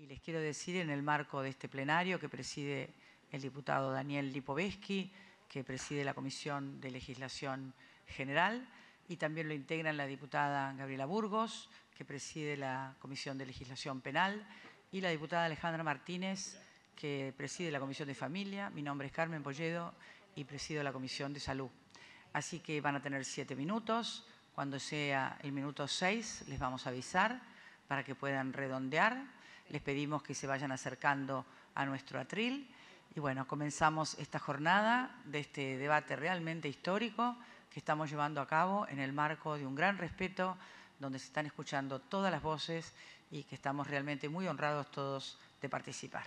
y les quiero decir en el marco de este plenario que preside el diputado Daniel Lipovetsky, que preside la Comisión de Legislación General, y también lo integran la diputada Gabriela Burgos, que preside la Comisión de Legislación Penal, y la diputada Alejandra Martínez, que preside la Comisión de Familia. Mi nombre es Carmen Polledo y presido la Comisión de Salud. Así que van a tener siete minutos. Cuando sea el minuto seis les vamos a avisar para que puedan redondear les pedimos que se vayan acercando a nuestro atril. Y bueno, comenzamos esta jornada de este debate realmente histórico que estamos llevando a cabo en el marco de un gran respeto, donde se están escuchando todas las voces y que estamos realmente muy honrados todos de participar.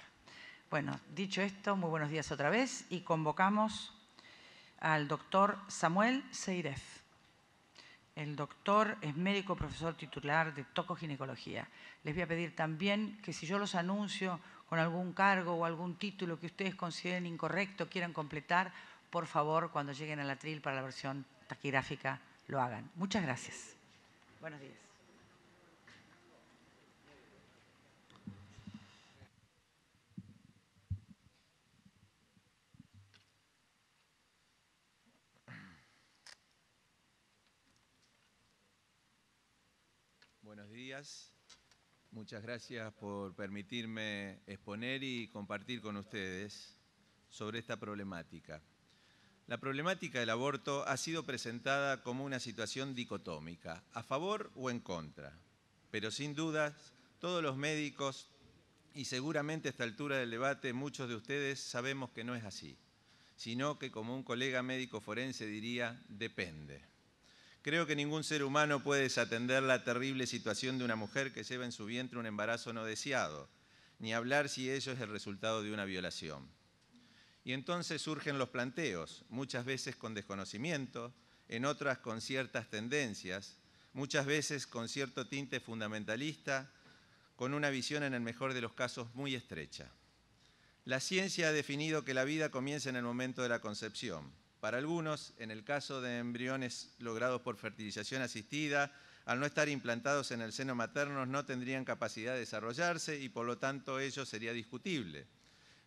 Bueno, dicho esto, muy buenos días otra vez y convocamos al doctor Samuel Seiref. El doctor es médico profesor titular de tocoginecología. Les voy a pedir también que si yo los anuncio con algún cargo o algún título que ustedes consideren incorrecto, quieran completar, por favor, cuando lleguen al atril para la versión taquigráfica, lo hagan. Muchas gracias. Buenos días. días, Muchas gracias por permitirme exponer y compartir con ustedes sobre esta problemática. La problemática del aborto ha sido presentada como una situación dicotómica, a favor o en contra, pero sin dudas todos los médicos y seguramente a esta altura del debate muchos de ustedes sabemos que no es así, sino que como un colega médico forense diría, depende. Creo que ningún ser humano puede desatender la terrible situación de una mujer que lleva en su vientre un embarazo no deseado, ni hablar si ello es el resultado de una violación. Y entonces surgen los planteos, muchas veces con desconocimiento, en otras con ciertas tendencias, muchas veces con cierto tinte fundamentalista, con una visión en el mejor de los casos muy estrecha. La ciencia ha definido que la vida comienza en el momento de la concepción para algunos, en el caso de embriones logrados por fertilización asistida, al no estar implantados en el seno materno no tendrían capacidad de desarrollarse y por lo tanto ello sería discutible.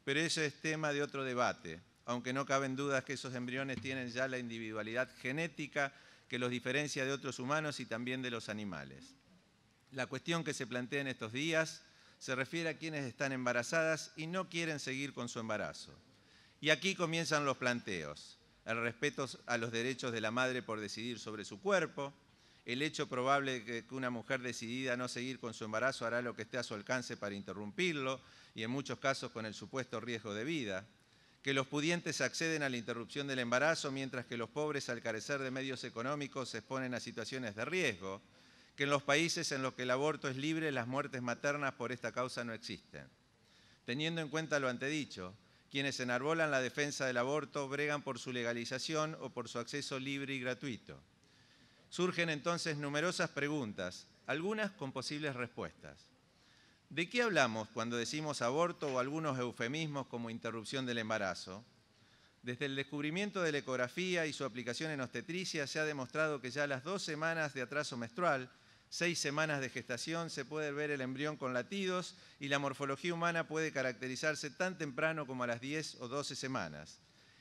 Pero eso es tema de otro debate, aunque no caben dudas que esos embriones tienen ya la individualidad genética que los diferencia de otros humanos y también de los animales. La cuestión que se plantea en estos días se refiere a quienes están embarazadas y no quieren seguir con su embarazo. Y aquí comienzan los planteos el respeto a los derechos de la madre por decidir sobre su cuerpo, el hecho probable de que una mujer decidida a no seguir con su embarazo hará lo que esté a su alcance para interrumpirlo y en muchos casos con el supuesto riesgo de vida, que los pudientes acceden a la interrupción del embarazo mientras que los pobres al carecer de medios económicos se exponen a situaciones de riesgo, que en los países en los que el aborto es libre las muertes maternas por esta causa no existen. Teniendo en cuenta lo antedicho, quienes enarbolan la defensa del aborto bregan por su legalización o por su acceso libre y gratuito. Surgen entonces numerosas preguntas, algunas con posibles respuestas. ¿De qué hablamos cuando decimos aborto o algunos eufemismos como interrupción del embarazo? Desde el descubrimiento de la ecografía y su aplicación en obstetricia se ha demostrado que ya las dos semanas de atraso menstrual seis semanas de gestación se puede ver el embrión con latidos y la morfología humana puede caracterizarse tan temprano como a las 10 o 12 semanas.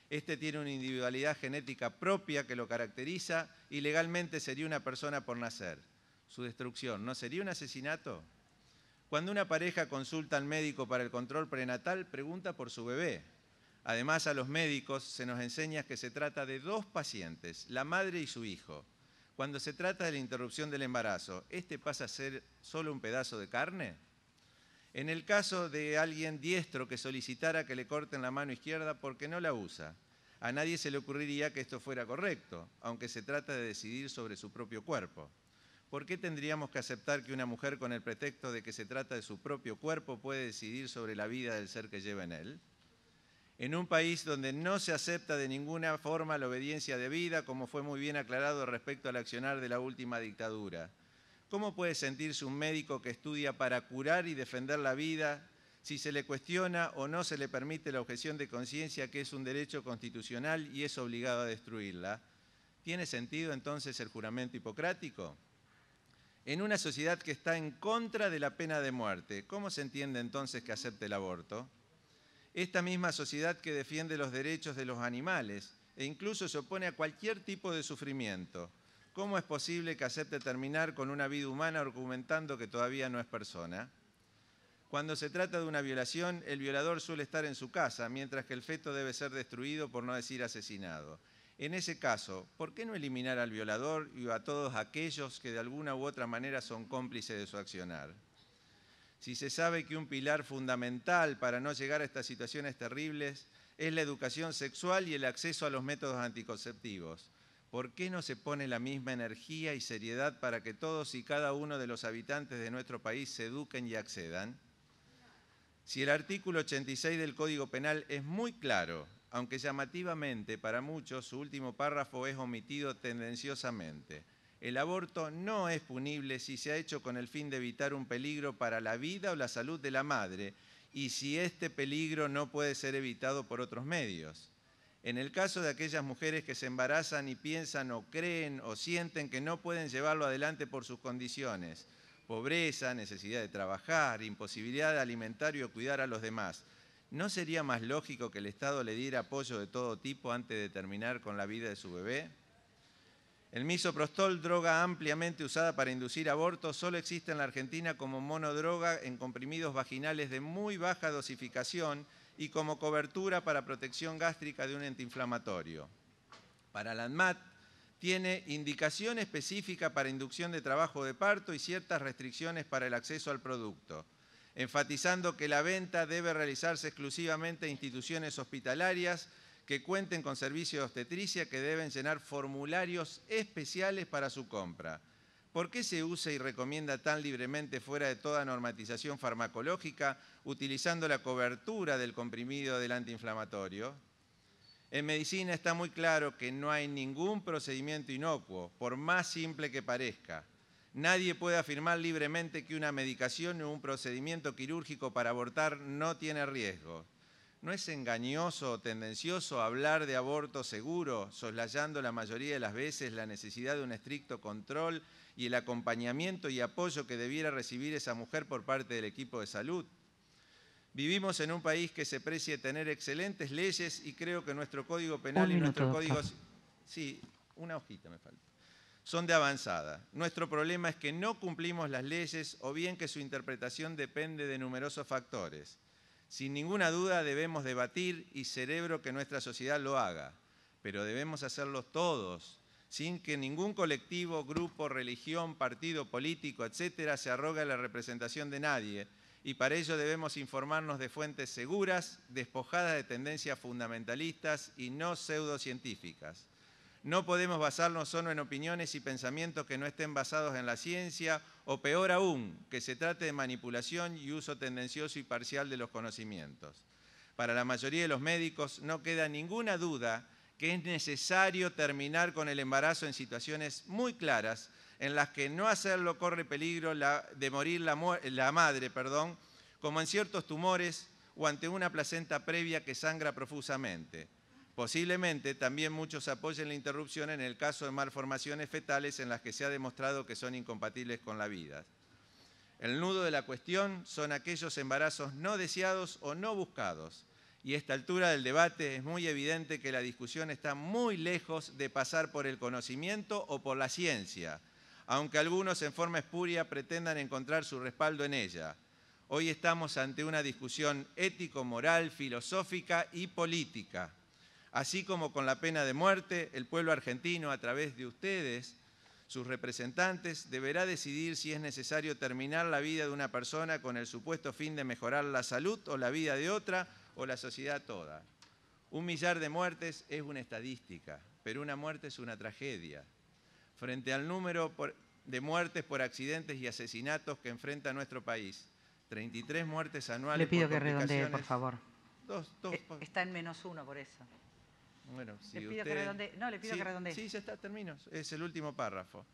Este tiene una individualidad genética propia que lo caracteriza y legalmente sería una persona por nacer. Su destrucción, ¿no sería un asesinato? Cuando una pareja consulta al médico para el control prenatal, pregunta por su bebé. Además, a los médicos se nos enseña que se trata de dos pacientes, la madre y su hijo. Cuando se trata de la interrupción del embarazo, ¿este pasa a ser solo un pedazo de carne? En el caso de alguien diestro que solicitara que le corten la mano izquierda porque no la usa, a nadie se le ocurriría que esto fuera correcto, aunque se trata de decidir sobre su propio cuerpo. ¿Por qué tendríamos que aceptar que una mujer con el pretexto de que se trata de su propio cuerpo puede decidir sobre la vida del ser que lleva en él? en un país donde no se acepta de ninguna forma la obediencia debida, como fue muy bien aclarado respecto al accionar de la última dictadura. ¿Cómo puede sentirse un médico que estudia para curar y defender la vida si se le cuestiona o no se le permite la objeción de conciencia que es un derecho constitucional y es obligado a destruirla? ¿Tiene sentido entonces el juramento hipocrático? En una sociedad que está en contra de la pena de muerte, ¿cómo se entiende entonces que acepte el aborto? esta misma sociedad que defiende los derechos de los animales e incluso se opone a cualquier tipo de sufrimiento. ¿Cómo es posible que acepte terminar con una vida humana argumentando que todavía no es persona? Cuando se trata de una violación, el violador suele estar en su casa, mientras que el feto debe ser destruido, por no decir asesinado. En ese caso, ¿por qué no eliminar al violador y a todos aquellos que de alguna u otra manera son cómplices de su accionar? Si se sabe que un pilar fundamental para no llegar a estas situaciones terribles es la educación sexual y el acceso a los métodos anticonceptivos, ¿por qué no se pone la misma energía y seriedad para que todos y cada uno de los habitantes de nuestro país se eduquen y accedan? Si el artículo 86 del Código Penal es muy claro, aunque llamativamente para muchos su último párrafo es omitido tendenciosamente, el aborto no es punible si se ha hecho con el fin de evitar un peligro para la vida o la salud de la madre y si este peligro no puede ser evitado por otros medios. En el caso de aquellas mujeres que se embarazan y piensan o creen o sienten que no pueden llevarlo adelante por sus condiciones, pobreza, necesidad de trabajar, imposibilidad de alimentar y o cuidar a los demás, ¿no sería más lógico que el Estado le diera apoyo de todo tipo antes de terminar con la vida de su bebé? El misoprostol, droga ampliamente usada para inducir abortos, solo existe en la Argentina como monodroga en comprimidos vaginales de muy baja dosificación y como cobertura para protección gástrica de un antiinflamatorio. Para la ANMAT, tiene indicación específica para inducción de trabajo de parto y ciertas restricciones para el acceso al producto, enfatizando que la venta debe realizarse exclusivamente a instituciones hospitalarias que cuenten con servicios de obstetricia que deben llenar formularios especiales para su compra. ¿Por qué se usa y recomienda tan libremente fuera de toda normatización farmacológica utilizando la cobertura del comprimido del antiinflamatorio? En medicina está muy claro que no hay ningún procedimiento inocuo, por más simple que parezca. Nadie puede afirmar libremente que una medicación o un procedimiento quirúrgico para abortar no tiene riesgo. ¿No es engañoso o tendencioso hablar de aborto seguro, soslayando la mayoría de las veces la necesidad de un estricto control y el acompañamiento y apoyo que debiera recibir esa mujer por parte del equipo de salud? Vivimos en un país que se precie tener excelentes leyes y creo que nuestro Código Penal y nuestro código... Sí, una hojita me falta. Son de avanzada. Nuestro problema es que no cumplimos las leyes o bien que su interpretación depende de numerosos factores. Sin ninguna duda debemos debatir y cerebro que nuestra sociedad lo haga, pero debemos hacerlo todos, sin que ningún colectivo, grupo, religión, partido político, etcétera, se arrogue la representación de nadie, y para ello debemos informarnos de fuentes seguras, despojadas de tendencias fundamentalistas y no pseudocientíficas. No podemos basarnos solo en opiniones y pensamientos que no estén basados en la ciencia o peor aún, que se trate de manipulación y uso tendencioso y parcial de los conocimientos. Para la mayoría de los médicos no queda ninguna duda que es necesario terminar con el embarazo en situaciones muy claras en las que no hacerlo corre peligro de morir la, la madre, perdón, como en ciertos tumores o ante una placenta previa que sangra profusamente. Posiblemente también muchos apoyen la interrupción en el caso de malformaciones fetales en las que se ha demostrado que son incompatibles con la vida. El nudo de la cuestión son aquellos embarazos no deseados o no buscados. Y a esta altura del debate es muy evidente que la discusión está muy lejos de pasar por el conocimiento o por la ciencia, aunque algunos en forma espuria pretendan encontrar su respaldo en ella. Hoy estamos ante una discusión ético-moral, filosófica y política así como con la pena de muerte, el pueblo argentino, a través de ustedes, sus representantes, deberá decidir si es necesario terminar la vida de una persona con el supuesto fin de mejorar la salud o la vida de otra o la sociedad toda. Un millar de muertes es una estadística, pero una muerte es una tragedia. Frente al número de muertes por accidentes y asesinatos que enfrenta nuestro país, 33 muertes anuales. Le pido que redondee, por favor. Eh, está en menos uno por eso. Bueno, le pido No, le pido que redondee. Sí, ya está, termino. Es el último párrafo.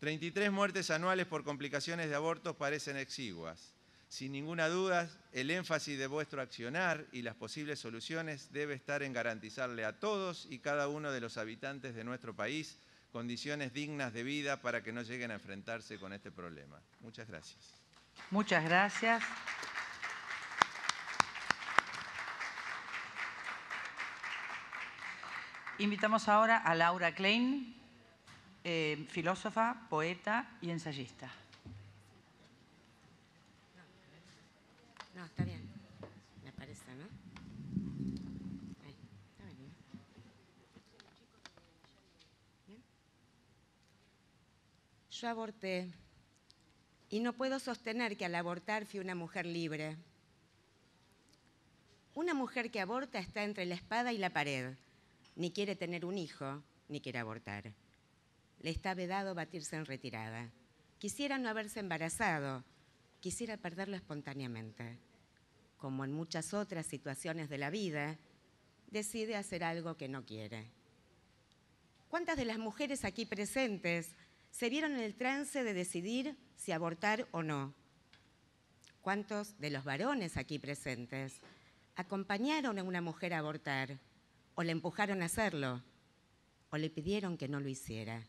33 muertes anuales por complicaciones de abortos parecen exiguas. Sin ninguna duda, el énfasis de vuestro accionar y las posibles soluciones debe estar en garantizarle a todos y cada uno de los habitantes de nuestro país condiciones dignas de vida para que no lleguen a enfrentarse con este problema. Muchas gracias. Muchas gracias. Invitamos ahora a Laura Klein, eh, filósofa, poeta y ensayista. No, está bien. Me parece, ¿no? bien. Yo aborté y no puedo sostener que al abortar fui una mujer libre. Una mujer que aborta está entre la espada y la pared ni quiere tener un hijo, ni quiere abortar. Le está vedado batirse en retirada. Quisiera no haberse embarazado, quisiera perderlo espontáneamente. Como en muchas otras situaciones de la vida, decide hacer algo que no quiere. ¿Cuántas de las mujeres aquí presentes se vieron en el trance de decidir si abortar o no? ¿Cuántos de los varones aquí presentes acompañaron a una mujer a abortar? o le empujaron a hacerlo, o le pidieron que no lo hiciera.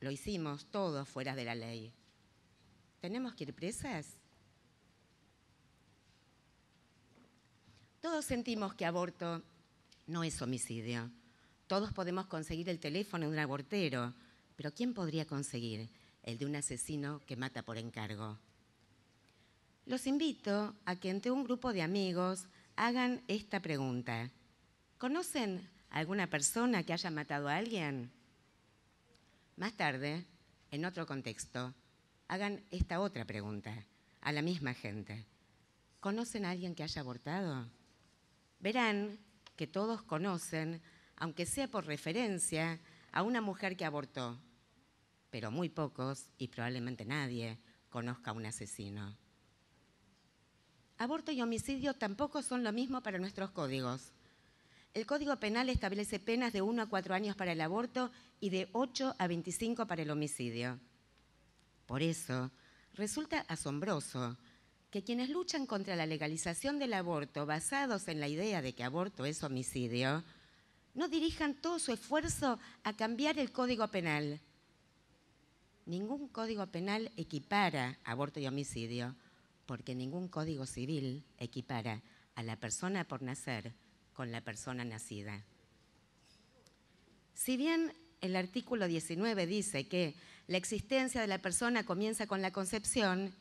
Lo hicimos todos fuera de la ley. ¿Tenemos que ir presas? Todos sentimos que aborto no es homicidio. Todos podemos conseguir el teléfono de un abortero, pero ¿quién podría conseguir el de un asesino que mata por encargo? Los invito a que entre un grupo de amigos hagan esta pregunta. ¿Conocen alguna persona que haya matado a alguien? Más tarde, en otro contexto, hagan esta otra pregunta a la misma gente. ¿Conocen a alguien que haya abortado? Verán que todos conocen, aunque sea por referencia, a una mujer que abortó, pero muy pocos y probablemente nadie conozca a un asesino. Aborto y homicidio tampoco son lo mismo para nuestros códigos. El Código Penal establece penas de 1 a 4 años para el aborto y de 8 a 25 para el homicidio. Por eso, resulta asombroso que quienes luchan contra la legalización del aborto basados en la idea de que aborto es homicidio, no dirijan todo su esfuerzo a cambiar el Código Penal. Ningún Código Penal equipara aborto y homicidio porque ningún código civil equipara a la persona por nacer con la persona nacida. Si bien el artículo 19 dice que la existencia de la persona comienza con la concepción,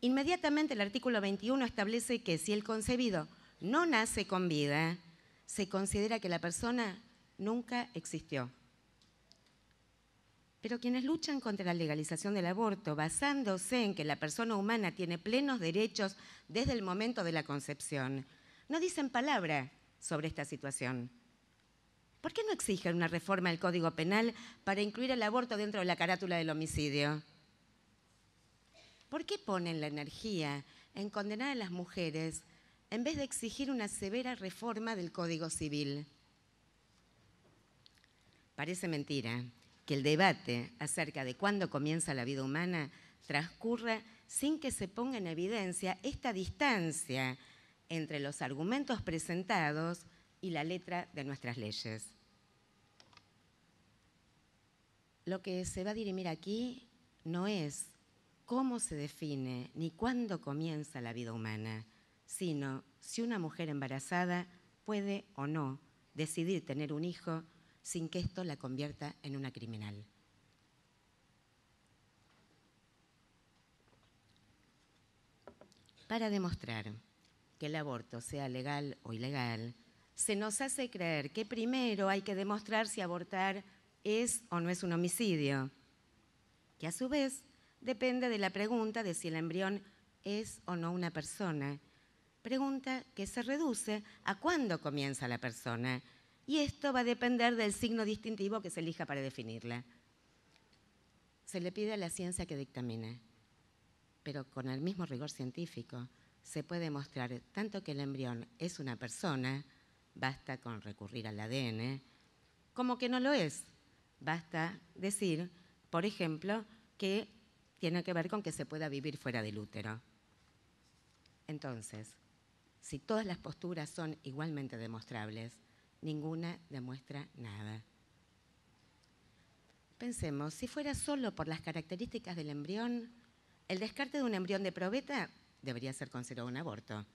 inmediatamente el artículo 21 establece que si el concebido no nace con vida, se considera que la persona nunca existió. Pero quienes luchan contra la legalización del aborto, basándose en que la persona humana tiene plenos derechos desde el momento de la concepción, no dicen palabra sobre esta situación. ¿Por qué no exigen una reforma del Código Penal para incluir el aborto dentro de la carátula del homicidio? ¿Por qué ponen la energía en condenar a las mujeres en vez de exigir una severa reforma del Código Civil? Parece mentira que el debate acerca de cuándo comienza la vida humana transcurra sin que se ponga en evidencia esta distancia entre los argumentos presentados y la letra de nuestras leyes. Lo que se va a dirimir aquí no es cómo se define ni cuándo comienza la vida humana, sino si una mujer embarazada puede o no decidir tener un hijo sin que esto la convierta en una criminal. Para demostrar que el aborto sea legal o ilegal, se nos hace creer que primero hay que demostrar si abortar es o no es un homicidio, que a su vez depende de la pregunta de si el embrión es o no una persona, pregunta que se reduce a cuándo comienza la persona y esto va a depender del signo distintivo que se elija para definirla. Se le pide a la ciencia que dictamine, pero con el mismo rigor científico se puede mostrar tanto que el embrión es una persona, basta con recurrir al ADN, como que no lo es. Basta decir, por ejemplo, que tiene que ver con que se pueda vivir fuera del útero. Entonces, si todas las posturas son igualmente demostrables, ninguna demuestra nada. Pensemos, si fuera solo por las características del embrión, el descarte de un embrión de probeta debería ser considerado un aborto.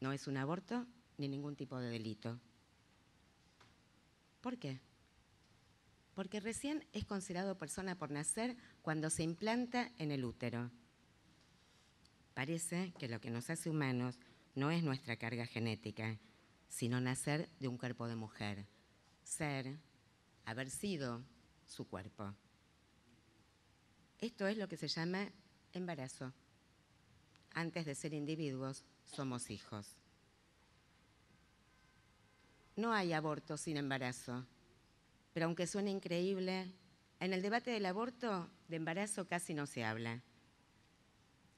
No es un aborto ni ningún tipo de delito. ¿Por qué? Porque recién es considerado persona por nacer cuando se implanta en el útero. Parece que lo que nos hace humanos no es nuestra carga genética, sino nacer de un cuerpo de mujer, ser, haber sido su cuerpo. Esto es lo que se llama embarazo. Antes de ser individuos, somos hijos. No hay aborto sin embarazo, pero aunque suene increíble, en el debate del aborto de embarazo casi no se habla.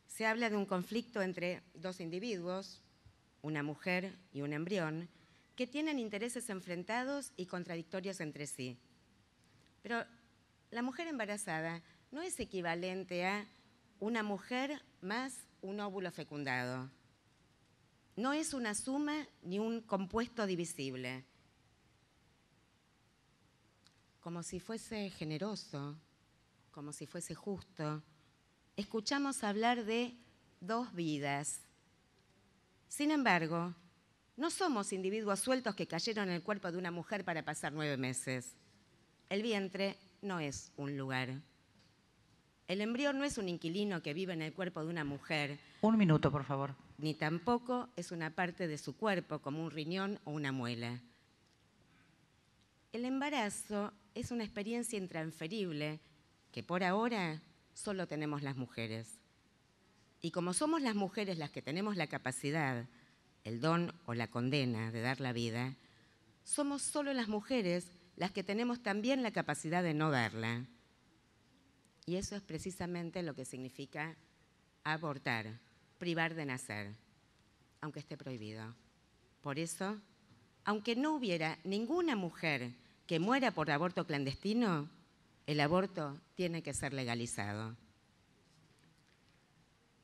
Se habla de un conflicto entre dos individuos, una mujer y un embrión, que tienen intereses enfrentados y contradictorios entre sí. Pero la mujer embarazada no es equivalente a una mujer más un óvulo fecundado. No es una suma ni un compuesto divisible. Como si fuese generoso, como si fuese justo, escuchamos hablar de dos vidas, sin embargo, no somos individuos sueltos que cayeron en el cuerpo de una mujer para pasar nueve meses. El vientre no es un lugar. El embrión no es un inquilino que vive en el cuerpo de una mujer. Un minuto, por favor. Ni tampoco es una parte de su cuerpo como un riñón o una muela. El embarazo es una experiencia intransferible que por ahora solo tenemos las mujeres. Y como somos las mujeres las que tenemos la capacidad, el don o la condena de dar la vida, somos solo las mujeres las que tenemos también la capacidad de no darla. Y eso es precisamente lo que significa abortar, privar de nacer, aunque esté prohibido. Por eso, aunque no hubiera ninguna mujer que muera por aborto clandestino, el aborto tiene que ser legalizado.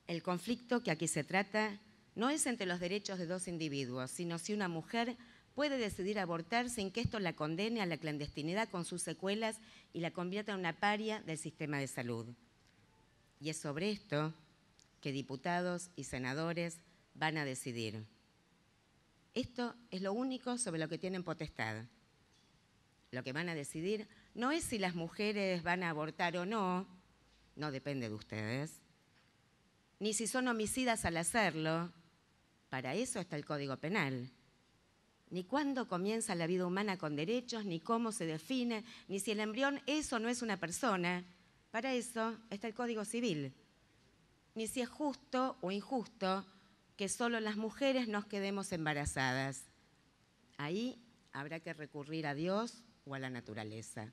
El conflicto que aquí se trata no es entre los derechos de dos individuos, sino si una mujer puede decidir abortar sin que esto la condene a la clandestinidad con sus secuelas y la convierta en una paria del sistema de salud. Y es sobre esto que diputados y senadores van a decidir. Esto es lo único sobre lo que tienen potestad. Lo que van a decidir no es si las mujeres van a abortar o no, no depende de ustedes, ni si son homicidas al hacerlo. Para eso está el Código Penal. Ni cuándo comienza la vida humana con derechos, ni cómo se define, ni si el embrión es o no es una persona. Para eso está el Código Civil. Ni si es justo o injusto que solo las mujeres nos quedemos embarazadas. Ahí habrá que recurrir a Dios o a la naturaleza.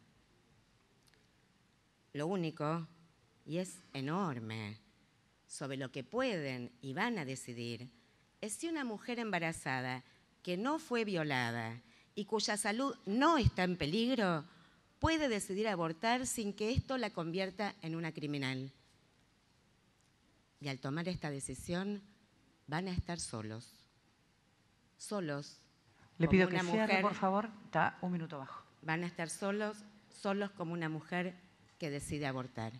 Lo único, y es enorme, sobre lo que pueden y van a decidir es si una mujer embarazada que no fue violada y cuya salud no está en peligro puede decidir abortar sin que esto la convierta en una criminal. Y al tomar esta decisión van a estar solos. Solos. Le pido que cierre, por favor. Está un minuto abajo. Van a estar solos, solos como una mujer que decide abortar.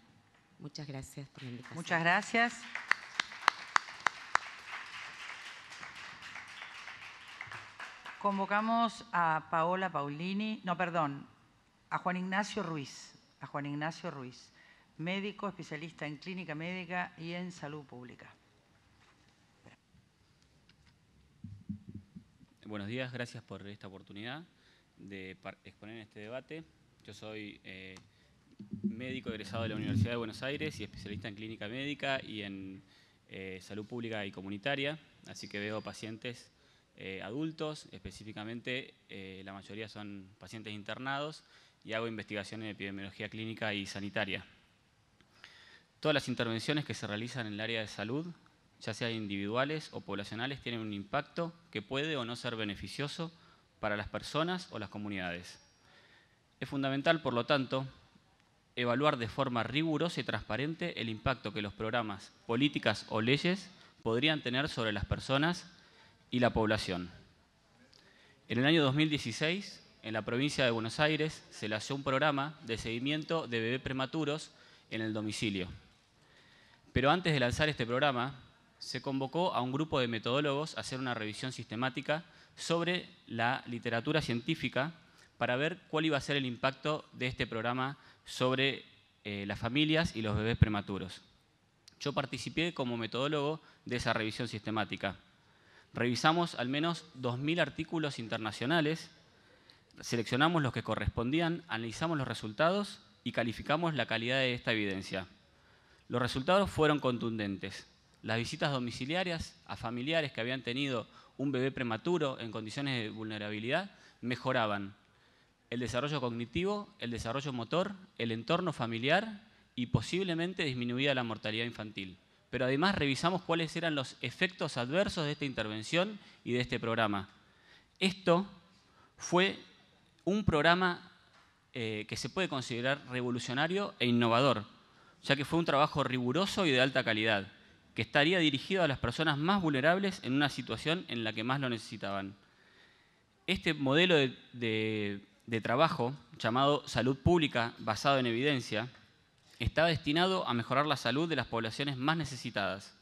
Muchas gracias por la invitación. Muchas gracias. Convocamos a Paola Paulini, no, perdón, a Juan Ignacio Ruiz, a Juan Ignacio Ruiz, médico especialista en clínica médica y en salud pública. Buenos días, gracias por esta oportunidad de exponer este debate. Yo soy eh, médico egresado de la Universidad de Buenos Aires y especialista en clínica médica y en eh, salud pública y comunitaria, así que veo pacientes eh, adultos, específicamente eh, la mayoría son pacientes internados y hago investigación en epidemiología clínica y sanitaria. Todas las intervenciones que se realizan en el área de salud, ya sea individuales o poblacionales, tienen un impacto que puede o no ser beneficioso para las personas o las comunidades. Es fundamental, por lo tanto, evaluar de forma rigurosa y transparente el impacto que los programas, políticas o leyes podrían tener sobre las personas y la población. En el año 2016, en la provincia de Buenos Aires, se lanzó un programa de seguimiento de bebés prematuros en el domicilio. Pero antes de lanzar este programa, se convocó a un grupo de metodólogos a hacer una revisión sistemática sobre la literatura científica para ver cuál iba a ser el impacto de este programa sobre eh, las familias y los bebés prematuros. Yo participé como metodólogo de esa revisión sistemática. Revisamos al menos 2.000 artículos internacionales, seleccionamos los que correspondían, analizamos los resultados y calificamos la calidad de esta evidencia. Los resultados fueron contundentes. Las visitas domiciliarias a familiares que habían tenido un bebé prematuro en condiciones de vulnerabilidad mejoraban el desarrollo cognitivo, el desarrollo motor, el entorno familiar y posiblemente disminuida la mortalidad infantil. Pero además revisamos cuáles eran los efectos adversos de esta intervención y de este programa. Esto fue un programa eh, que se puede considerar revolucionario e innovador, ya que fue un trabajo riguroso y de alta calidad, que estaría dirigido a las personas más vulnerables en una situación en la que más lo necesitaban. Este modelo de de trabajo llamado Salud Pública basado en evidencia está destinado a mejorar la salud de las poblaciones más necesitadas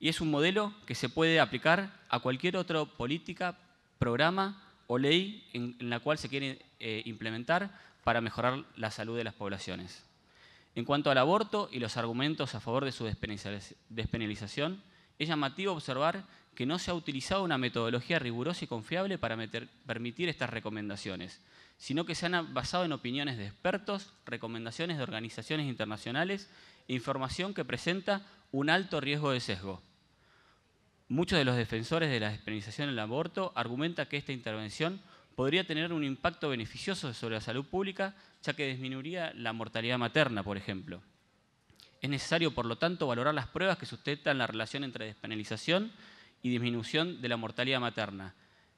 y es un modelo que se puede aplicar a cualquier otra política, programa o ley en, la cual se quiere eh, implementar para mejorar la salud de las poblaciones. En cuanto al aborto y los argumentos a favor de su despenalización, es llamativo observar que no se ha utilizado una metodología rigurosa y confiable para permitir estas recomendaciones, sino que se han basado en opiniones de expertos, recomendaciones de organizaciones internacionales e información que presenta un alto riesgo de sesgo. Muchos de los defensores de la despenalización del aborto argumentan que esta intervención podría tener un impacto beneficioso sobre la salud pública, ya que disminuiría la mortalidad materna, por ejemplo. Es necesario, por lo tanto, valorar las pruebas que sustentan la relación entre despenalización y disminución de la mortalidad materna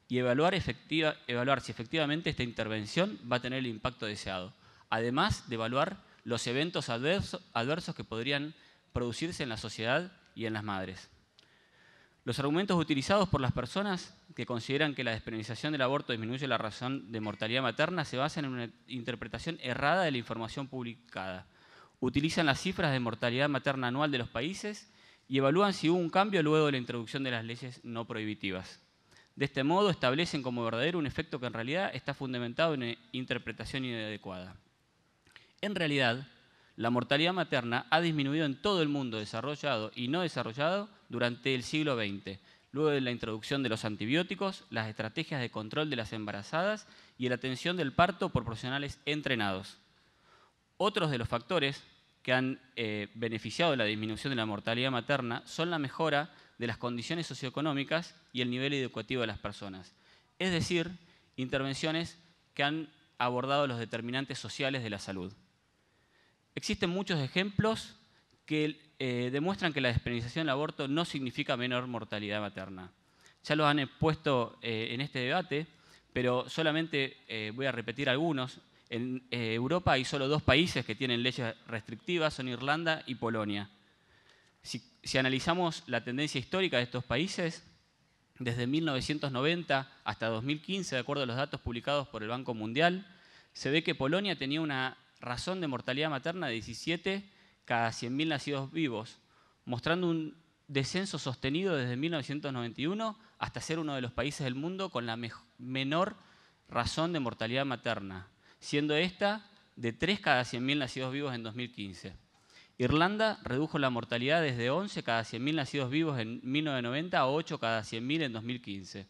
y evaluar, si efectivamente esta intervención va a tener el impacto deseado, además de evaluar los eventos adversos que podrían producirse en la sociedad y en las madres. Los argumentos utilizados por las personas que consideran que la despenalización del aborto disminuye la razón de mortalidad materna se basan en una interpretación errada de la información publicada. Utilizan las cifras de mortalidad materna anual de los países y evalúan si hubo un cambio luego de la introducción de las leyes no prohibitivas. De este modo establecen como verdadero un efecto que en realidad está fundamentado en una interpretación inadecuada. En realidad, la mortalidad materna ha disminuido en todo el mundo desarrollado y no desarrollado durante el siglo XX, luego de la introducción de los antibióticos, las estrategias de control de las embarazadas y la atención del parto por profesionales entrenados. Otros de los factores que han eh, beneficiado la disminución de la mortalidad materna son la mejora de las condiciones socioeconómicas y el nivel educativo de las personas. Es decir, intervenciones que han abordado los determinantes sociales de la salud. Existen muchos ejemplos que eh, demuestran que la despenalización del aborto no significa menor mortalidad materna. Ya los han expuesto eh, en este debate, pero solamente voy a repetir algunos. En eh, Europa hay solo dos países que tienen leyes restrictivas, son Irlanda y Polonia. si analizamos la tendencia histórica de estos países, desde 1990 hasta 2015, de acuerdo a los datos publicados por el Banco Mundial, se ve que Polonia tenía una razón de mortalidad materna de 17 cada 100.000 nacidos vivos, mostrando un descenso sostenido desde 1991 hasta ser uno de los países del mundo con la menor razón de mortalidad materna siendo esta de 3 cada 100.000 nacidos vivos en 2015. Irlanda redujo la mortalidad desde 11 cada 100.000 nacidos vivos en 1990 a 8 cada 100.000 en 2015.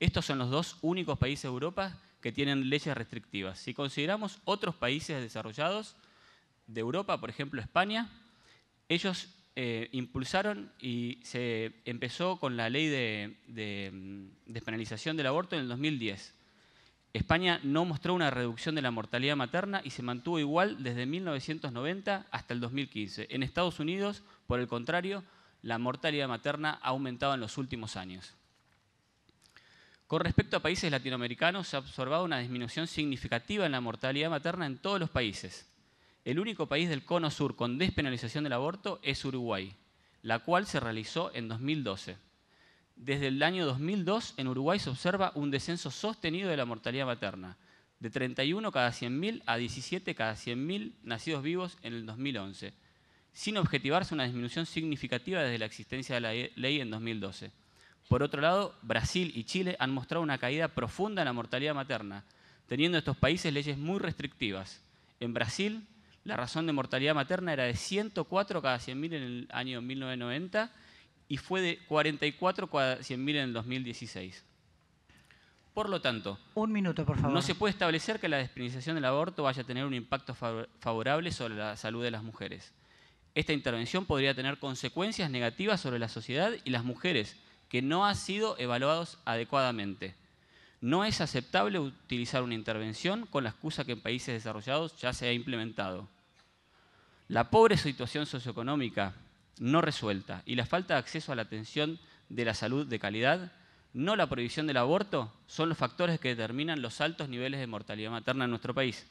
Estos son los dos únicos países de Europa que tienen leyes restrictivas. Si consideramos otros países desarrollados de Europa, por ejemplo España, ellos eh, impulsaron y se empezó con la ley de, de mm, despenalización del aborto en el 2010. España no mostró una reducción de la mortalidad materna y se mantuvo igual desde 1990 hasta el 2015. En Estados Unidos, por el contrario, la mortalidad materna ha aumentado en los últimos años. Con respecto a países latinoamericanos, se ha observado una disminución significativa en la mortalidad materna en todos los países. El único país del cono sur con despenalización del aborto es Uruguay, la cual se realizó en 2012 desde el año 2002 en Uruguay se observa un descenso sostenido de la mortalidad materna, de 31 cada 100.000 a 17 cada 100.000 nacidos vivos en el 2011, sin objetivarse una disminución significativa desde la existencia de la e-, ley en 2012. Por otro lado, Brasil y Chile han mostrado una caída profunda en la mortalidad materna, teniendo estos países leyes muy restrictivas. En Brasil, la razón de mortalidad materna era de 104 cada 100.000 en el año 1990 y fue de 44 a 100.000 en el 2016. Por lo tanto, un minuto, por favor. No se puede establecer que la despenalización del aborto vaya a tener un impacto favorable sobre la salud de las mujeres. Esta intervención podría tener consecuencias negativas sobre la sociedad y las mujeres que no han sido evaluados adecuadamente. No es aceptable utilizar una intervención con la excusa que en países desarrollados ya se ha implementado. La pobre situación socioeconómica no resuelta y la falta de acceso a la atención de la salud de calidad, no la prohibición del aborto, son los factores que determinan los altos niveles de mortalidad materna en nuestro país.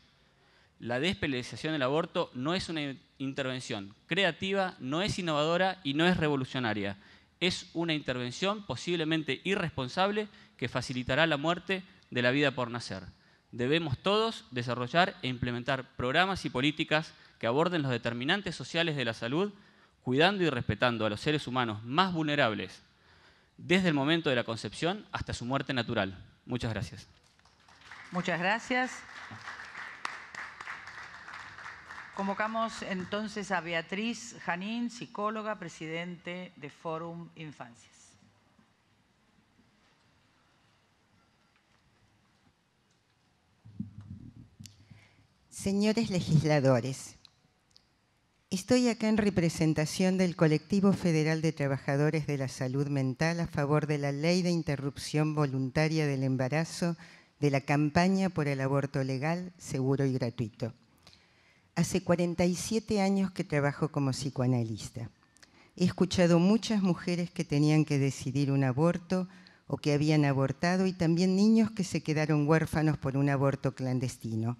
La despenalización del aborto no es una intervención creativa, no es innovadora y no es revolucionaria. Es una intervención posiblemente irresponsable que facilitará la muerte de la vida por nacer. Debemos todos desarrollar e implementar programas y políticas que aborden los determinantes sociales de la salud cuidando y respetando a los seres humanos más vulnerables desde el momento de la concepción hasta su muerte natural. Muchas gracias. Muchas gracias. Convocamos entonces a Beatriz Janín, psicóloga, presidente de Fórum Infancias. Señores legisladores, Estoy acá en representación del Colectivo Federal de Trabajadores de la Salud Mental a favor de la Ley de Interrupción Voluntaria del Embarazo de la campaña por el aborto legal, seguro y gratuito. Hace 47 años que trabajo como psicoanalista. He escuchado muchas mujeres que tenían que decidir un aborto o que habían abortado y también niños que se quedaron huérfanos por un aborto clandestino.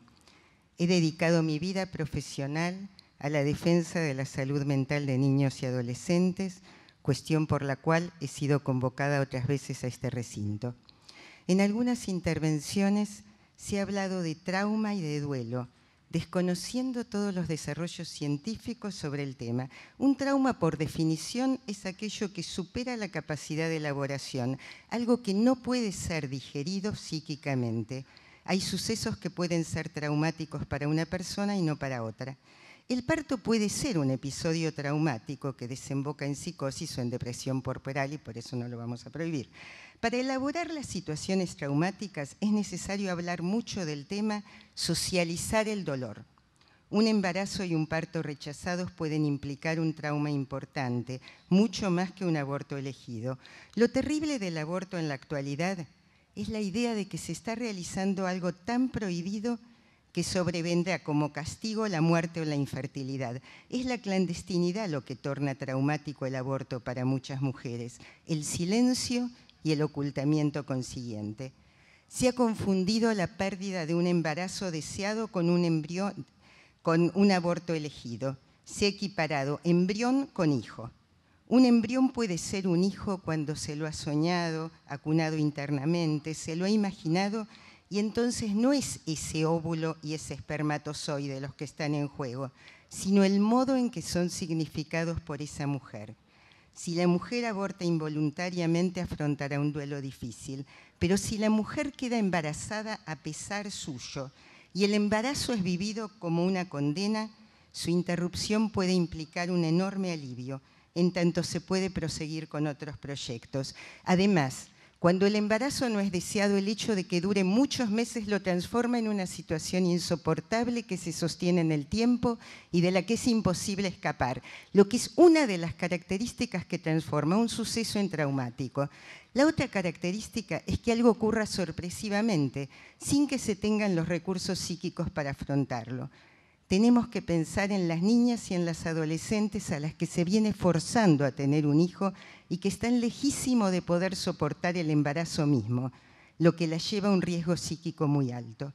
He dedicado mi vida profesional a la defensa de la salud mental de niños y adolescentes, cuestión por la cual he sido convocada otras veces a este recinto. En algunas intervenciones se ha hablado de trauma y de duelo, desconociendo todos los desarrollos científicos sobre el tema. Un trauma, por definición, es aquello que supera la capacidad de elaboración, algo que no puede ser digerido psíquicamente. Hay sucesos que pueden ser traumáticos para una persona y no para otra. El parto puede ser un episodio traumático que desemboca en psicosis o en depresión corporal y por eso no lo vamos a prohibir. Para elaborar las situaciones traumáticas es necesario hablar mucho del tema, socializar el dolor. Un embarazo y un parto rechazados pueden implicar un trauma importante, mucho más que un aborto elegido. Lo terrible del aborto en la actualidad es la idea de que se está realizando algo tan prohibido que sobrevendrá como castigo la muerte o la infertilidad. Es la clandestinidad lo que torna traumático el aborto para muchas mujeres, el silencio y el ocultamiento consiguiente. Se ha confundido la pérdida de un embarazo deseado con un, embrión, con un aborto elegido. Se ha equiparado embrión con hijo. Un embrión puede ser un hijo cuando se lo ha soñado, acunado internamente, se lo ha imaginado y entonces no es ese óvulo y ese espermatozoide los que están en juego, sino el modo en que son significados por esa mujer. Si la mujer aborta involuntariamente afrontará un duelo difícil, pero si la mujer queda embarazada a pesar suyo y el embarazo es vivido como una condena, su interrupción puede implicar un enorme alivio, en tanto se puede proseguir con otros proyectos. Además, cuando el embarazo no es deseado, el hecho de que dure muchos meses lo transforma en una situación insoportable que se sostiene en el tiempo y de la que es imposible escapar, lo que es una de las características que transforma un suceso en traumático. La otra característica es que algo ocurra sorpresivamente, sin que se tengan los recursos psíquicos para afrontarlo. Tenemos que pensar en las niñas y en las adolescentes a las que se viene forzando a tener un hijo y que están lejísimos de poder soportar el embarazo mismo, lo que las lleva a un riesgo psíquico muy alto.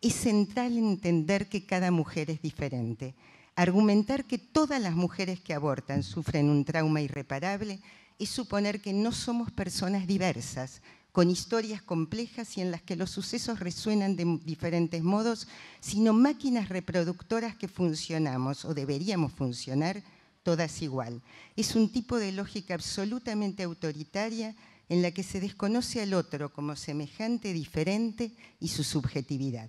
Es central entender que cada mujer es diferente. Argumentar que todas las mujeres que abortan sufren un trauma irreparable es suponer que no somos personas diversas, con historias complejas y en las que los sucesos resuenan de diferentes modos, sino máquinas reproductoras que funcionamos o deberíamos funcionar todas igual. Es un tipo de lógica absolutamente autoritaria en la que se desconoce al otro como semejante, diferente y su subjetividad.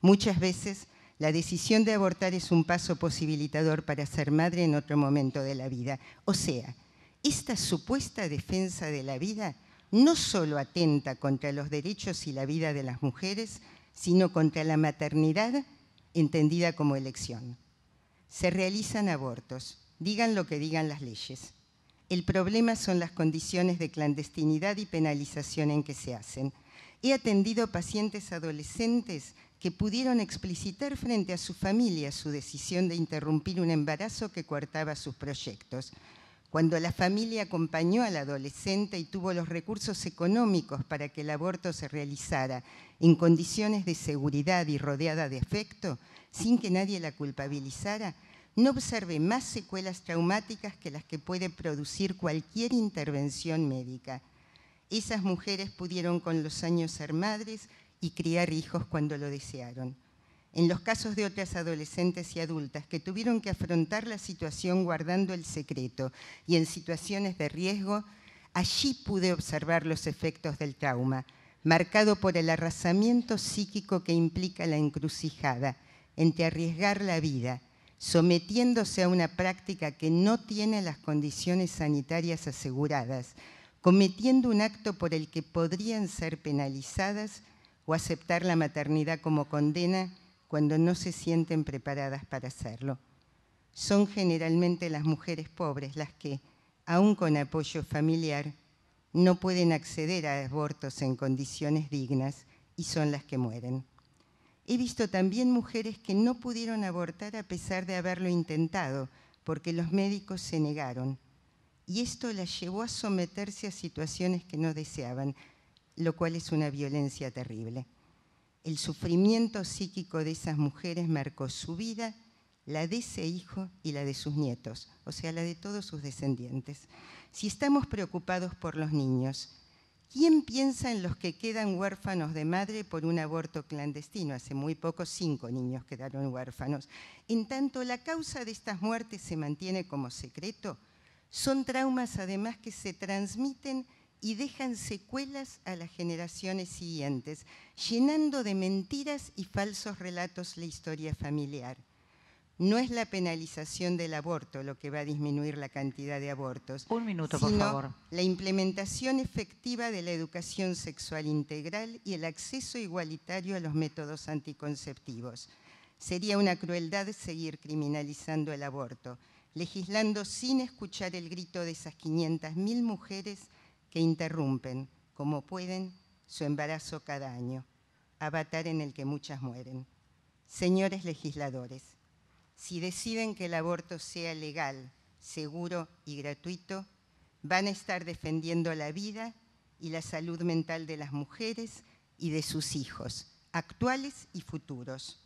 Muchas veces la decisión de abortar es un paso posibilitador para ser madre en otro momento de la vida. O sea, esta supuesta defensa de la vida no solo atenta contra los derechos y la vida de las mujeres, sino contra la maternidad entendida como elección. Se realizan abortos, digan lo que digan las leyes. El problema son las condiciones de clandestinidad y penalización en que se hacen. He atendido pacientes adolescentes que pudieron explicitar frente a su familia su decisión de interrumpir un embarazo que coartaba sus proyectos. Cuando la familia acompañó a la adolescente y tuvo los recursos económicos para que el aborto se realizara en condiciones de seguridad y rodeada de afecto, sin que nadie la culpabilizara, no observé más secuelas traumáticas que las que puede producir cualquier intervención médica. Esas mujeres pudieron con los años ser madres y criar hijos cuando lo desearon en los casos de otras adolescentes y adultas que tuvieron que afrontar la situación guardando el secreto y en situaciones de riesgo, allí pude observar los efectos del trauma, marcado por el arrasamiento psíquico que implica la encrucijada entre arriesgar la vida, sometiéndose a una práctica que no tiene las condiciones sanitarias aseguradas, cometiendo un acto por el que podrían ser penalizadas o aceptar la maternidad como condena cuando no se sienten preparadas para hacerlo. Son generalmente las mujeres pobres las que, aun con apoyo familiar, no pueden acceder a abortos en condiciones dignas y son las que mueren. He visto también mujeres que no pudieron abortar a pesar de haberlo intentado, porque los médicos se negaron. Y esto las llevó a someterse a situaciones que no deseaban, lo cual es una violencia terrible el sufrimiento psíquico de esas mujeres marcó su vida, la de ese hijo y la de sus nietos, o sea, la de todos sus descendientes. Si estamos preocupados por los niños, ¿quién piensa en los que quedan huérfanos de madre por un aborto clandestino? Hace muy poco cinco niños quedaron huérfanos. En tanto, la causa de estas muertes se mantiene como secreto. Son traumas además que se transmiten y dejan secuelas a las generaciones siguientes, llenando de mentiras y falsos relatos la historia familiar. No es la penalización del aborto lo que va a disminuir la cantidad de abortos. Un minuto, sino por favor. La implementación efectiva de la educación sexual integral y el acceso igualitario a los métodos anticonceptivos. Sería una crueldad seguir criminalizando el aborto, legislando sin escuchar el grito de esas 500.000 mujeres que interrumpen, como pueden, su embarazo cada año, avatar en el que muchas mueren. Señores legisladores, si deciden que el aborto sea legal, seguro y gratuito, van a estar defendiendo la vida y la salud mental de las mujeres y de sus hijos, actuales y futuros.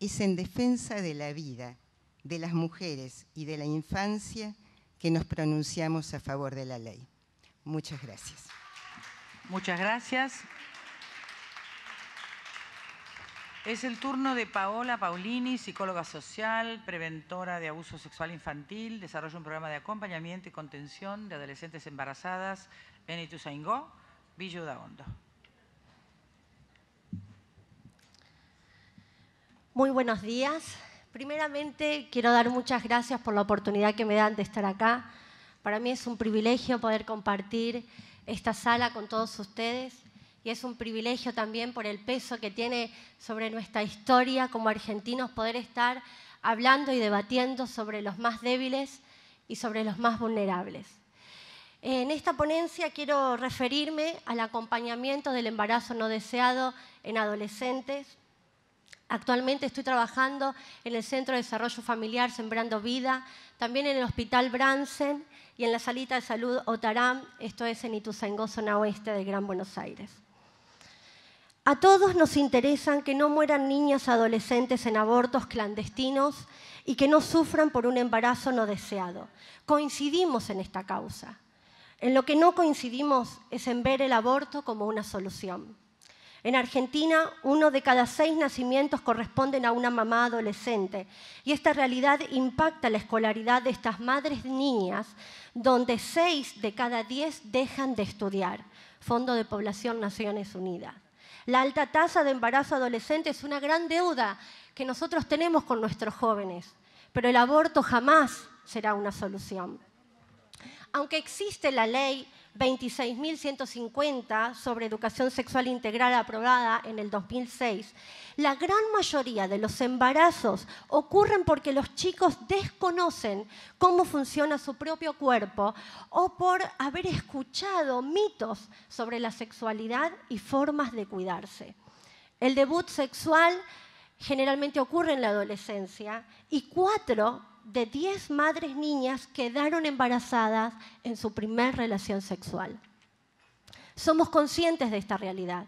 Es en defensa de la vida, de las mujeres y de la infancia que nos pronunciamos a favor de la ley. Muchas gracias. Muchas gracias. Es el turno de Paola Paulini, psicóloga social, preventora de abuso sexual infantil, desarrolla un programa de acompañamiento y contención de adolescentes embarazadas en Ituzaingó, Villa hondo. Muy buenos días. Primeramente, quiero dar muchas gracias por la oportunidad que me dan de estar acá para mí es un privilegio poder compartir esta sala con todos ustedes y es un privilegio también por el peso que tiene sobre nuestra historia como argentinos poder estar hablando y debatiendo sobre los más débiles y sobre los más vulnerables. En esta ponencia quiero referirme al acompañamiento del embarazo no deseado en adolescentes. Actualmente estoy trabajando en el Centro de Desarrollo Familiar Sembrando Vida, también en el Hospital Bransen y en la salita de salud Otaram, esto es en Ituzaingó, zona oeste de Gran Buenos Aires. A todos nos interesa que no mueran niñas adolescentes en abortos clandestinos y que no sufran por un embarazo no deseado. Coincidimos en esta causa. En lo que no coincidimos es en ver el aborto como una solución. En Argentina, uno de cada seis nacimientos corresponden a una mamá adolescente y esta realidad impacta la escolaridad de estas madres niñas, donde seis de cada diez dejan de estudiar. Fondo de Población Naciones Unidas. La alta tasa de embarazo adolescente es una gran deuda que nosotros tenemos con nuestros jóvenes, pero el aborto jamás será una solución aunque existe la ley 26.150 sobre educación sexual integral aprobada en el 2006, la gran mayoría de los embarazos ocurren porque los chicos desconocen cómo funciona su propio cuerpo o por haber escuchado mitos sobre la sexualidad y formas de cuidarse. El debut sexual generalmente ocurre en la adolescencia y cuatro de 10 madres niñas quedaron embarazadas en su primer relación sexual. Somos conscientes de esta realidad.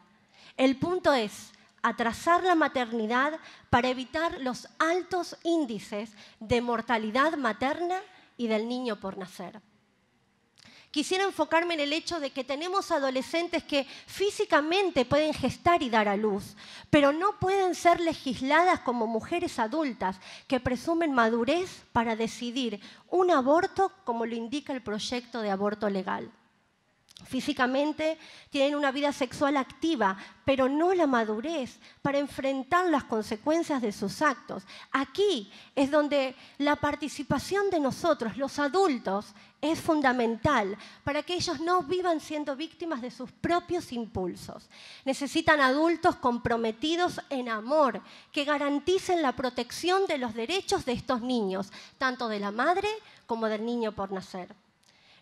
El punto es atrasar la maternidad para evitar los altos índices de mortalidad materna y del niño por nacer quisiera enfocarme en el hecho de que tenemos adolescentes que físicamente pueden gestar y dar a luz, pero no pueden ser legisladas como mujeres adultas que presumen madurez para decidir un aborto como lo indica el proyecto de aborto legal físicamente, tienen una vida sexual activa, pero no la madurez para enfrentar las consecuencias de sus actos. Aquí es donde la participación de nosotros, los adultos, es fundamental para que ellos no vivan siendo víctimas de sus propios impulsos. Necesitan adultos comprometidos en amor que garanticen la protección de los derechos de estos niños, tanto de la madre como del niño por nacer.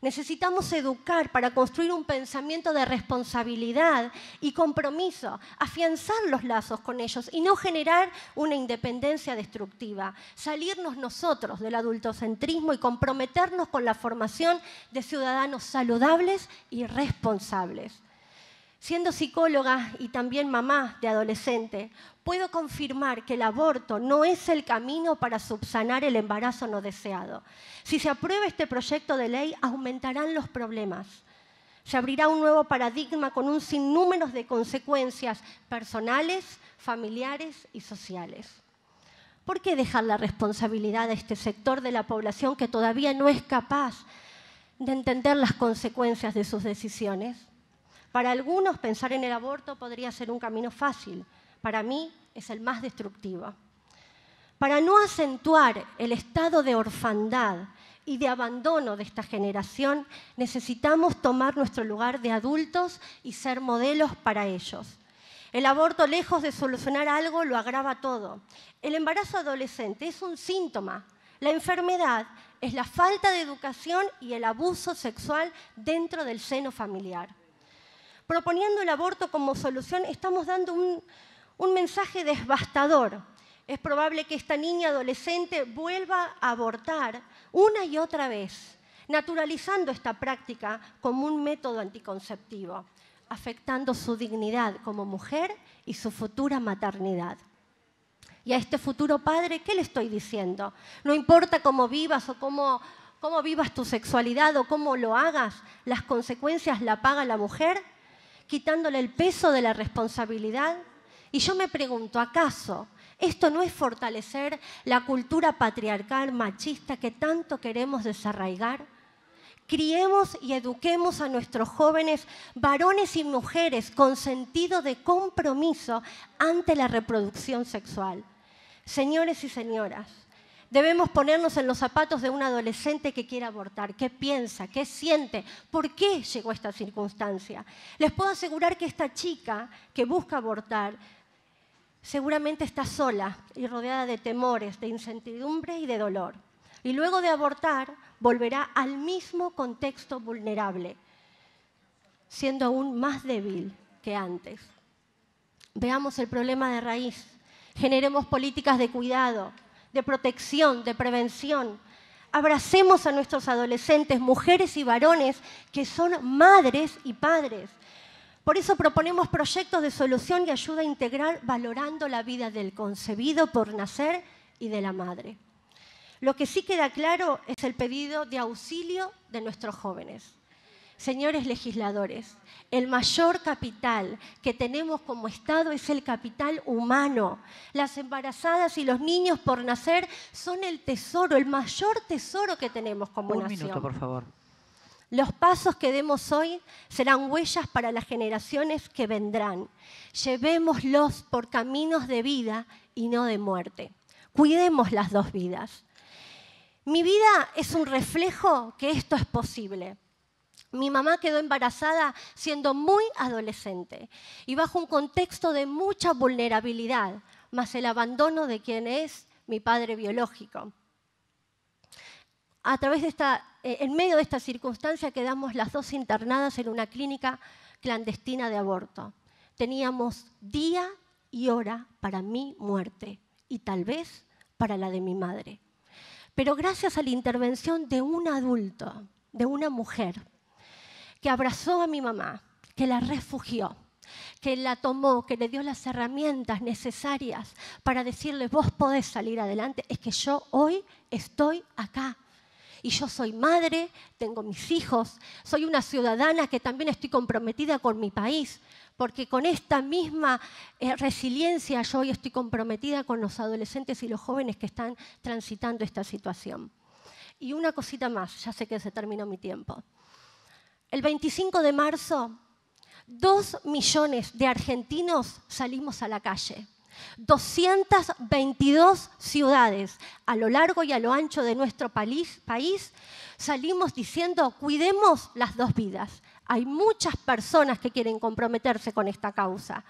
Necesitamos educar para construir un pensamiento de responsabilidad y compromiso, afianzar los lazos con ellos y no generar una independencia destructiva. Salirnos nosotros del adultocentrismo y comprometernos con la formación de ciudadanos saludables y responsables. Siendo psicóloga y también mamá de adolescente, puedo confirmar que el aborto no es el camino para subsanar el embarazo no deseado. Si se aprueba este proyecto de ley, aumentarán los problemas. Se abrirá un nuevo paradigma con un sinnúmero de consecuencias personales, familiares y sociales. ¿Por qué dejar la responsabilidad a este sector de la población que todavía no es capaz de entender las consecuencias de sus decisiones? Para algunos pensar en el aborto podría ser un camino fácil, para mí es el más destructivo. Para no acentuar el estado de orfandad y de abandono de esta generación, necesitamos tomar nuestro lugar de adultos y ser modelos para ellos. El aborto, lejos de solucionar algo, lo agrava todo. El embarazo adolescente es un síntoma. La enfermedad es la falta de educación y el abuso sexual dentro del seno familiar. Proponiendo el aborto como solución, estamos dando un, un mensaje devastador. Es probable que esta niña adolescente vuelva a abortar una y otra vez, naturalizando esta práctica como un método anticonceptivo, afectando su dignidad como mujer y su futura maternidad. Y a este futuro padre, ¿qué le estoy diciendo? No importa cómo vivas o cómo, vivas tu sexualidad o cómo lo hagas, las consecuencias la paga la mujer, quitándole el peso de la responsabilidad y yo me pregunto, ¿acaso esto no es fortalecer la cultura patriarcal machista que tanto queremos desarraigar? Criemos y eduquemos a nuestros jóvenes, varones y mujeres, con sentido de compromiso ante la reproducción sexual. Señores y señoras, debemos ponernos en los zapatos de un adolescente que quiere abortar, qué piensa, qué siente, por qué llegó a esta circunstancia. Les puedo asegurar que esta chica que busca abortar seguramente está sola y rodeada de temores, de incertidumbre y de dolor. Y luego de abortar, volverá al mismo contexto vulnerable, siendo aún más débil que antes. Veamos el problema de raíz. Generemos políticas de cuidado, de protección, de prevención. Abracemos a nuestros adolescentes, mujeres y varones que son madres y padres. Por eso proponemos proyectos de solución y ayuda integral valorando la vida del concebido por nacer y de la madre. Lo que sí queda claro es el pedido de auxilio de nuestros jóvenes. Señores legisladores, el mayor capital que tenemos como Estado es el capital humano. Las embarazadas y los niños por nacer son el tesoro, el mayor tesoro que tenemos como nación. Un minuto, por favor. Los pasos que demos hoy serán huellas para las generaciones que vendrán. Llevémoslos por caminos de vida y no de muerte. Cuidemos las dos vidas. Mi vida es un reflejo que esto es posible. Mi mamá quedó embarazada siendo muy adolescente y bajo un contexto de mucha vulnerabilidad, más el abandono de quien es mi padre biológico. A través de esta eh, en medio de esta circunstancia quedamos las dos internadas en una clínica clandestina de aborto. Teníamos día y hora para mi muerte y tal vez para la de mi madre. Pero gracias a la intervención de un adulto, de una mujer, que abrazó a mi mamá, que la refugió, que la tomó, que le dio las herramientas necesarias para decirle, vos podés salir adelante, es que yo hoy estoy acá y yo soy madre, tengo mis hijos, soy una ciudadana que también estoy comprometida con mi país, porque con esta misma eh, resiliencia yo hoy estoy comprometida con los adolescentes y los jóvenes que están transitando esta situación. Y una cosita más, ya sé que se terminó mi tiempo. El 25 de marzo, dos millones de argentinos salimos a la calle 222 ciudades a lo largo y a lo ancho de nuestro país salimos diciendo, cuidemos las dos vidas. Hay muchas personas que quieren comprometerse con esta causa.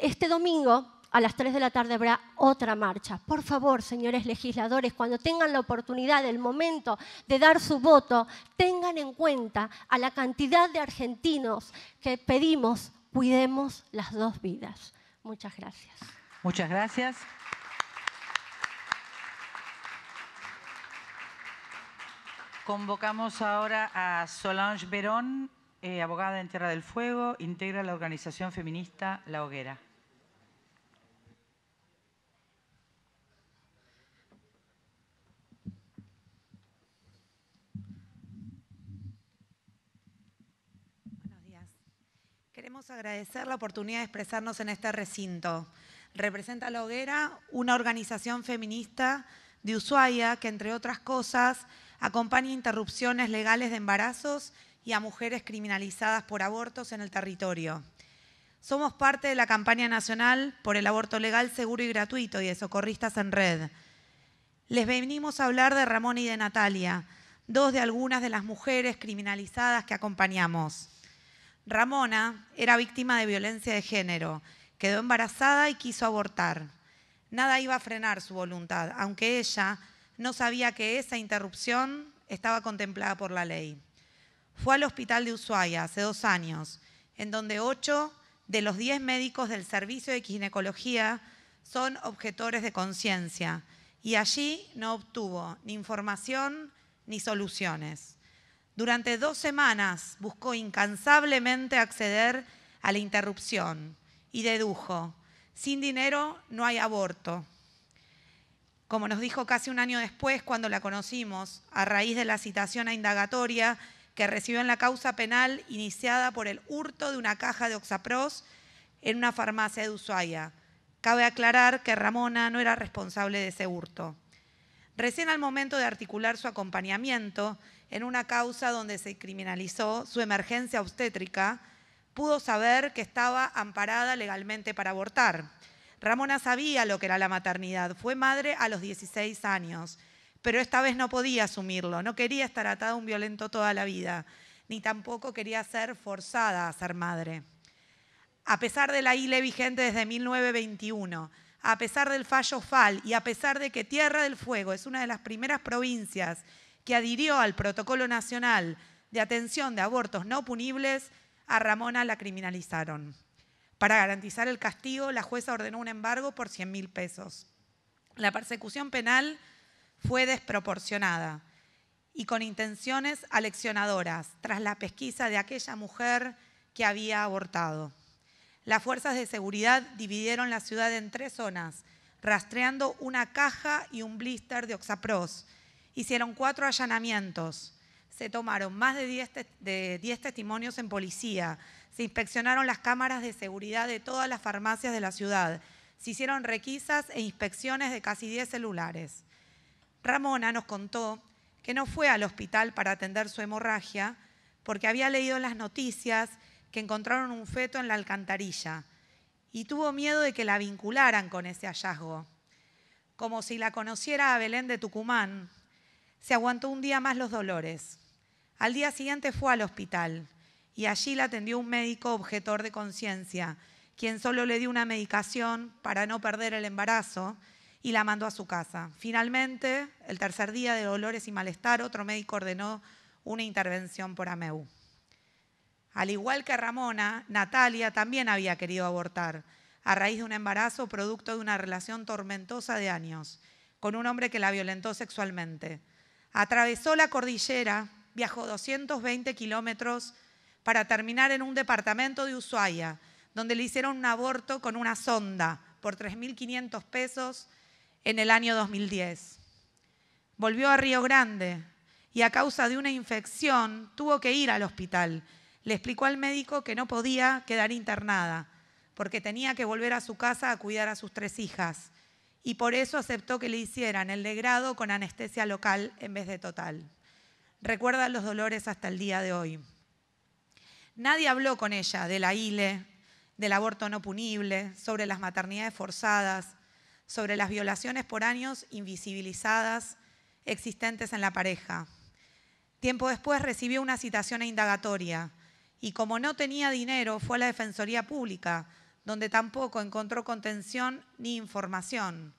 Este domingo a las 3 de la tarde habrá otra marcha. Por favor, señores legisladores, cuando tengan la oportunidad, el momento de dar su voto, tengan en cuenta a la cantidad de argentinos que pedimos cuidemos las dos vidas. Muchas gracias. Muchas gracias. Convocamos ahora a Solange Verón, eh, abogada en Tierra del Fuego, integra la organización feminista La Hoguera. Queremos agradecer la oportunidad de expresarnos en este recinto. Representa La Hoguera, una organización feminista de Ushuaia que, entre otras cosas, acompaña interrupciones legales de embarazos y a mujeres criminalizadas por abortos en el territorio. Somos parte de la campaña nacional por el aborto legal, seguro y gratuito y de Socorristas en Red. Les venimos a hablar de Ramón y de Natalia, dos de algunas de las mujeres criminalizadas que acompañamos. Ramona era víctima de violencia de género, quedó embarazada y quiso abortar. Nada iba a frenar su voluntad, aunque ella no sabía que esa interrupción estaba contemplada por la ley. Fue al hospital de Ushuaia hace dos años, en donde ocho de los diez médicos del servicio de ginecología son objetores de conciencia y allí no obtuvo ni información ni soluciones. Durante dos semanas buscó incansablemente acceder a la interrupción y dedujo, sin dinero no hay aborto. Como nos dijo casi un año después cuando la conocimos, a raíz de la citación a indagatoria que recibió en la causa penal iniciada por el hurto de una caja de Oxapros en una farmacia de Ushuaia. Cabe aclarar que Ramona no era responsable de ese hurto. Recién al momento de articular su acompañamiento, en una causa donde se criminalizó su emergencia obstétrica, pudo saber que estaba amparada legalmente para abortar. Ramona sabía lo que era la maternidad, fue madre a los 16 años, pero esta vez no podía asumirlo, no quería estar atada a un violento toda la vida, ni tampoco quería ser forzada a ser madre. A pesar de la ILE vigente desde 1921, a pesar del fallo FAL y a pesar de que Tierra del Fuego es una de las primeras provincias que adhirió al Protocolo Nacional de Atención de Abortos No Punibles, a Ramona la criminalizaron. Para garantizar el castigo, la jueza ordenó un embargo por 100 mil pesos. La persecución penal fue desproporcionada y con intenciones aleccionadoras tras la pesquisa de aquella mujer que había abortado. Las fuerzas de seguridad dividieron la ciudad en tres zonas, rastreando una caja y un blister de oxapros Hicieron cuatro allanamientos, se tomaron más de 10 testimonios en policía, se inspeccionaron las cámaras de seguridad de todas las farmacias de la ciudad, se hicieron requisas e inspecciones de casi 10 celulares. Ramona nos contó que no fue al hospital para atender su hemorragia porque había leído las noticias que encontraron un feto en la alcantarilla y tuvo miedo de que la vincularan con ese hallazgo, como si la conociera a Belén de Tucumán se aguantó un día más los dolores. Al día siguiente fue al hospital y allí la atendió un médico objetor de conciencia, quien solo le dio una medicación para no perder el embarazo y la mandó a su casa. Finalmente, el tercer día de dolores y malestar, otro médico ordenó una intervención por AMEU. Al igual que Ramona, Natalia también había querido abortar, a raíz de un embarazo producto de una relación tormentosa de años, con un hombre que la violentó sexualmente. Atravesó la cordillera, viajó 220 kilómetros para terminar en un departamento de Ushuaia, donde le hicieron un aborto con una sonda por 3.500 pesos en el año 2010. Volvió a Río Grande y a causa de una infección tuvo que ir al hospital. Le explicó al médico que no podía quedar internada porque tenía que volver a su casa a cuidar a sus tres hijas y por eso aceptó que le hicieran el degrado con anestesia local en vez de total. Recuerda los dolores hasta el día de hoy. Nadie habló con ella de la ILE, del aborto no punible, sobre las maternidades forzadas, sobre las violaciones por años invisibilizadas existentes en la pareja. Tiempo después recibió una citación a indagatoria y como no tenía dinero fue a la Defensoría Pública, donde tampoco encontró contención ni información.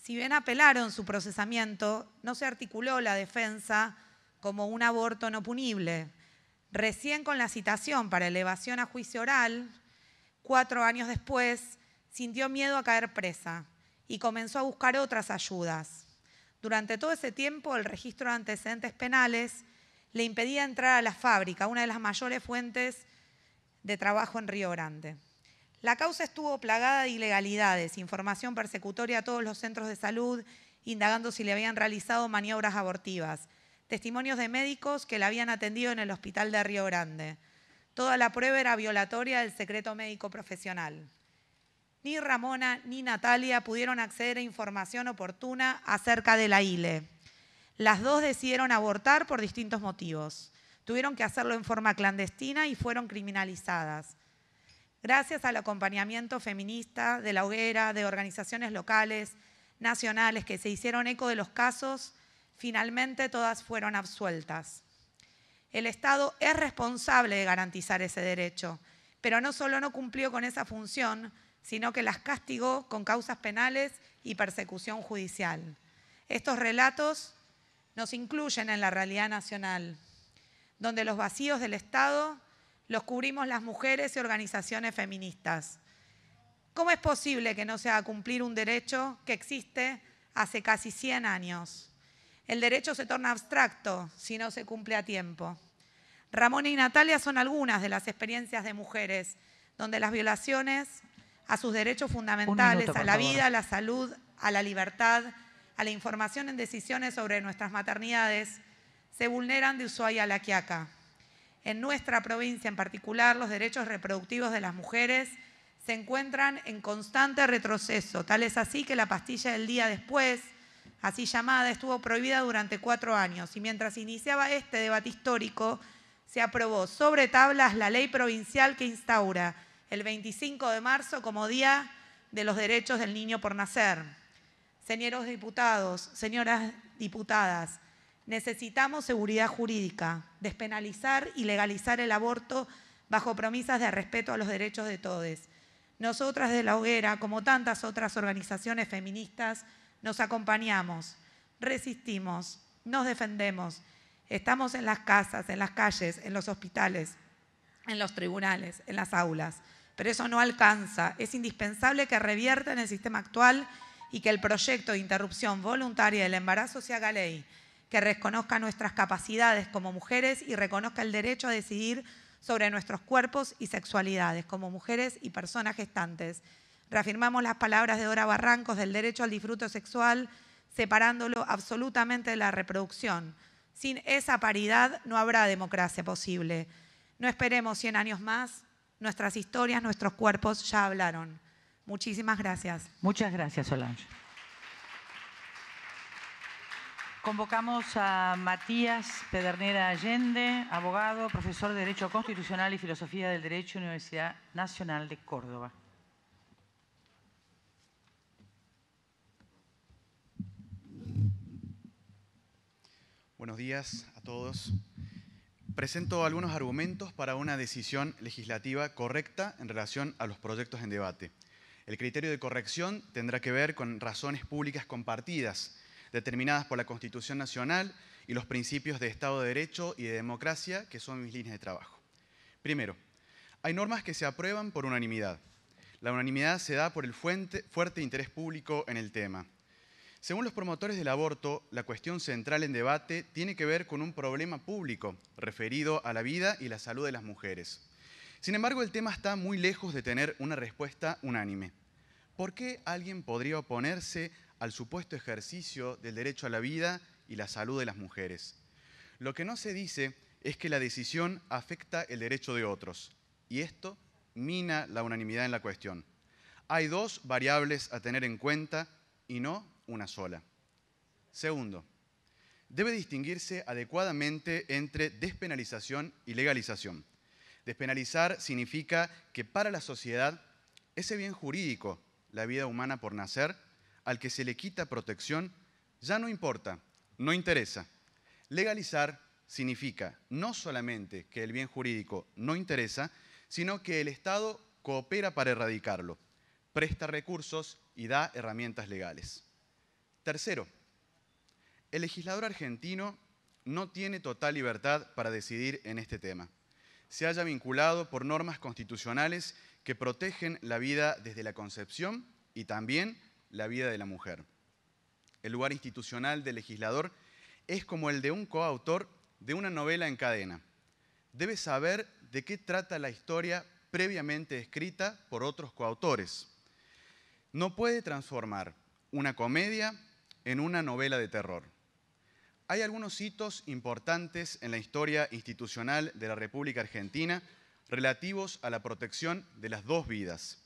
Si bien apelaron su procesamiento, no se articuló la defensa como un aborto no punible. Recién con la citación para elevación a juicio oral, cuatro años después, sintió miedo a caer presa y comenzó a buscar otras ayudas. Durante todo ese tiempo, el registro de antecedentes penales le impedía entrar a la fábrica, una de las mayores fuentes de trabajo en Río Grande. La causa estuvo plagada de ilegalidades, información persecutoria a todos los centros de salud, indagando si le habían realizado maniobras abortivas, testimonios de médicos que la habían atendido en el hospital de Río Grande. Toda la prueba era violatoria del secreto médico profesional. Ni Ramona ni Natalia pudieron acceder a información oportuna acerca de la ILE. Las dos decidieron abortar por distintos motivos. Tuvieron que hacerlo en forma clandestina y fueron criminalizadas. Gracias al acompañamiento feminista de la hoguera, de organizaciones locales, nacionales que se hicieron eco de los casos, finalmente todas fueron absueltas. El Estado es responsable de garantizar ese derecho, pero no solo no cumplió con esa función, sino que las castigó con causas penales y persecución judicial. Estos relatos nos incluyen en la realidad nacional, donde los vacíos del Estado los cubrimos las mujeres y organizaciones feministas. ¿Cómo es posible que no se haga cumplir un derecho que existe hace casi 100 años? El derecho se torna abstracto si no se cumple a tiempo. Ramón y Natalia son algunas de las experiencias de mujeres donde las violaciones a sus derechos fundamentales, a la vida, a la salud, a la libertad, a la información en decisiones sobre nuestras maternidades, se vulneran de Ushuaia a La Quiaca. En nuestra provincia en particular, los derechos reproductivos de las mujeres se encuentran en constante retroceso. Tal es así que la pastilla del día después, así llamada, estuvo prohibida durante cuatro años y mientras iniciaba este debate histórico, se aprobó sobre tablas la ley provincial que instaura el 25 de marzo como Día de los Derechos del Niño por Nacer. Señoros diputados, señoras diputadas, Necesitamos seguridad jurídica, despenalizar y legalizar el aborto bajo promesas de respeto a los derechos de todos. Nosotras de la hoguera, como tantas otras organizaciones feministas, nos acompañamos, resistimos, nos defendemos. Estamos en las casas, en las calles, en los hospitales, en los tribunales, en las aulas. Pero eso no alcanza. Es indispensable que en el sistema actual y que el proyecto de interrupción voluntaria del embarazo se haga ley que reconozca nuestras capacidades como mujeres y reconozca el derecho a decidir sobre nuestros cuerpos y sexualidades como mujeres y personas gestantes. Reafirmamos las palabras de Dora Barrancos del derecho al disfrute sexual, separándolo absolutamente de la reproducción. Sin esa paridad no habrá democracia posible. No esperemos 100 años más, nuestras historias, nuestros cuerpos ya hablaron. Muchísimas gracias. Muchas gracias, Solange. Convocamos a Matías Pedernera Allende, abogado, profesor de Derecho Constitucional y Filosofía del Derecho, Universidad Nacional de Córdoba. Buenos días a todos. Presento algunos argumentos para una decisión legislativa correcta en relación a los proyectos en debate. El criterio de corrección tendrá que ver con razones públicas compartidas determinadas por la Constitución Nacional y los principios de Estado de Derecho y de democracia, que son mis líneas de trabajo. Primero, hay normas que se aprueban por unanimidad. La unanimidad se da por el fuerte interés público en el tema. Según los promotores del aborto, la cuestión central en debate tiene que ver con un problema público referido a la vida y la salud de las mujeres. Sin embargo, el tema está muy lejos de tener una respuesta unánime. ¿Por qué alguien podría oponerse al supuesto ejercicio del derecho a la vida y la salud de las mujeres. Lo que no se dice es que la decisión afecta el derecho de otros, y esto mina la unanimidad en la cuestión. Hay dos variables a tener en cuenta y no una sola. Segundo, debe distinguirse adecuadamente entre despenalización y legalización. Despenalizar significa que para la sociedad ese bien jurídico, la vida humana por nacer, al que se le quita protección, ya no importa, no interesa. Legalizar significa no solamente que el bien jurídico no interesa, sino que el Estado coopera para erradicarlo, presta recursos y da herramientas legales. Tercero, el legislador argentino no tiene total libertad para decidir en este tema. Se haya vinculado por normas constitucionales que protegen la vida desde la concepción y también la vida de la mujer. El lugar institucional del legislador es como el de un coautor de una novela en cadena. Debe saber de qué trata la historia previamente escrita por otros coautores. No puede transformar una comedia en una novela de terror. Hay algunos hitos importantes en la historia institucional de la República Argentina relativos a la protección de las dos vidas,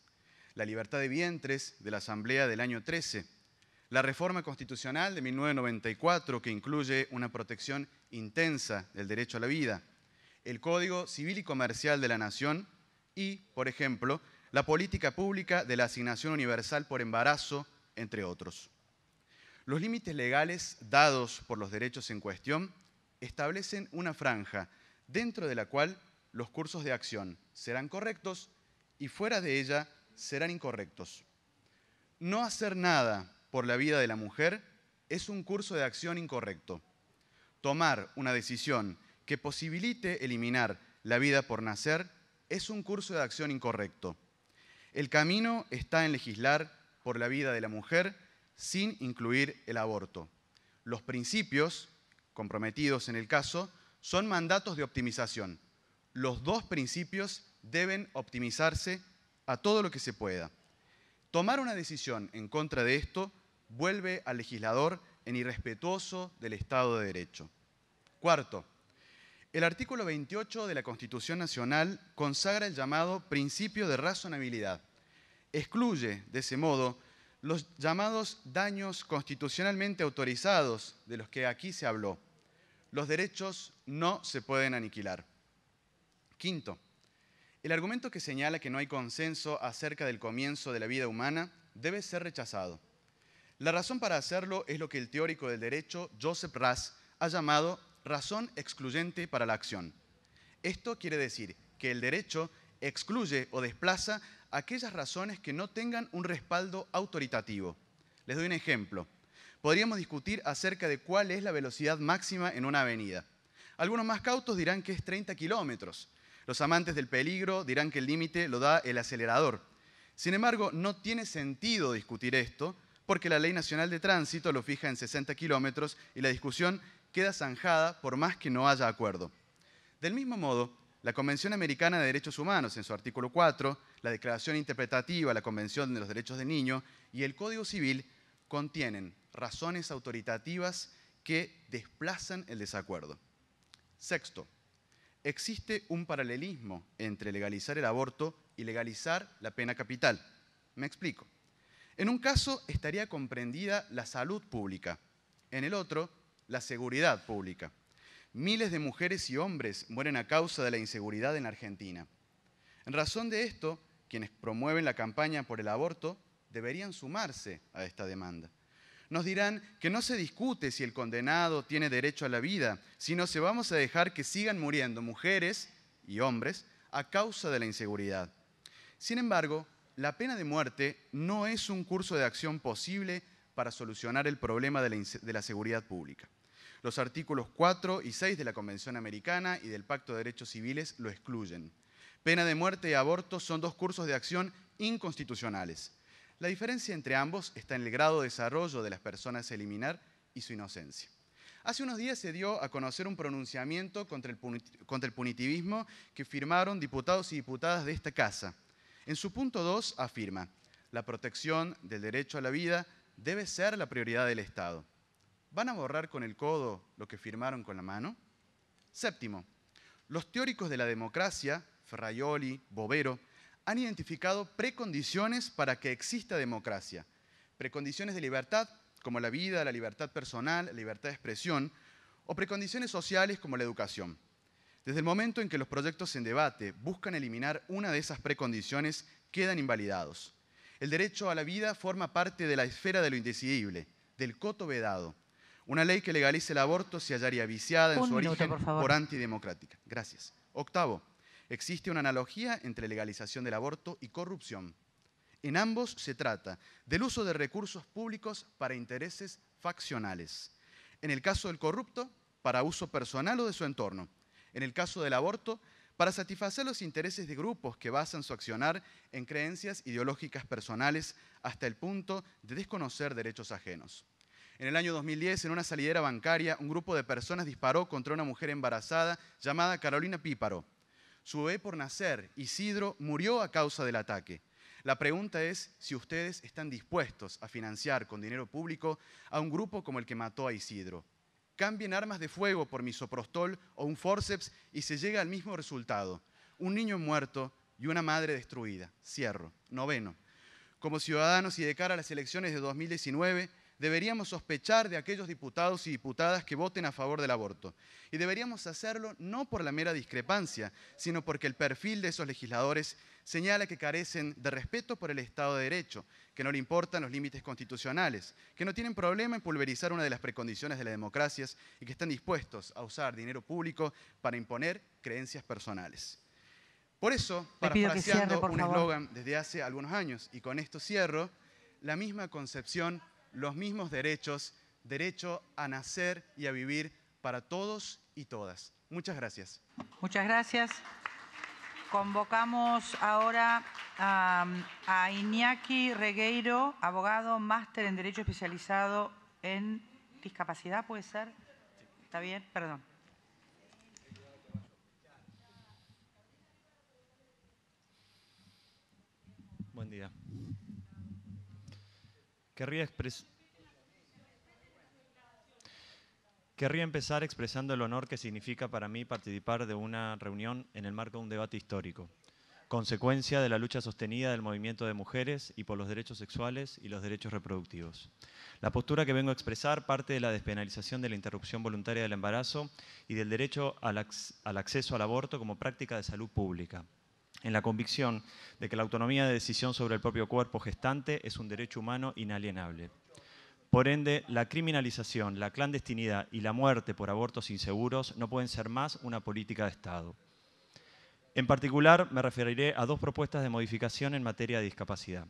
la libertad de vientres de la Asamblea del año 13, la reforma constitucional de 1994 que incluye una protección intensa del derecho a la vida, el Código Civil y Comercial de la Nación y, por ejemplo, la política pública de la asignación universal por embarazo, entre otros. Los límites legales dados por los derechos en cuestión establecen una franja dentro de la cual los cursos de acción serán correctos y fuera de ella serán incorrectos. No hacer nada por la vida de la mujer es un curso de acción incorrecto. Tomar una decisión que posibilite eliminar la vida por nacer es un curso de acción incorrecto. El camino está en legislar por la vida de la mujer sin incluir el aborto. Los principios comprometidos en el caso son mandatos de optimización. Los dos principios deben optimizarse a todo lo que se pueda. Tomar una decisión en contra de esto vuelve al legislador en irrespetuoso del Estado de Derecho. Cuarto, el artículo 28 de la Constitución Nacional consagra el llamado principio de razonabilidad. Excluye, de ese modo, los llamados daños constitucionalmente autorizados de los que aquí se habló. Los derechos no se pueden aniquilar. Quinto, el argumento que señala que no hay consenso acerca del comienzo de la vida humana debe ser rechazado. La razón para hacerlo es lo que el teórico del derecho Joseph Rass, ha llamado razón excluyente para la acción. Esto quiere decir que el derecho excluye o desplaza aquellas razones que no tengan un respaldo autoritativo. Les doy un ejemplo. Podríamos discutir acerca de cuál es la velocidad máxima en una avenida. Algunos más cautos dirán que es 30 kilómetros, los amantes del peligro dirán que el límite lo da el acelerador. Sin embargo, no tiene sentido discutir esto porque la Ley Nacional de Tránsito lo fija en 60 kilómetros y la discusión queda zanjada por más que no haya acuerdo. Del mismo modo, la Convención Americana de Derechos Humanos, en su artículo 4, la Declaración Interpretativa, la Convención de los Derechos del Niño y el Código Civil contienen razones autoritativas que desplazan el desacuerdo. Sexto, existe un paralelismo entre legalizar el aborto y legalizar la pena capital. Me explico. En un caso estaría comprendida la salud pública, en el otro, la seguridad pública. Miles de mujeres y hombres mueren a causa de la inseguridad en Argentina. En razón de esto, quienes promueven la campaña por el aborto deberían sumarse a esta demanda nos dirán que no se discute si el condenado tiene derecho a la vida, sino se vamos a dejar que sigan muriendo mujeres y hombres a causa de la inseguridad. Sin embargo, la pena de muerte no es un curso de acción posible para solucionar el problema de la, seguridad pública. Los artículos 4 y 6 de la Convención Americana y del Pacto de Derechos Civiles lo excluyen. Pena de muerte y aborto son dos cursos de acción inconstitucionales. La diferencia entre ambos está en el grado de desarrollo de las personas a eliminar y su inocencia. Hace unos días se dio a conocer un pronunciamiento contra el, punitivismo que firmaron diputados y diputadas de esta Casa. En su punto 2 afirma, la protección del derecho a la vida debe ser la prioridad del Estado. ¿Van a borrar con el codo lo que firmaron con la mano? Séptimo, los teóricos de la democracia, Ferraioli, Bovero, han identificado precondiciones para que exista democracia. Precondiciones de libertad, como la vida, la libertad personal, la libertad de expresión, o precondiciones sociales como la educación. Desde el momento en que los proyectos en debate buscan eliminar una de esas precondiciones, quedan invalidados. El derecho a la vida forma parte de la esfera de lo indecidible, del coto vedado. Una ley que legalice el aborto se hallaría viciada en su origen por antidemocrática. Gracias. Octavo, Existe una analogía entre legalización del aborto y corrupción. En ambos se trata del uso de recursos públicos para intereses faccionales. En el caso del corrupto, para uso personal o de su entorno. En el caso del aborto, para satisfacer los intereses de grupos que basan su accionar en creencias ideológicas personales hasta el punto de desconocer derechos ajenos. En el año 2010, en una salidera bancaria, un grupo de personas disparó contra una mujer embarazada llamada Carolina Píparo. Su bebé por nacer, Isidro, murió a causa del ataque. La pregunta es si ustedes están dispuestos a financiar con dinero público a un grupo como el que mató a Isidro. Cambien armas de fuego por misoprostol o un forceps y se llega al mismo resultado. Un niño muerto y una madre destruida. Cierro. Noveno. Como ciudadanos y de cara a las elecciones de 2019, deberíamos sospechar de aquellos diputados y diputadas que voten a favor del aborto. Y deberíamos hacerlo no por la mera discrepancia, sino porque el perfil de esos legisladores señala que carecen de respeto por el Estado de Derecho, que no le importan los límites constitucionales, que no tienen problema en pulverizar una de las precondiciones de las democracias y que están dispuestos a usar dinero público para imponer creencias personales. Por eso, parafraseando un eslogan desde hace algunos años, y con esto cierro, la misma concepción los mismos derechos, derecho a nacer y a vivir para todos y todas. Muchas gracias. Muchas gracias. Convocamos ahora a, Iñaki Regueiro, abogado, máster en Derecho Especializado en Discapacidad, ¿puede ser? ¿Está bien? Perdón. Querría, empezar expresando el honor que significa para mí participar de una reunión en el marco de un debate histórico, consecuencia de la lucha sostenida del movimiento de mujeres y por los derechos sexuales y los derechos reproductivos. La postura que vengo a expresar parte de la despenalización de la interrupción voluntaria del embarazo y del derecho al acceso al aborto como práctica de salud pública en la convicción de que la autonomía de decisión sobre el propio cuerpo gestante es un derecho humano inalienable. Por ende, la criminalización, la clandestinidad y la muerte por abortos inseguros no pueden ser más una política de Estado. En particular, me referiré a dos propuestas de modificación en materia de discapacidad.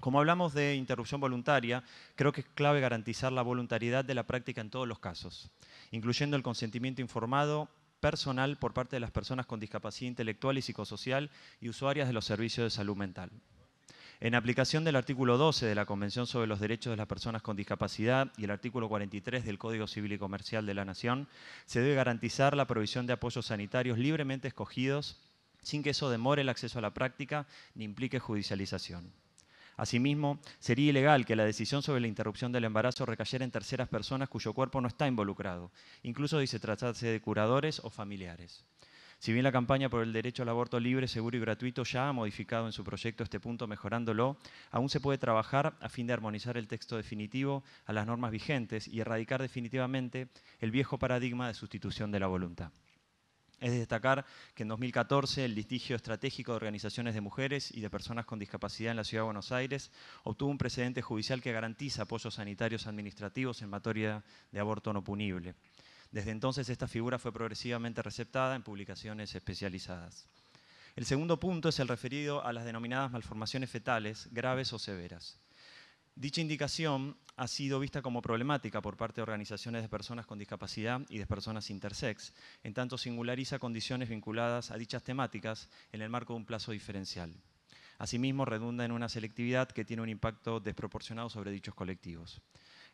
Como hablamos de interrupción voluntaria, creo que es clave garantizar la voluntariedad de la práctica en todos los casos, incluyendo el consentimiento informado personal por parte de las personas con discapacidad intelectual y psicosocial y usuarias de los servicios de salud mental. En aplicación del artículo 12 de la Convención sobre los Derechos de las Personas con Discapacidad y el artículo 43 del Código Civil y Comercial de la Nación, se debe garantizar la provisión de apoyos sanitarios libremente escogidos sin que eso demore el acceso a la práctica ni implique judicialización. Asimismo, sería ilegal que la decisión sobre la interrupción del embarazo recayera en terceras personas cuyo cuerpo no está involucrado, incluso si se tratase de curadores o familiares. Si bien la campaña por el derecho al aborto libre, seguro y gratuito ya ha modificado en su proyecto este punto mejorándolo, aún se puede trabajar a fin de armonizar el texto definitivo a las normas vigentes y erradicar definitivamente el viejo paradigma de sustitución de la voluntad. Es de destacar que en 2014 el litigio estratégico de organizaciones de mujeres y de personas con discapacidad en la Ciudad de Buenos Aires obtuvo un precedente judicial que garantiza apoyos sanitarios administrativos en materia de aborto no punible. Desde entonces esta figura fue progresivamente receptada en publicaciones especializadas. El segundo punto es el referido a las denominadas malformaciones fetales graves o severas. Dicha indicación ha sido vista como problemática por parte de organizaciones de personas con discapacidad y de personas intersex, en tanto singulariza condiciones vinculadas a dichas temáticas en el marco de un plazo diferencial. Asimismo, redunda en una selectividad que tiene un impacto desproporcionado sobre dichos colectivos.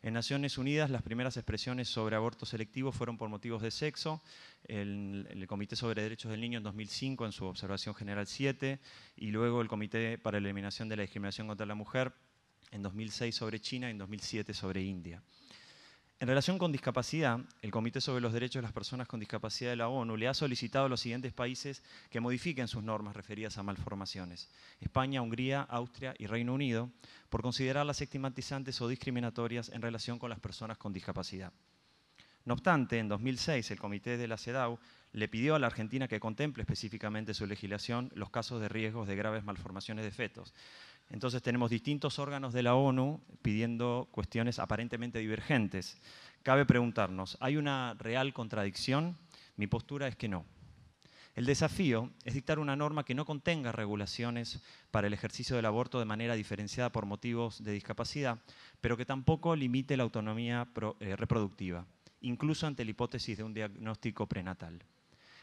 En Naciones Unidas, las primeras expresiones sobre aborto selectivo fueron por motivos de sexo, el, Comité sobre Derechos del Niño en 2005 en su Observación General 7, y luego el Comité para la Eliminación de la Discriminación contra la Mujer en 2006 sobre China y en 2007 sobre India. En relación con discapacidad, el Comité sobre los Derechos de las Personas con Discapacidad de la ONU le ha solicitado a los siguientes países que modifiquen sus normas referidas a malformaciones. España, Hungría, Austria y Reino Unido, por considerarlas estigmatizantes o discriminatorias en relación con las personas con discapacidad. No obstante, en 2006 el Comité de la CEDAW le pidió a la Argentina que contemple específicamente su legislación los casos de riesgos de graves malformaciones de fetos, entonces tenemos distintos órganos de la ONU pidiendo cuestiones aparentemente divergentes. Cabe preguntarnos, ¿hay una real contradicción? Mi postura es que no. El desafío es dictar una norma que no contenga regulaciones para el ejercicio del aborto de manera diferenciada por motivos de discapacidad, pero que tampoco limite la autonomía eh, reproductiva, incluso ante la hipótesis de un diagnóstico prenatal.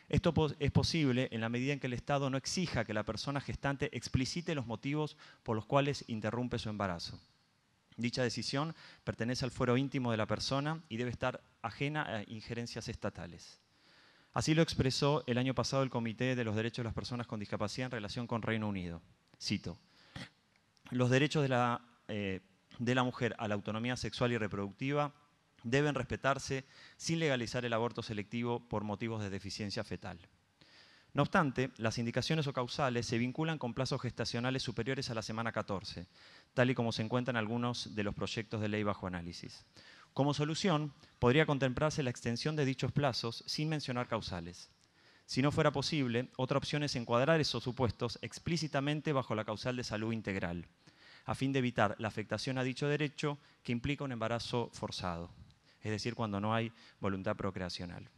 Esto es posible en la medida en que el Estado no exija que la persona gestante explicite los motivos por los cuales interrumpe su embarazo. Dicha decisión pertenece al fuero íntimo de la persona y debe estar ajena a injerencias estatales. Así lo expresó el año pasado el Comité de los Derechos de las Personas con Discapacidad en relación con Reino Unido. Cito, los derechos de la, eh, de la mujer a la autonomía sexual y reproductiva deben respetarse sin legalizar el aborto selectivo por motivos de deficiencia fetal. No obstante, las indicaciones o causales se vinculan con plazos gestacionales superiores a la semana 14, tal y como se encuentran algunos de los proyectos de ley bajo análisis. Como solución, podría contemplarse la extensión de dichos plazos sin mencionar causales. Si no fuera posible, otra opción es encuadrar esos supuestos explícitamente bajo la causal de salud integral, a fin de evitar la afectación a dicho derecho que implica un embarazo forzado es decir, cuando no hay voluntad procreacional.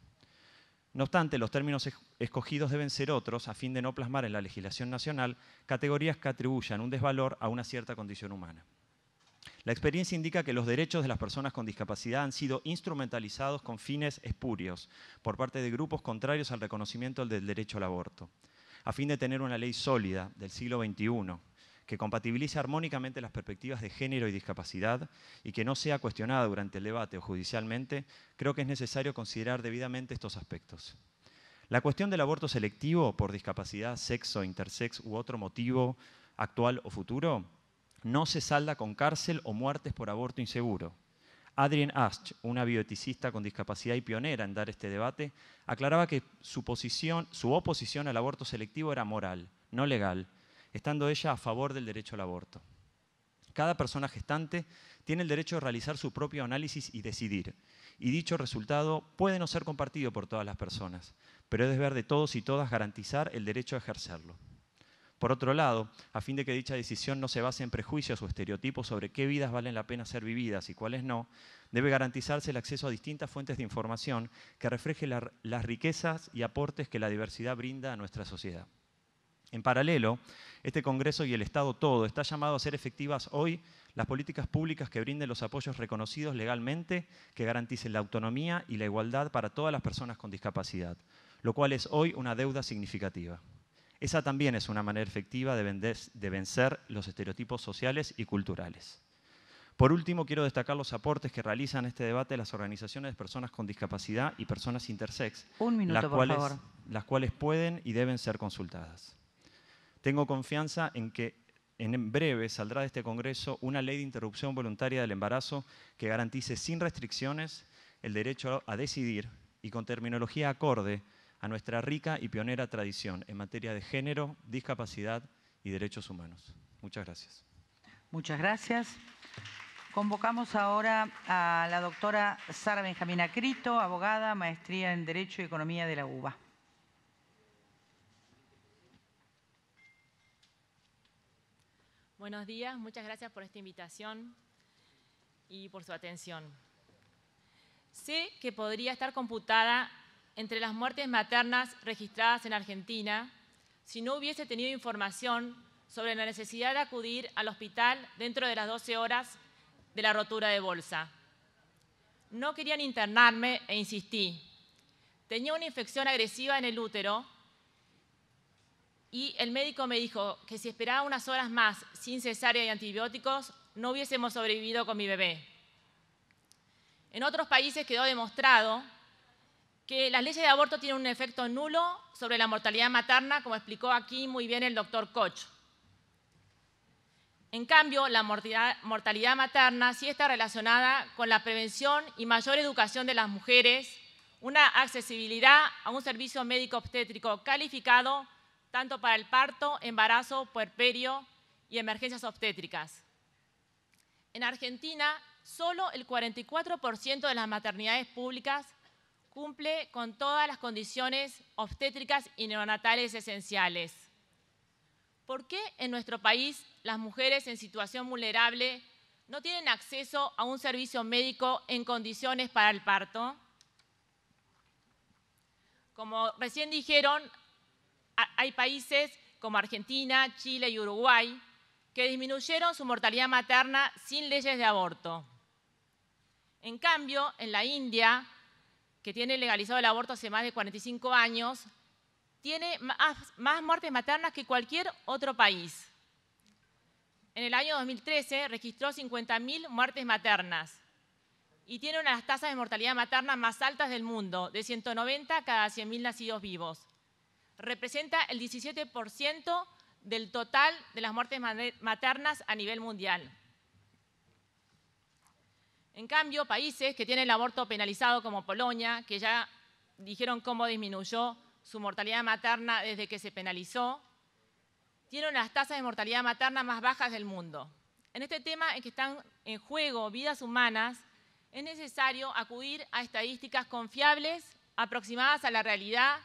No obstante, los términos escogidos deben ser otros a fin de no plasmar en la legislación nacional categorías que atribuyan un desvalor a una cierta condición humana. La experiencia indica que los derechos de las personas con discapacidad han sido instrumentalizados con fines espurios por parte de grupos contrarios al reconocimiento del derecho al aborto, a fin de tener una ley sólida del siglo XXI que compatibilice armónicamente las perspectivas de género y discapacidad y que no sea cuestionada durante el debate o judicialmente, creo que es necesario considerar debidamente estos aspectos. La cuestión del aborto selectivo por discapacidad, sexo, intersex u otro motivo actual o futuro no se salda con cárcel o muertes por aborto inseguro. Adrienne Asch, una bioeticista con discapacidad y pionera en dar este debate, aclaraba que su, posición, su oposición al aborto selectivo era moral, no legal, estando ella a favor del derecho al aborto. Cada persona gestante tiene el derecho de realizar su propio análisis y decidir. Y dicho resultado puede no ser compartido por todas las personas, pero es deber de todos y todas garantizar el derecho a ejercerlo. Por otro lado, a fin de que dicha decisión no se base en prejuicios o estereotipos sobre qué vidas valen la pena ser vividas y cuáles no, debe garantizarse el acceso a distintas fuentes de información que refleje las riquezas y aportes que la diversidad brinda a nuestra sociedad. En paralelo, este Congreso y el Estado todo está llamado a ser efectivas hoy las políticas públicas que brinden los apoyos reconocidos legalmente, que garanticen la autonomía y la igualdad para todas las personas con discapacidad, lo cual es hoy una deuda significativa. Esa también es una manera efectiva de, vencer los estereotipos sociales y culturales. Por último, quiero destacar los aportes que realizan este debate las organizaciones de personas con discapacidad y personas intersex, las cuales pueden y deben ser consultadas. Tengo confianza en que en breve saldrá de este Congreso una ley de interrupción voluntaria del embarazo que garantice sin restricciones el derecho a decidir y con terminología acorde a nuestra rica y pionera tradición en materia de género, discapacidad y derechos humanos. Muchas gracias. Muchas gracias. Convocamos ahora a la doctora Sara Benjamina Crito, abogada, maestría en Derecho y Economía de la UBA. Buenos días, muchas gracias por esta invitación y por su atención. Sé que podría estar computada entre las muertes maternas registradas en Argentina si no hubiese tenido información sobre la necesidad de acudir al hospital dentro de las 12 horas de la rotura de bolsa. No querían internarme e insistí. Tenía una infección agresiva en el útero y el médico me dijo que si esperaba unas horas más sin cesárea y antibióticos, no hubiésemos sobrevivido con mi bebé. En otros países quedó demostrado que las leyes de aborto tienen un efecto nulo sobre la mortalidad materna, como explicó aquí muy bien el doctor Koch. En cambio, la mortalidad materna sí está relacionada con la prevención y mayor educación de las mujeres, una accesibilidad a un servicio médico obstétrico calificado tanto para el parto, embarazo, puerperio y emergencias obstétricas. En Argentina, solo el 44% de las maternidades públicas cumple con todas las condiciones obstétricas y neonatales esenciales. ¿Por qué en nuestro país las mujeres en situación vulnerable no tienen acceso a un servicio médico en condiciones para el parto? Como recién dijeron, hay países como Argentina, Chile y Uruguay que disminuyeron su mortalidad materna sin leyes de aborto. En cambio, en la India, que tiene legalizado el aborto hace más de 45 años, tiene más, muertes maternas que cualquier otro país. En el año 2013 registró 50.000 muertes maternas y tiene unas de las tasas de mortalidad materna más altas del mundo, de 190 cada 100.000 nacidos vivos representa el 17% del total de las muertes maternas a nivel mundial. En cambio, países que tienen el aborto penalizado como Polonia, que ya dijeron cómo disminuyó su mortalidad materna desde que se penalizó, tienen las tasas de mortalidad materna más bajas del mundo. En este tema en que están en juego vidas humanas, es necesario acudir a estadísticas confiables, aproximadas a la realidad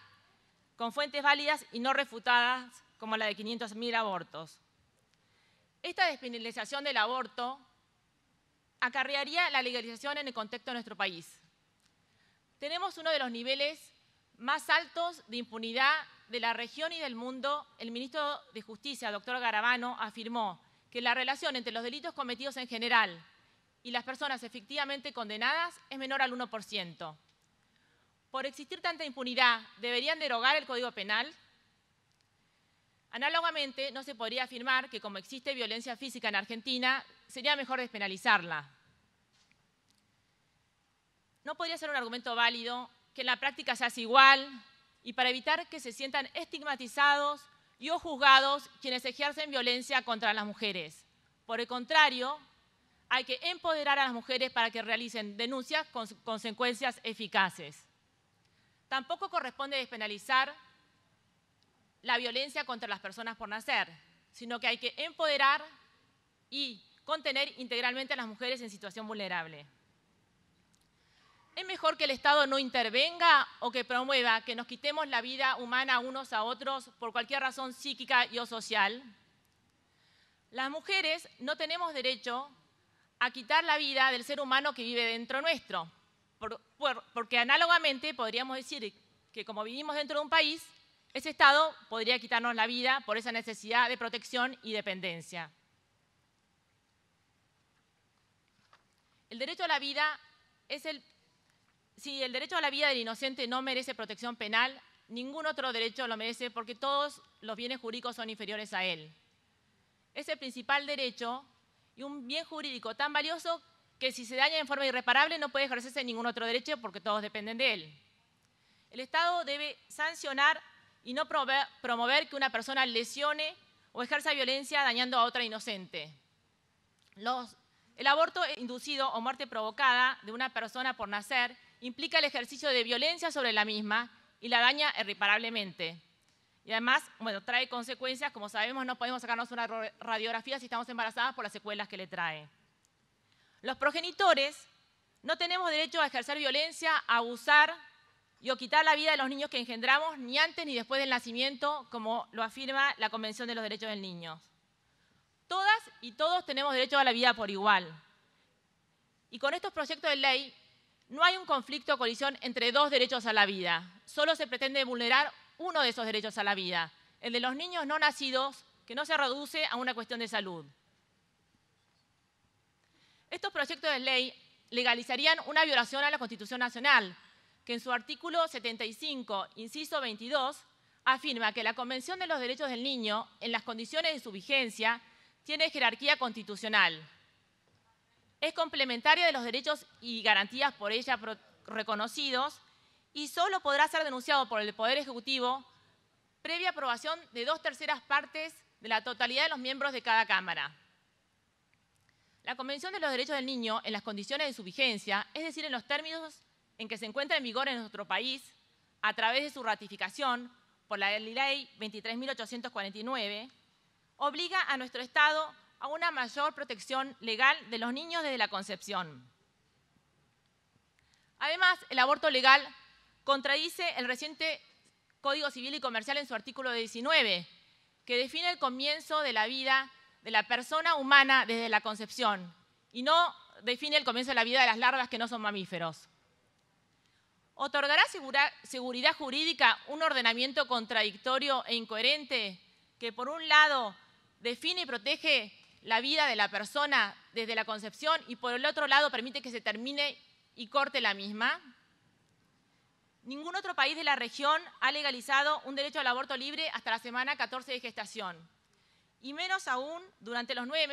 con fuentes válidas y no refutadas, como la de 500.000 abortos. Esta despenalización del aborto acarrearía la legalización en el contexto de nuestro país. Tenemos uno de los niveles más altos de impunidad de la región y del mundo. El ministro de Justicia, doctor Garabano, afirmó que la relación entre los delitos cometidos en general y las personas efectivamente condenadas es menor al 1% por existir tanta impunidad, deberían derogar el Código Penal? Análogamente, no se podría afirmar que como existe violencia física en Argentina, sería mejor despenalizarla. No podría ser un argumento válido que en la práctica se hace igual y para evitar que se sientan estigmatizados y o juzgados quienes ejercen violencia contra las mujeres. Por el contrario, hay que empoderar a las mujeres para que realicen denuncias con consecuencias eficaces. Tampoco corresponde despenalizar la violencia contra las personas por nacer, sino que hay que empoderar y contener integralmente a las mujeres en situación vulnerable. Es mejor que el Estado no intervenga o que promueva que nos quitemos la vida humana unos a otros por cualquier razón psíquica y o social. Las mujeres no tenemos derecho a quitar la vida del ser humano que vive dentro nuestro, porque análogamente podríamos decir que como vivimos dentro de un país, ese Estado podría quitarnos la vida por esa necesidad de protección y dependencia. El derecho a la vida es el... Si el derecho a la vida del inocente no merece protección penal, ningún otro derecho lo merece porque todos los bienes jurídicos son inferiores a él. Es el principal derecho y un bien jurídico tan valioso que si se daña en forma irreparable no puede ejercerse ningún otro derecho porque todos dependen de él. El Estado debe sancionar y no promover que una persona lesione o ejerza violencia dañando a otra inocente. el aborto inducido o muerte provocada de una persona por nacer implica el ejercicio de violencia sobre la misma y la daña irreparablemente. Y además, bueno, trae consecuencias, como sabemos, no podemos sacarnos una radiografía si estamos embarazadas por las secuelas que le trae. Los progenitores no tenemos derecho a ejercer violencia, a abusar y o quitar la vida de los niños que engendramos ni antes ni después del nacimiento, como lo afirma la Convención de los Derechos del Niño. Todas y todos tenemos derecho a la vida por igual. Y con estos proyectos de ley no hay un conflicto o colisión entre dos derechos a la vida. Solo se pretende vulnerar uno de esos derechos a la vida, el de los niños no nacidos, que no se reduce a una cuestión de salud. Estos proyectos de ley legalizarían una violación a la Constitución Nacional, que en su artículo 75, inciso 22, afirma que la Convención de los Derechos del Niño, en las condiciones de su vigencia, tiene jerarquía constitucional. Es complementaria de los derechos y garantías por ella reconocidos y solo podrá ser denunciado por el Poder Ejecutivo previa aprobación de dos terceras partes de la totalidad de los miembros de cada Cámara. La Convención de los Derechos del Niño, en las condiciones de su vigencia, es decir, en los términos en que se encuentra en vigor en nuestro país, a través de su ratificación por la Ley 23.849, obliga a nuestro Estado a una mayor protección legal de los niños desde la concepción. Además, el aborto legal contradice el reciente Código Civil y Comercial en su artículo 19, que define el comienzo de la vida de la persona humana desde la concepción y no define el comienzo de la vida de las larvas que no son mamíferos. ¿Otorgará seguridad jurídica un ordenamiento contradictorio e incoherente que por un lado define y protege la vida de la persona desde la concepción y por el otro lado permite que se termine y corte la misma? Ningún otro país de la región ha legalizado un derecho al aborto libre hasta la semana 14 de gestación y menos aún durante los nueve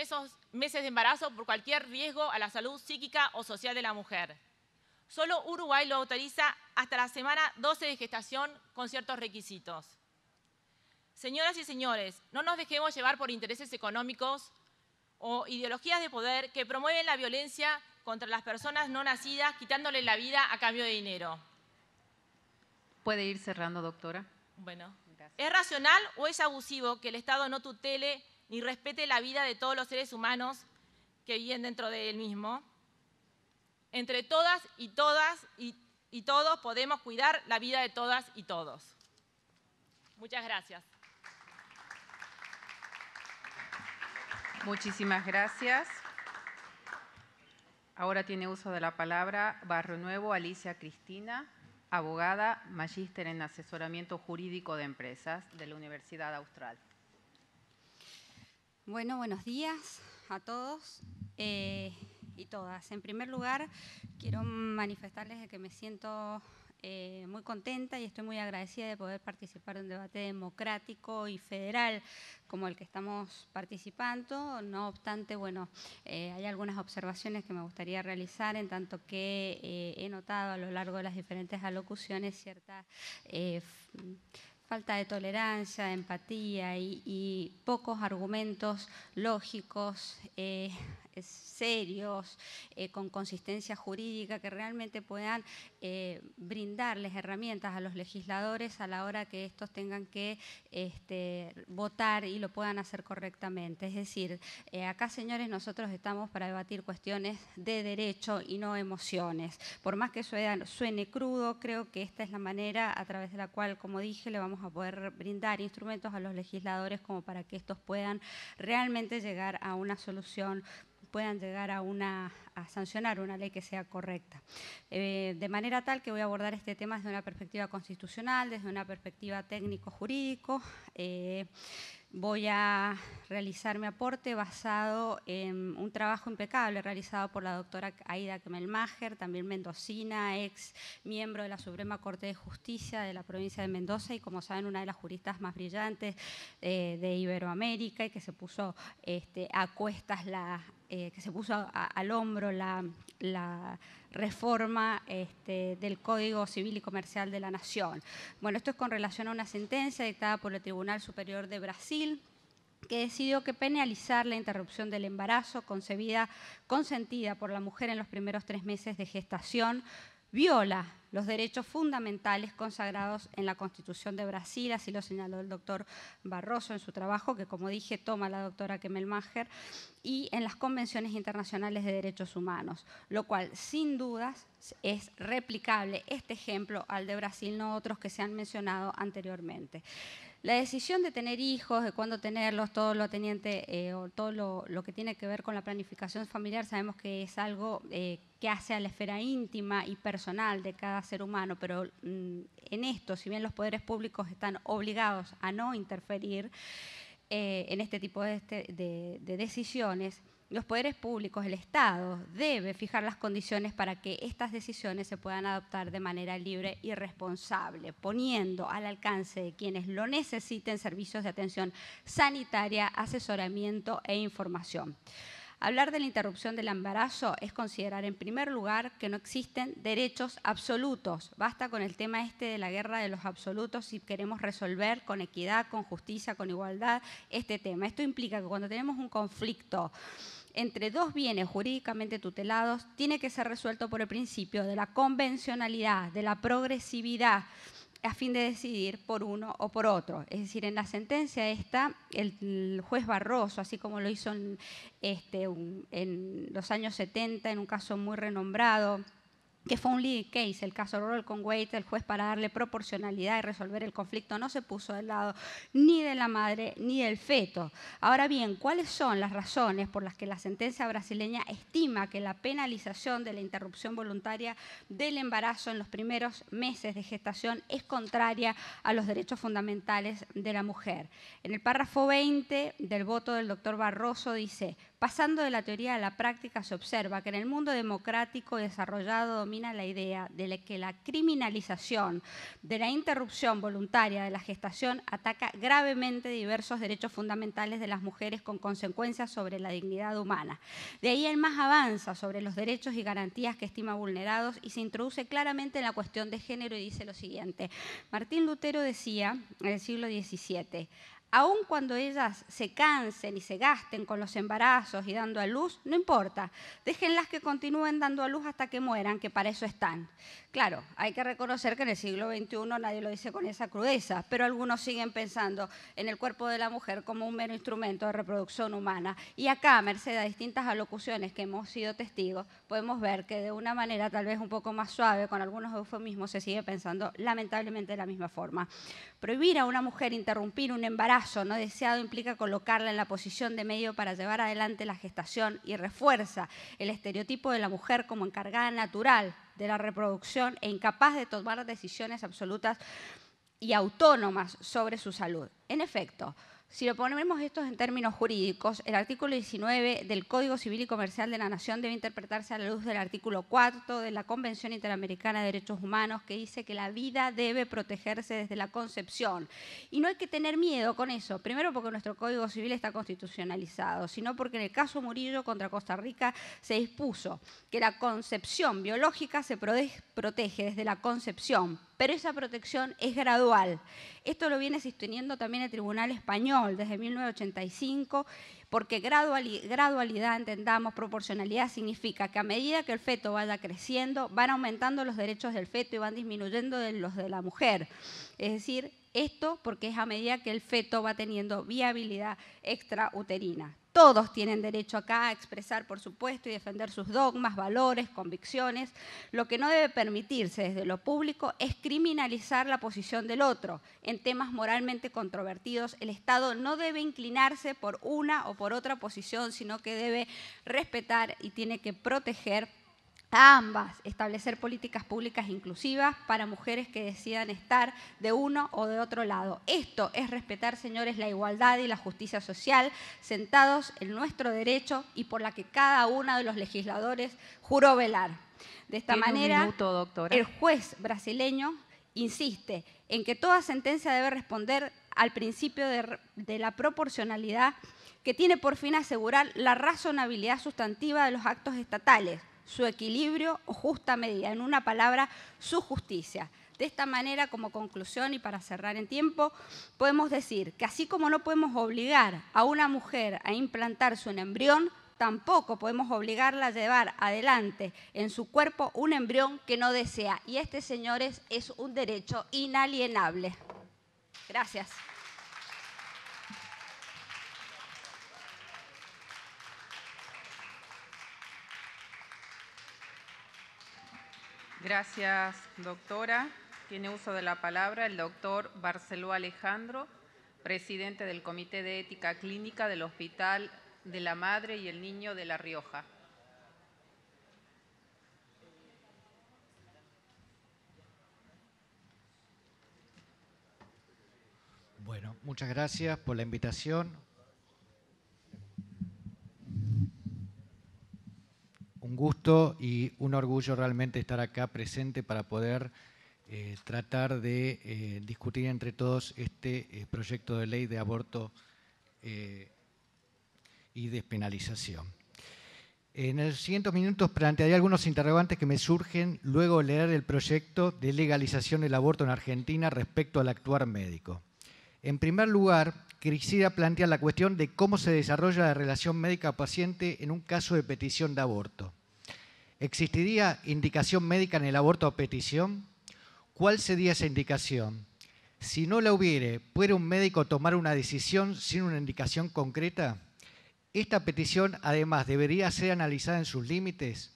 meses de embarazo por cualquier riesgo a la salud psíquica o social de la mujer. Solo Uruguay lo autoriza hasta la semana 12 de gestación con ciertos requisitos. Señoras y señores, no nos dejemos llevar por intereses económicos o ideologías de poder que promueven la violencia contra las personas no nacidas, quitándole la vida a cambio de dinero. Puede ir cerrando, doctora. Bueno, ¿Es racional o es abusivo que el Estado no tutele ni respete la vida de todos los seres humanos que viven dentro de él mismo? Entre todas y todas y, todos podemos cuidar la vida de todas y todos. Muchas gracias. Muchísimas gracias. Ahora tiene uso de la palabra Barrio Nuevo, Alicia Cristina abogada, magíster en asesoramiento jurídico de empresas de la Universidad Austral. Bueno, buenos días a todos eh, y todas. En primer lugar, quiero manifestarles que me siento eh, muy contenta y estoy muy agradecida de poder participar en un debate democrático y federal como el que estamos participando. No obstante, bueno, eh, hay algunas observaciones que me gustaría realizar en tanto que eh, he notado a lo largo de las diferentes alocuciones cierta falta de tolerancia, de empatía y, pocos argumentos lógicos eh, serios, eh, con consistencia jurídica, que realmente puedan eh, brindarles herramientas a los legisladores a la hora que estos tengan que este, votar y lo puedan hacer correctamente. Es decir, acá, señores, nosotros estamos para debatir cuestiones de derecho y no emociones. Por más que suene crudo, creo que esta es la manera a través de la cual, como dije, le vamos a poder brindar instrumentos a los legisladores como para que estos puedan realmente llegar a una solución puedan llegar a, una, a sancionar una ley que sea correcta. Eh, de manera tal que voy a abordar este tema desde una perspectiva constitucional, desde una perspectiva técnico-jurídico. Eh, voy a realizar mi aporte basado en un trabajo impecable realizado por la doctora Aida Kemelmacher, también mendocina, ex miembro de la Suprema Corte de Justicia de la provincia de Mendoza y, como saben, una de las juristas más brillantes eh, de Iberoamérica y que se puso este, a cuestas la, eh, que se puso al hombro la, reforma este, del Código Civil y Comercial de la Nación. Bueno, esto es con relación a una sentencia dictada por el Tribunal Superior de Brasil que decidió que penalizar la interrupción del embarazo concebida, consentida por la mujer en los primeros tres meses de gestación viola los derechos fundamentales consagrados en la Constitución de Brasil, así lo señaló el doctor Barroso en su trabajo, que como dije toma la doctora Kemelmacher, y en las convenciones internacionales de derechos humanos, lo cual sin dudas es replicable este ejemplo al de Brasil, no otros que se han mencionado anteriormente. La decisión de tener hijos, de cuándo tenerlos, todo lo teniente eh, o todo lo, que tiene que ver con la planificación familiar, sabemos que es algo eh, que hace a la esfera íntima y personal de cada ser humano, pero mm, en esto, si bien los poderes públicos están obligados a no interferir eh, en este tipo de este, decisiones, los poderes públicos, el Estado, debe fijar las condiciones para que estas decisiones se puedan adoptar de manera libre y responsable, poniendo al alcance de quienes lo necesiten servicios de atención sanitaria, asesoramiento e información. Hablar de la interrupción del embarazo es considerar en primer lugar que no existen derechos absolutos. Basta con el tema este de la guerra de los absolutos si queremos resolver con equidad, con justicia, con igualdad este tema. Esto implica que cuando tenemos un conflicto entre dos bienes jurídicamente tutelados tiene que ser resuelto por el principio de la convencionalidad, de la progresividad, a fin de decidir por uno o por otro. Es decir, en la sentencia esta, el, juez Barroso, así como lo hizo en, este, en los años 70, en un caso muy renombrado, que fue un lead case, el caso Roll con Wade, el juez para darle proporcionalidad y resolver el conflicto no se puso del lado ni de la madre ni del feto. Ahora bien, ¿cuáles son las razones por las que la sentencia brasileña estima que la penalización de la interrupción voluntaria del embarazo en los primeros meses de gestación es contraria a los derechos fundamentales de la mujer? En el párrafo 20 del voto del doctor Barroso dice, pasando de la teoría a la práctica se observa que en el mundo democrático desarrollado la idea de que la criminalización de la interrupción voluntaria de la gestación ataca gravemente diversos derechos fundamentales de las mujeres con consecuencias sobre la dignidad humana. De ahí el más avanza sobre los derechos y garantías que estima vulnerados y se introduce claramente en la cuestión de género y dice lo siguiente. Martín Lutero decía en el siglo XVII, aun cuando ellas se cansen y se gasten con los embarazos y dando a luz, no importa, déjenlas que continúen dando a luz hasta que mueran, que para eso están. Claro, hay que reconocer que en el siglo XXI nadie lo dice con esa crudeza, pero algunos siguen pensando en el cuerpo de la mujer como un mero instrumento de reproducción humana. Y acá, merced a distintas alocuciones que hemos sido testigos, podemos ver que de una manera tal vez un poco más suave, con algunos eufemismos, se sigue pensando lamentablemente de la misma forma. Prohibir a una mujer interrumpir un embarazo no deseado implica colocarla en la posición de medio para llevar adelante la gestación y refuerza el estereotipo de la mujer como encargada natural de la reproducción e incapaz de tomar decisiones absolutas y autónomas sobre su salud. En efecto, si lo ponemos estos en términos jurídicos, el artículo 19 del Código Civil y Comercial de la Nación debe interpretarse a la luz del artículo 4 de la Convención Interamericana de Derechos Humanos, que dice que la vida debe protegerse desde la concepción. Y no hay que tener miedo con eso, primero porque nuestro Código Civil está constitucionalizado, sino porque en el caso Murillo contra Costa Rica se dispuso que la concepción biológica se protege desde la concepción pero esa protección es gradual. Esto lo viene sosteniendo también el Tribunal Español desde 1985, porque gradualidad, entendamos, proporcionalidad significa que a medida que el feto vaya creciendo, van aumentando los derechos del feto y van disminuyendo los de la mujer. Es decir, esto porque es a medida que el feto va teniendo viabilidad extrauterina. Todos tienen derecho acá a expresar, por supuesto, y defender sus dogmas, valores, convicciones. Lo que no debe permitirse desde lo público es criminalizar la posición del otro. En temas moralmente controvertidos, el Estado no debe inclinarse por una o por otra posición, sino que debe respetar y tiene que proteger ambas, establecer políticas públicas inclusivas para mujeres que decidan estar de uno o de otro lado. Esto es respetar, señores, la igualdad y la justicia social, sentados en nuestro derecho y por la que cada uno de los legisladores juró velar. De esta manera, el juez brasileño insiste en que toda sentencia debe responder al principio de la proporcionalidad que tiene por fin asegurar la razonabilidad sustantiva de los actos estatales su equilibrio o justa medida, en una palabra, su justicia. De esta manera, como conclusión y para cerrar en tiempo, podemos decir que así como no podemos obligar a una mujer a implantarse un embrión, tampoco podemos obligarla a llevar adelante en su cuerpo un embrión que no desea. Y este, señores, es un derecho inalienable. Gracias. Gracias, doctora. Tiene uso de la palabra el doctor Barceló Alejandro, presidente del Comité de Ética Clínica del Hospital de la Madre y el Niño de La Rioja. Bueno, muchas gracias por la invitación. un gusto y un orgullo realmente estar acá presente para poder eh, tratar de eh, discutir entre todos este eh, proyecto de ley de aborto y despenalización. En los siguientes minutos plantearé algunos interrogantes que me surgen luego de leer el proyecto de legalización del aborto en Argentina respecto al actuar médico. En primer lugar, Crisida plantea la cuestión de cómo se desarrolla la relación médica-paciente en un caso de petición de aborto. ¿Existiría indicación médica en el aborto a petición? ¿Cuál sería esa indicación? Si no la hubiere, ¿puede un médico tomar una decisión sin una indicación concreta? Esta petición, además, debería ser analizada en sus límites.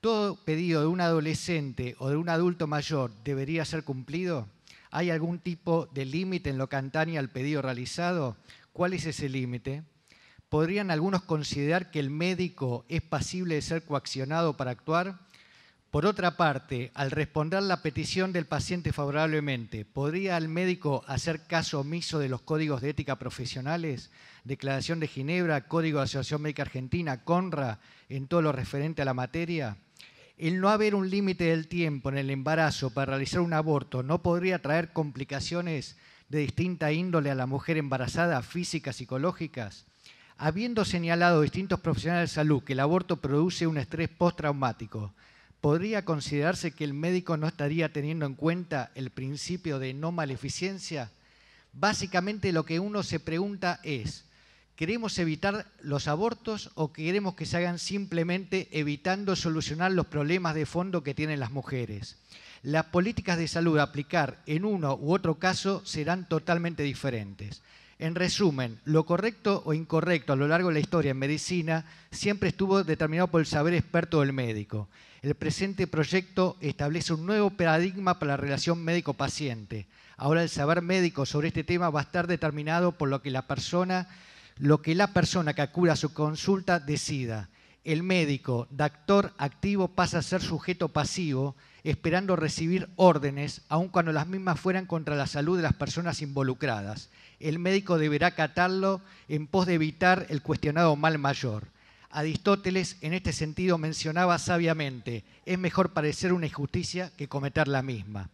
¿Todo pedido de un adolescente o de un adulto mayor debería ser cumplido? ¿Hay algún tipo de límite en lo que al pedido realizado? ¿Cuál es ese límite? ¿Podrían algunos considerar que el médico es pasible de ser coaccionado para actuar? Por otra parte, al responder la petición del paciente favorablemente, ¿podría el médico hacer caso omiso de los códigos de ética profesionales? Declaración de Ginebra, Código de Asociación Médica Argentina, CONRA, en todo lo referente a la materia el no haber un límite del tiempo en el embarazo para realizar un aborto no podría traer complicaciones de distinta índole a la mujer embarazada, físicas, psicológicas? Habiendo señalado distintos profesionales de salud que el aborto produce un estrés postraumático, ¿podría considerarse que el médico no estaría teniendo en cuenta el principio de no maleficencia? Básicamente lo que uno se pregunta es, ¿Queremos evitar los abortos o queremos que se hagan simplemente evitando solucionar los problemas de fondo que tienen las mujeres? Las políticas de salud a aplicar en uno u otro caso serán totalmente diferentes. En resumen, lo correcto o incorrecto a lo largo de la historia en medicina siempre estuvo determinado por el saber experto del médico. El presente proyecto establece un nuevo paradigma para la relación médico-paciente. Ahora el saber médico sobre este tema va a estar determinado por lo que la persona lo que la persona que cura su consulta decida. El médico de actor activo pasa a ser sujeto pasivo, esperando recibir órdenes, aun cuando las mismas fueran contra la salud de las personas involucradas. El médico deberá acatarlo en pos de evitar el cuestionado mal mayor. Aristóteles en este sentido mencionaba sabiamente, es mejor parecer una injusticia que cometer la misma.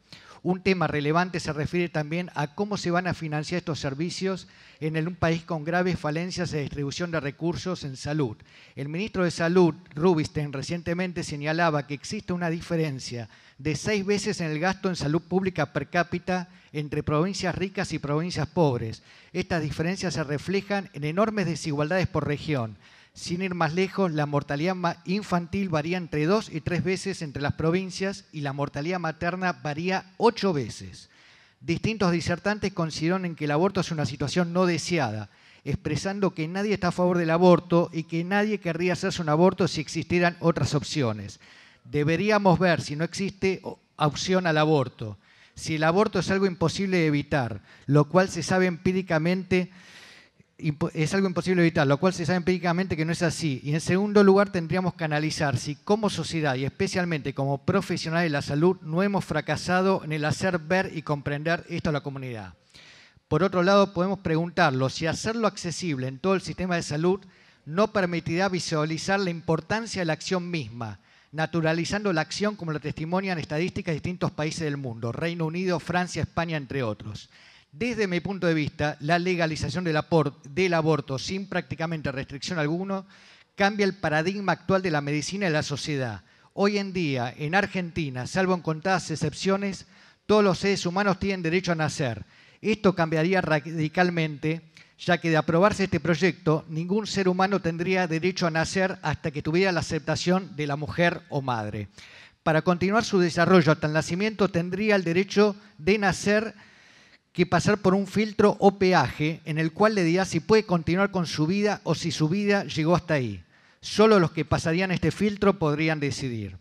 Un tema relevante se refiere también a cómo se van a financiar estos servicios en un país con graves falencias de distribución de recursos en salud. El ministro de Salud, Rubinstein, recientemente señalaba que existe una diferencia de seis veces en el gasto en salud pública per cápita entre provincias ricas y provincias pobres. Estas diferencias se reflejan en enormes desigualdades por región. Sin ir más lejos, la mortalidad infantil varía entre dos y tres veces entre las provincias y la mortalidad materna varía ocho veces. Distintos disertantes consideraron que el aborto es una situación no deseada, expresando que nadie está a favor del aborto y que nadie querría hacerse un aborto si existieran otras opciones. Deberíamos ver si no existe opción al aborto, si el aborto es algo imposible de evitar, lo cual se sabe empíricamente es algo imposible evitar, lo cual se sabe empíricamente que no es así. Y en segundo lugar, tendríamos que analizar si como sociedad y especialmente como profesionales de la salud no hemos fracasado en el hacer ver y comprender esto a la comunidad. Por otro lado, podemos preguntarlo si hacerlo accesible en todo el sistema de salud no permitirá visualizar la importancia de la acción misma, naturalizando la acción como lo testimonian estadísticas de distintos países del mundo, Reino Unido, Francia, España, entre otros. Desde mi punto de vista, la legalización del, aborto sin prácticamente restricción alguna cambia el paradigma actual de la medicina y la sociedad. Hoy en día, en Argentina, salvo en contadas excepciones, todos los seres humanos tienen derecho a nacer. Esto cambiaría radicalmente, ya que de aprobarse este proyecto, ningún ser humano tendría derecho a nacer hasta que tuviera la aceptación de la mujer o madre. Para continuar su desarrollo hasta el nacimiento, tendría el derecho de nacer que pasar por un filtro o peaje en el cual le dirá si puede continuar con su vida o si su vida llegó hasta ahí. Solo los que pasarían este filtro podrían decidir.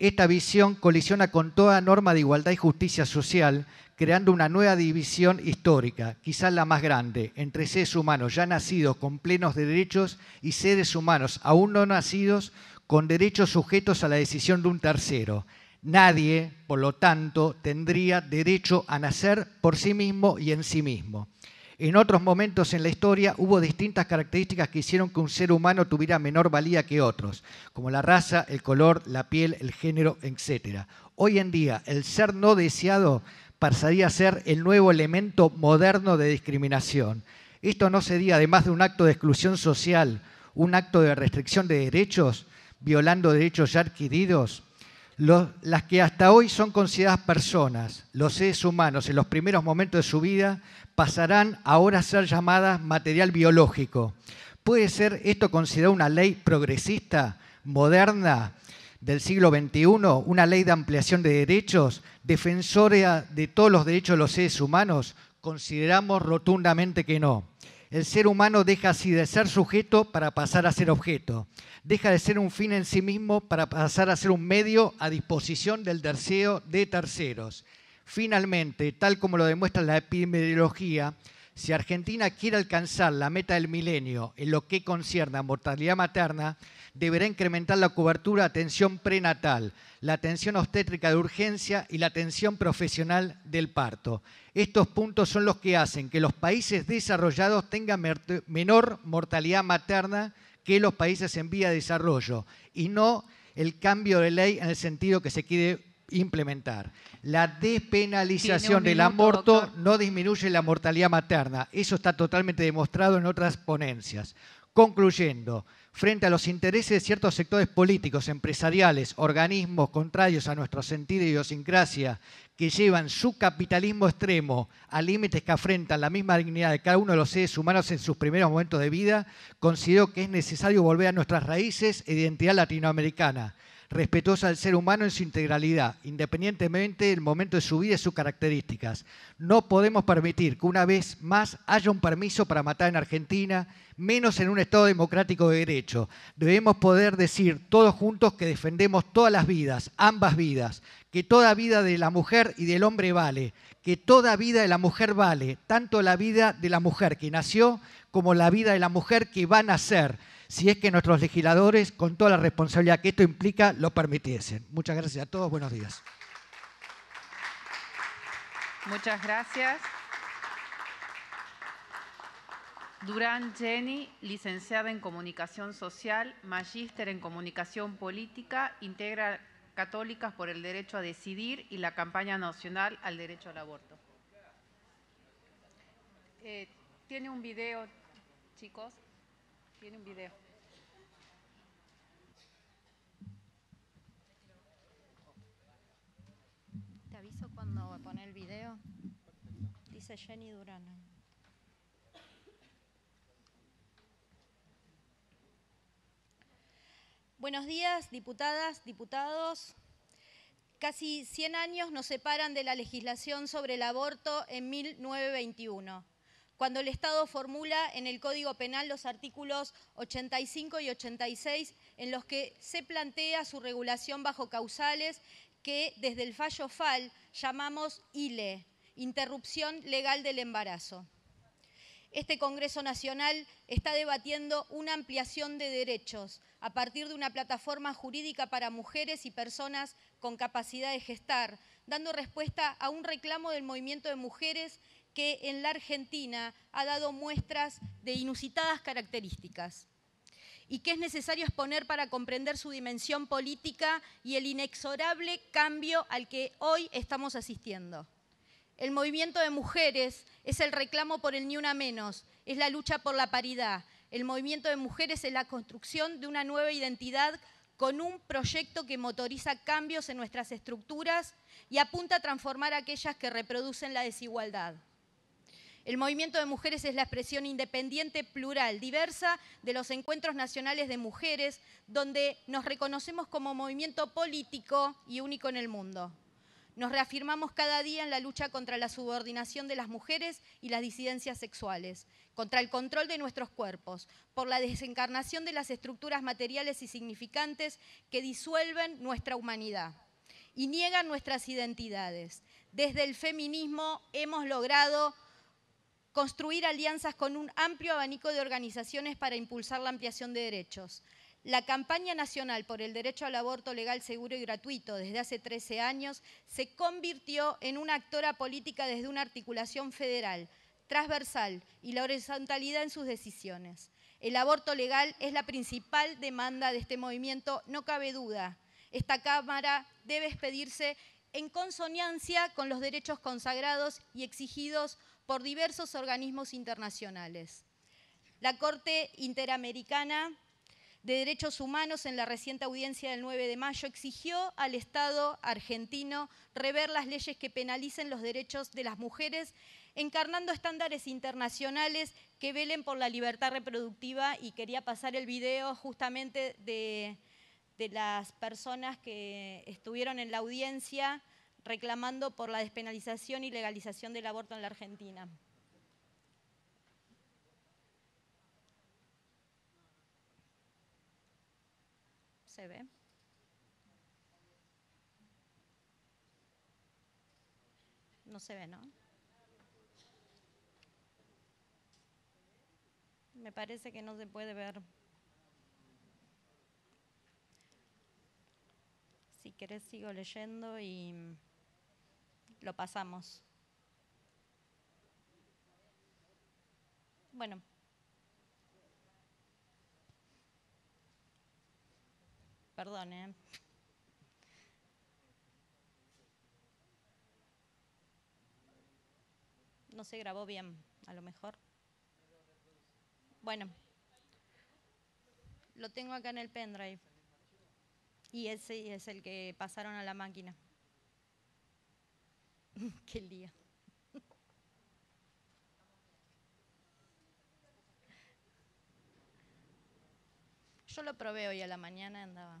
Esta visión colisiona con toda norma de igualdad y justicia social, creando una nueva división histórica, quizás la más grande, entre seres humanos ya nacidos con plenos derechos y seres humanos aún no nacidos con derechos sujetos a la decisión de un tercero, Nadie, por lo tanto, tendría derecho a nacer por sí mismo y en sí mismo. En otros momentos en la historia hubo distintas características que hicieron que un ser humano tuviera menor valía que otros, como la raza, el color, la piel, el género, etc. Hoy en día, el ser no deseado pasaría a ser el nuevo elemento moderno de discriminación. Esto no sería, además de un acto de exclusión social, un acto de restricción de derechos, violando derechos ya adquiridos las que hasta hoy son consideradas personas, los seres humanos, en los primeros momentos de su vida, pasarán ahora a ser llamadas material biológico. ¿Puede ser esto considerado una ley progresista, moderna, del siglo XXI, una ley de ampliación de derechos, defensora de todos los derechos de los seres humanos? Consideramos rotundamente que no el ser humano deja así de ser sujeto para pasar a ser objeto. Deja de ser un fin en sí mismo para pasar a ser un medio a disposición del deseo de terceros. Finalmente, tal como lo demuestra la epidemiología, si Argentina quiere alcanzar la meta del milenio en lo que concierne a mortalidad materna, deberá incrementar la cobertura de atención prenatal, la atención obstétrica de urgencia y la atención profesional del parto. Estos puntos son los que hacen que los países desarrollados tengan menor mortalidad materna que los países en vía de desarrollo y no el cambio de ley en el sentido que se quiere implementar. La despenalización del aborto no disminuye la mortalidad materna. Eso está totalmente demostrado en otras ponencias. Concluyendo, frente a los intereses de ciertos sectores políticos, empresariales, organismos contrarios a nuestro sentido de idiosincrasia, que llevan su capitalismo extremo a límites que afrentan la misma dignidad de cada uno de los seres humanos en sus primeros momentos de vida, considero que es necesario volver a nuestras raíces e identidad latinoamericana respetuosa del ser humano en su integralidad, independientemente del momento de su vida y sus características. No podemos permitir que una vez más haya un permiso para matar en Argentina, menos en un Estado democrático de derecho. Debemos poder decir todos juntos que defendemos todas las vidas, ambas vidas, que toda vida de la mujer y del hombre vale, que toda vida de la mujer vale, tanto la vida de la mujer que nació como la vida de la mujer que va a nacer si es que nuestros legisladores, con toda la responsabilidad que esto implica, lo permitiesen. Muchas gracias a todos, buenos días. Muchas gracias. Durán Jenny, licenciada en Comunicación Social, magíster en Comunicación Política, integra Católicas por el Derecho a Decidir y la campaña nacional al derecho al aborto. Eh, Tiene un video, chicos. Tiene un video. Te aviso cuando poner el video. Dice Jenny Durán. Buenos días, diputadas, diputados. Casi 100 años nos separan de la legislación sobre el aborto en 1921 cuando el Estado formula en el Código Penal los artículos 85 y 86 en los que se plantea su regulación bajo causales que desde el fallo FAL llamamos ILE, interrupción legal del embarazo. Este Congreso Nacional está debatiendo una ampliación de derechos a partir de una plataforma jurídica para mujeres y personas con capacidad de gestar, dando respuesta a un reclamo del movimiento de mujeres que en la Argentina ha dado muestras de inusitadas características y que es necesario exponer para comprender su dimensión política y el inexorable cambio al que hoy estamos asistiendo. El movimiento de mujeres es el reclamo por el ni una menos, es la lucha por la paridad. El movimiento de mujeres es la construcción de una nueva identidad con un proyecto que motoriza cambios en nuestras estructuras y apunta a transformar aquellas que reproducen la desigualdad. El movimiento de mujeres es la expresión independiente, plural, diversa de los encuentros nacionales de mujeres, donde nos reconocemos como movimiento político y único en el mundo. Nos reafirmamos cada día en la lucha contra la subordinación de las mujeres y las disidencias sexuales, contra el control de nuestros cuerpos, por la desencarnación de las estructuras materiales y significantes que disuelven nuestra humanidad y niegan nuestras identidades. Desde el feminismo hemos logrado construir alianzas con un amplio abanico de organizaciones para impulsar la ampliación de derechos. La campaña nacional por el derecho al aborto legal, seguro y gratuito desde hace 13 años se convirtió en una actora política desde una articulación federal, transversal y la horizontalidad en sus decisiones. El aborto legal es la principal demanda de este movimiento, no cabe duda. Esta Cámara debe expedirse en consonancia con los derechos consagrados y exigidos por diversos organismos internacionales. La Corte Interamericana de Derechos Humanos en la reciente audiencia del 9 de mayo exigió al Estado argentino rever las leyes que penalicen los derechos de las mujeres, encarnando estándares internacionales que velen por la libertad reproductiva y quería pasar el video justamente de, de las personas que estuvieron en la audiencia reclamando por la despenalización y legalización del aborto en la Argentina. ¿Se ve? No se ve, ¿no? Me parece que no se puede ver. Si querés sigo leyendo y lo pasamos. Bueno. Perdón, ¿eh? No se grabó bien, a lo mejor. Bueno. Lo tengo acá en el pendrive. Y ese es el que pasaron a la máquina. Qué día Yo lo probé hoy a la mañana, andaba.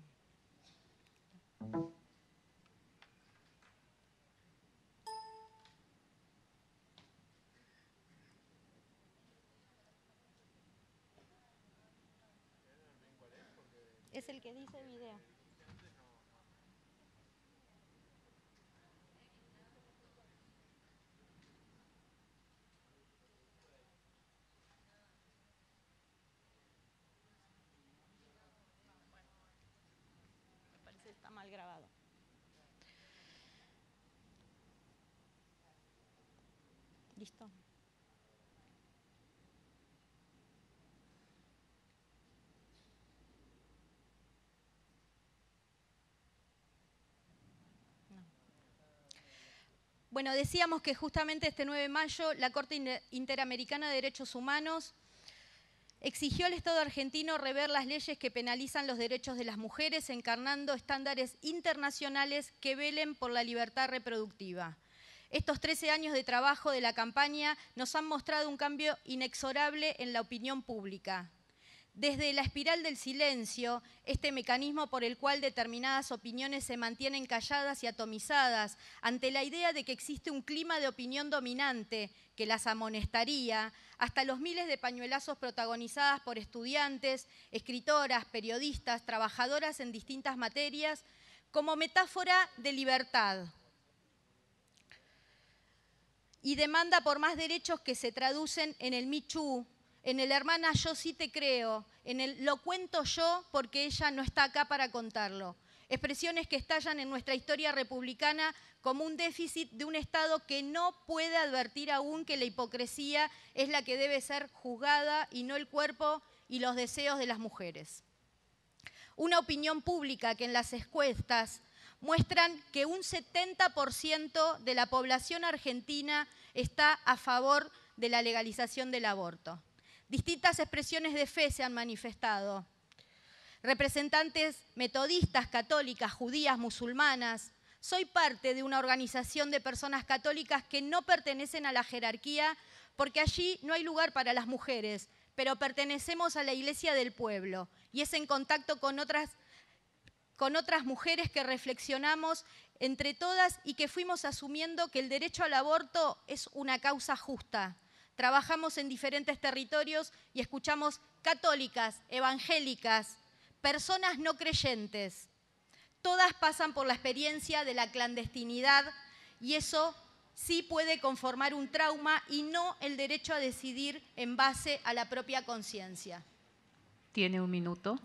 Es el que dice video. Bueno, decíamos que justamente este 9 de mayo la Corte Interamericana de Derechos Humanos exigió al Estado argentino rever las leyes que penalizan los derechos de las mujeres, encarnando estándares internacionales que velen por la libertad reproductiva. Estos 13 años de trabajo de la campaña nos han mostrado un cambio inexorable en la opinión pública. Desde la espiral del silencio, este mecanismo por el cual determinadas opiniones se mantienen calladas y atomizadas ante la idea de que existe un clima de opinión dominante que las amonestaría, hasta los miles de pañuelazos protagonizadas por estudiantes, escritoras, periodistas, trabajadoras en distintas materias, como metáfora de libertad y demanda por más derechos que se traducen en el Michu, en el hermana yo sí te creo, en el lo cuento yo porque ella no está acá para contarlo. Expresiones que estallan en nuestra historia republicana como un déficit de un Estado que no puede advertir aún que la hipocresía es la que debe ser juzgada y no el cuerpo y los deseos de las mujeres. Una opinión pública que en las encuestas muestran que un 70% de la población argentina está a favor de la legalización del aborto. Distintas expresiones de fe se han manifestado. Representantes metodistas, católicas, judías, musulmanas. Soy parte de una organización de personas católicas que no pertenecen a la jerarquía porque allí no hay lugar para las mujeres, pero pertenecemos a la iglesia del pueblo y es en contacto con otras con otras mujeres que reflexionamos entre todas y que fuimos asumiendo que el derecho al aborto es una causa justa. Trabajamos en diferentes territorios y escuchamos católicas, evangélicas, personas no creyentes. Todas pasan por la experiencia de la clandestinidad y eso sí puede conformar un trauma y no el derecho a decidir en base a la propia conciencia. Tiene un minuto.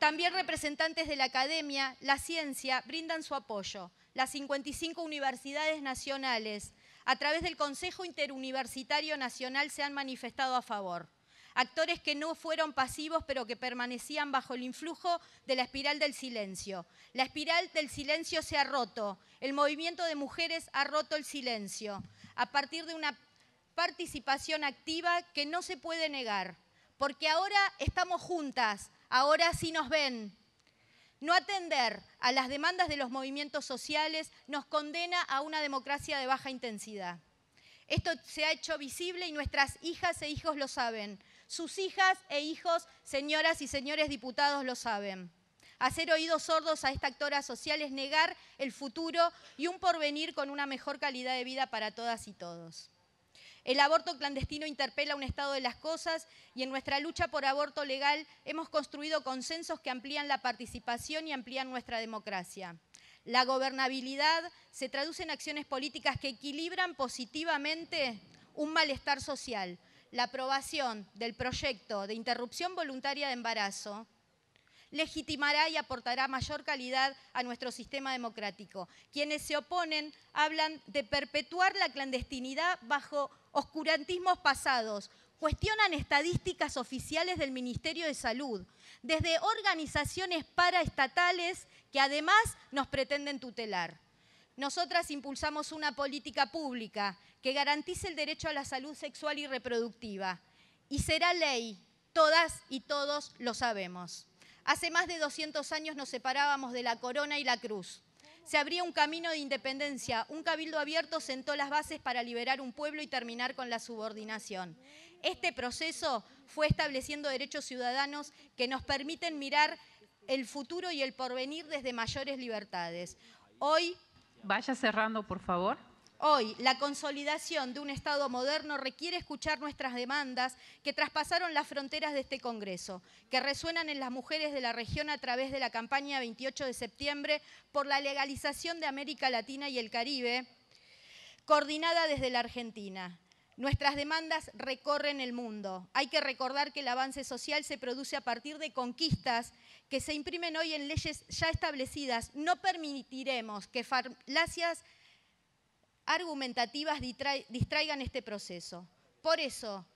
También representantes de la academia, la ciencia, brindan su apoyo. Las 55 universidades nacionales, a través del Consejo Interuniversitario Nacional, se han manifestado a favor. Actores que no fueron pasivos, pero que permanecían bajo el influjo de la espiral del silencio. La espiral del silencio se ha roto. El movimiento de mujeres ha roto el silencio. A partir de una participación activa que no se puede negar. Porque ahora estamos juntas, ahora sí nos ven. No atender a las demandas de los movimientos sociales nos condena a una democracia de baja intensidad. Esto se ha hecho visible y nuestras hijas e hijos lo saben. Sus hijas e hijos, señoras y señores diputados, lo saben. Hacer oídos sordos a esta actora social es negar el futuro y un porvenir con una mejor calidad de vida para todas y todos. El aborto clandestino interpela un estado de las cosas y en nuestra lucha por aborto legal hemos construido consensos que amplían la participación y amplían nuestra democracia. La gobernabilidad se traduce en acciones políticas que equilibran positivamente un malestar social. La aprobación del proyecto de interrupción voluntaria de embarazo legitimará y aportará mayor calidad a nuestro sistema democrático. Quienes se oponen hablan de perpetuar la clandestinidad bajo oscurantismos pasados, cuestionan estadísticas oficiales del Ministerio de Salud, desde organizaciones paraestatales que además nos pretenden tutelar. Nosotras impulsamos una política pública que garantice el derecho a la salud sexual y reproductiva. Y será ley, todas y todos lo sabemos. Hace más de 200 años nos separábamos de la corona y la cruz. Se abría un camino de independencia. Un cabildo abierto sentó las bases para liberar un pueblo y terminar con la subordinación. Este proceso fue estableciendo derechos ciudadanos que nos permiten mirar el futuro y el porvenir desde mayores libertades. Hoy... Vaya cerrando, por favor. Hoy, la consolidación de un Estado moderno requiere escuchar nuestras demandas que traspasaron las fronteras de este Congreso, que resuenan en las mujeres de la región a través de la campaña 28 de septiembre por la legalización de América Latina y el Caribe, coordinada desde la Argentina. Nuestras demandas recorren el mundo. Hay que recordar que el avance social se produce a partir de conquistas que se imprimen hoy en leyes ya establecidas. No permitiremos que falacias argumentativas distraigan este proceso. Por eso,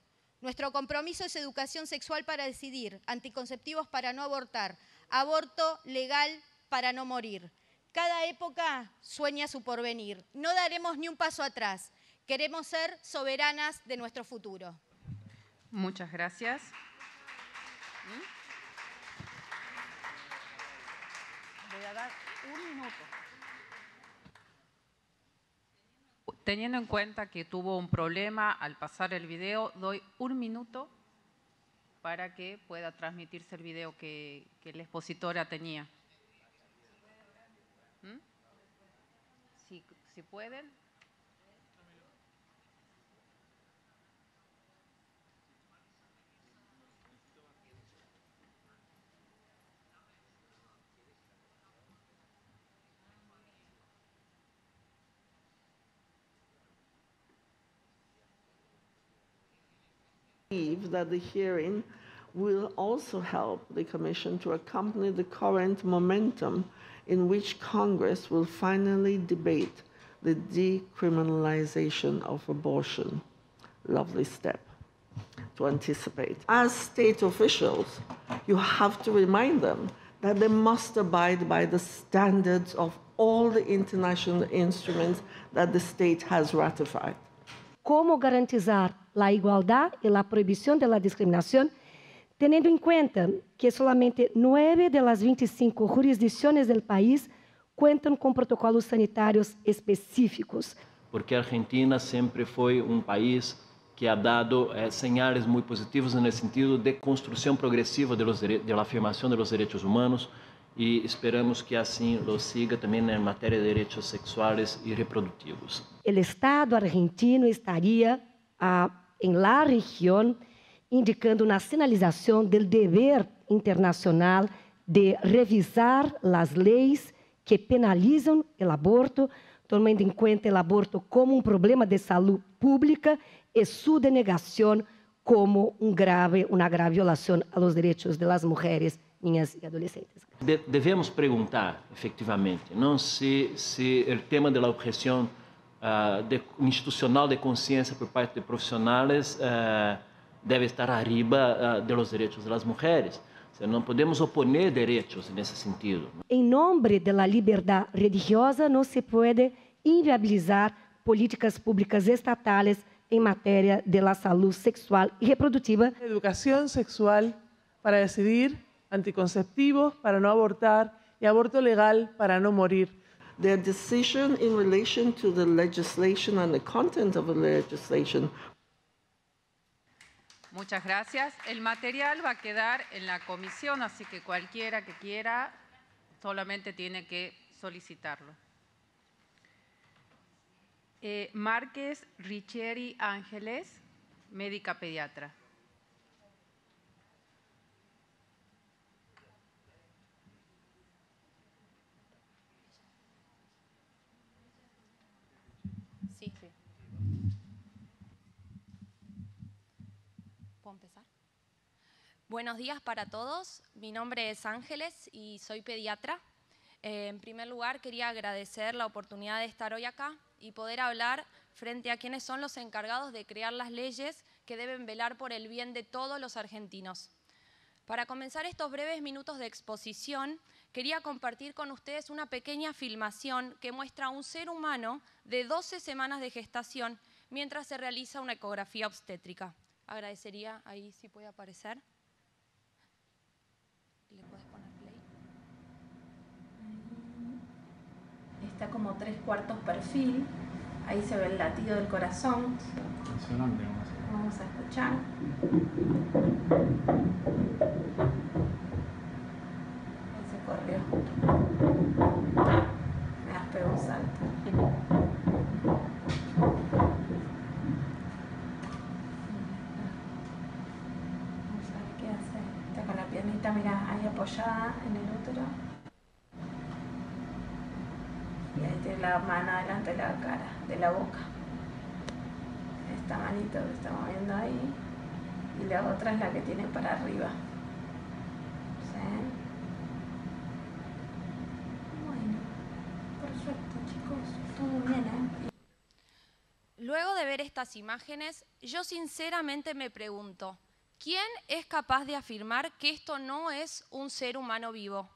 nuestro compromiso es educación sexual para decidir, anticonceptivos para no abortar, aborto legal para no morir. Cada época sueña su porvenir. No daremos ni un paso atrás. Queremos ser soberanas de nuestro futuro. Muchas gracias. Voy a dar minuto. Teniendo en cuenta que tuvo un problema al pasar el video, doy un minuto para que pueda transmitirse el video que, la expositora tenía. ¿Mm? si pueden. believe that the hearing will also help the Commission to accompany the current momentum in which Congress will finally debate the decriminalization of abortion. Lovely step to anticipate. As state officials, you have to remind them that they must abide by the standards of all the international instruments that the state has ratified. Como garantizar a igualdade e a proibição da discriminação, tendo em conta que solamente nueve das 25 jurisdições do país contam com protocolos sanitários específicos. Porque a Argentina sempre foi um país que ha dado eh, sinais muito positivos positivas sentido de construção progressiva de, afirmação de direitos humanos, e esperamos que assim lo siga também na matéria de direitos sexuais e reprodutivos. O Estado argentino estaria ah, em la região indicando na sinalização do dever internacional de revisar as leis que penalizam o aborto, tomando em conta o aborto como um problema de saúde pública e sua denegação como um grave, uma grave violação aos direitos das mulheres minhas adolescentes. De devemos perguntar, efetivamente, não se se o tema da opressão uh, de, institucional de consciência por parte de profissionais uh, deve estar arriba uh, ah, dos direitos das mulheres. não podemos oponer direitos nesse sentido. Em nome da liberdade religiosa, não se pode inviabilizar políticas públicas estatais em matéria de la sexual e reprodutiva. Educação sexual para decidir anticonceptivos para no abortar y aborto legal para no morir. Their decision in relation to the legislation and the content of the legislation. Muchas gracias. El material va a quedar en la comisión, así que cualquiera que quiera solamente tiene que solicitarlo. Eh, Márquez Richeri Ángeles, médica pediatra. Buenos días para todos. Mi nombre es Ángeles y soy pediatra. Eh, en primer lugar, quería agradecer la oportunidad de estar hoy acá y poder hablar frente a quienes son los encargados de crear las leyes que deben velar por el bien de todos los argentinos. Para comenzar estos breves minutos de exposición, quería compartir con ustedes una pequeña filmación que muestra a un ser humano de 12 semanas de gestación mientras se realiza una ecografía obstétrica. Agradecería ahí si puede aparecer. está como tres cuartos perfil, ahí se ve el latido del corazón. Vamos a escuchar. Ahí se corrió. Me has pegado un salto. Vamos a ver qué hace. Está con la piernita, mira, ahí apoyada en el útero. Y tiene este, la mano delante de la cara, de la boca. Esta manito que estamos viendo ahí y la otra es la que tiene para arriba. ¿Sí? Bueno, perfecto chicos, todo bien, ¿eh? Luego de ver estas imágenes, yo sinceramente me pregunto, ¿quién es capaz de afirmar que esto no es un ser humano vivo?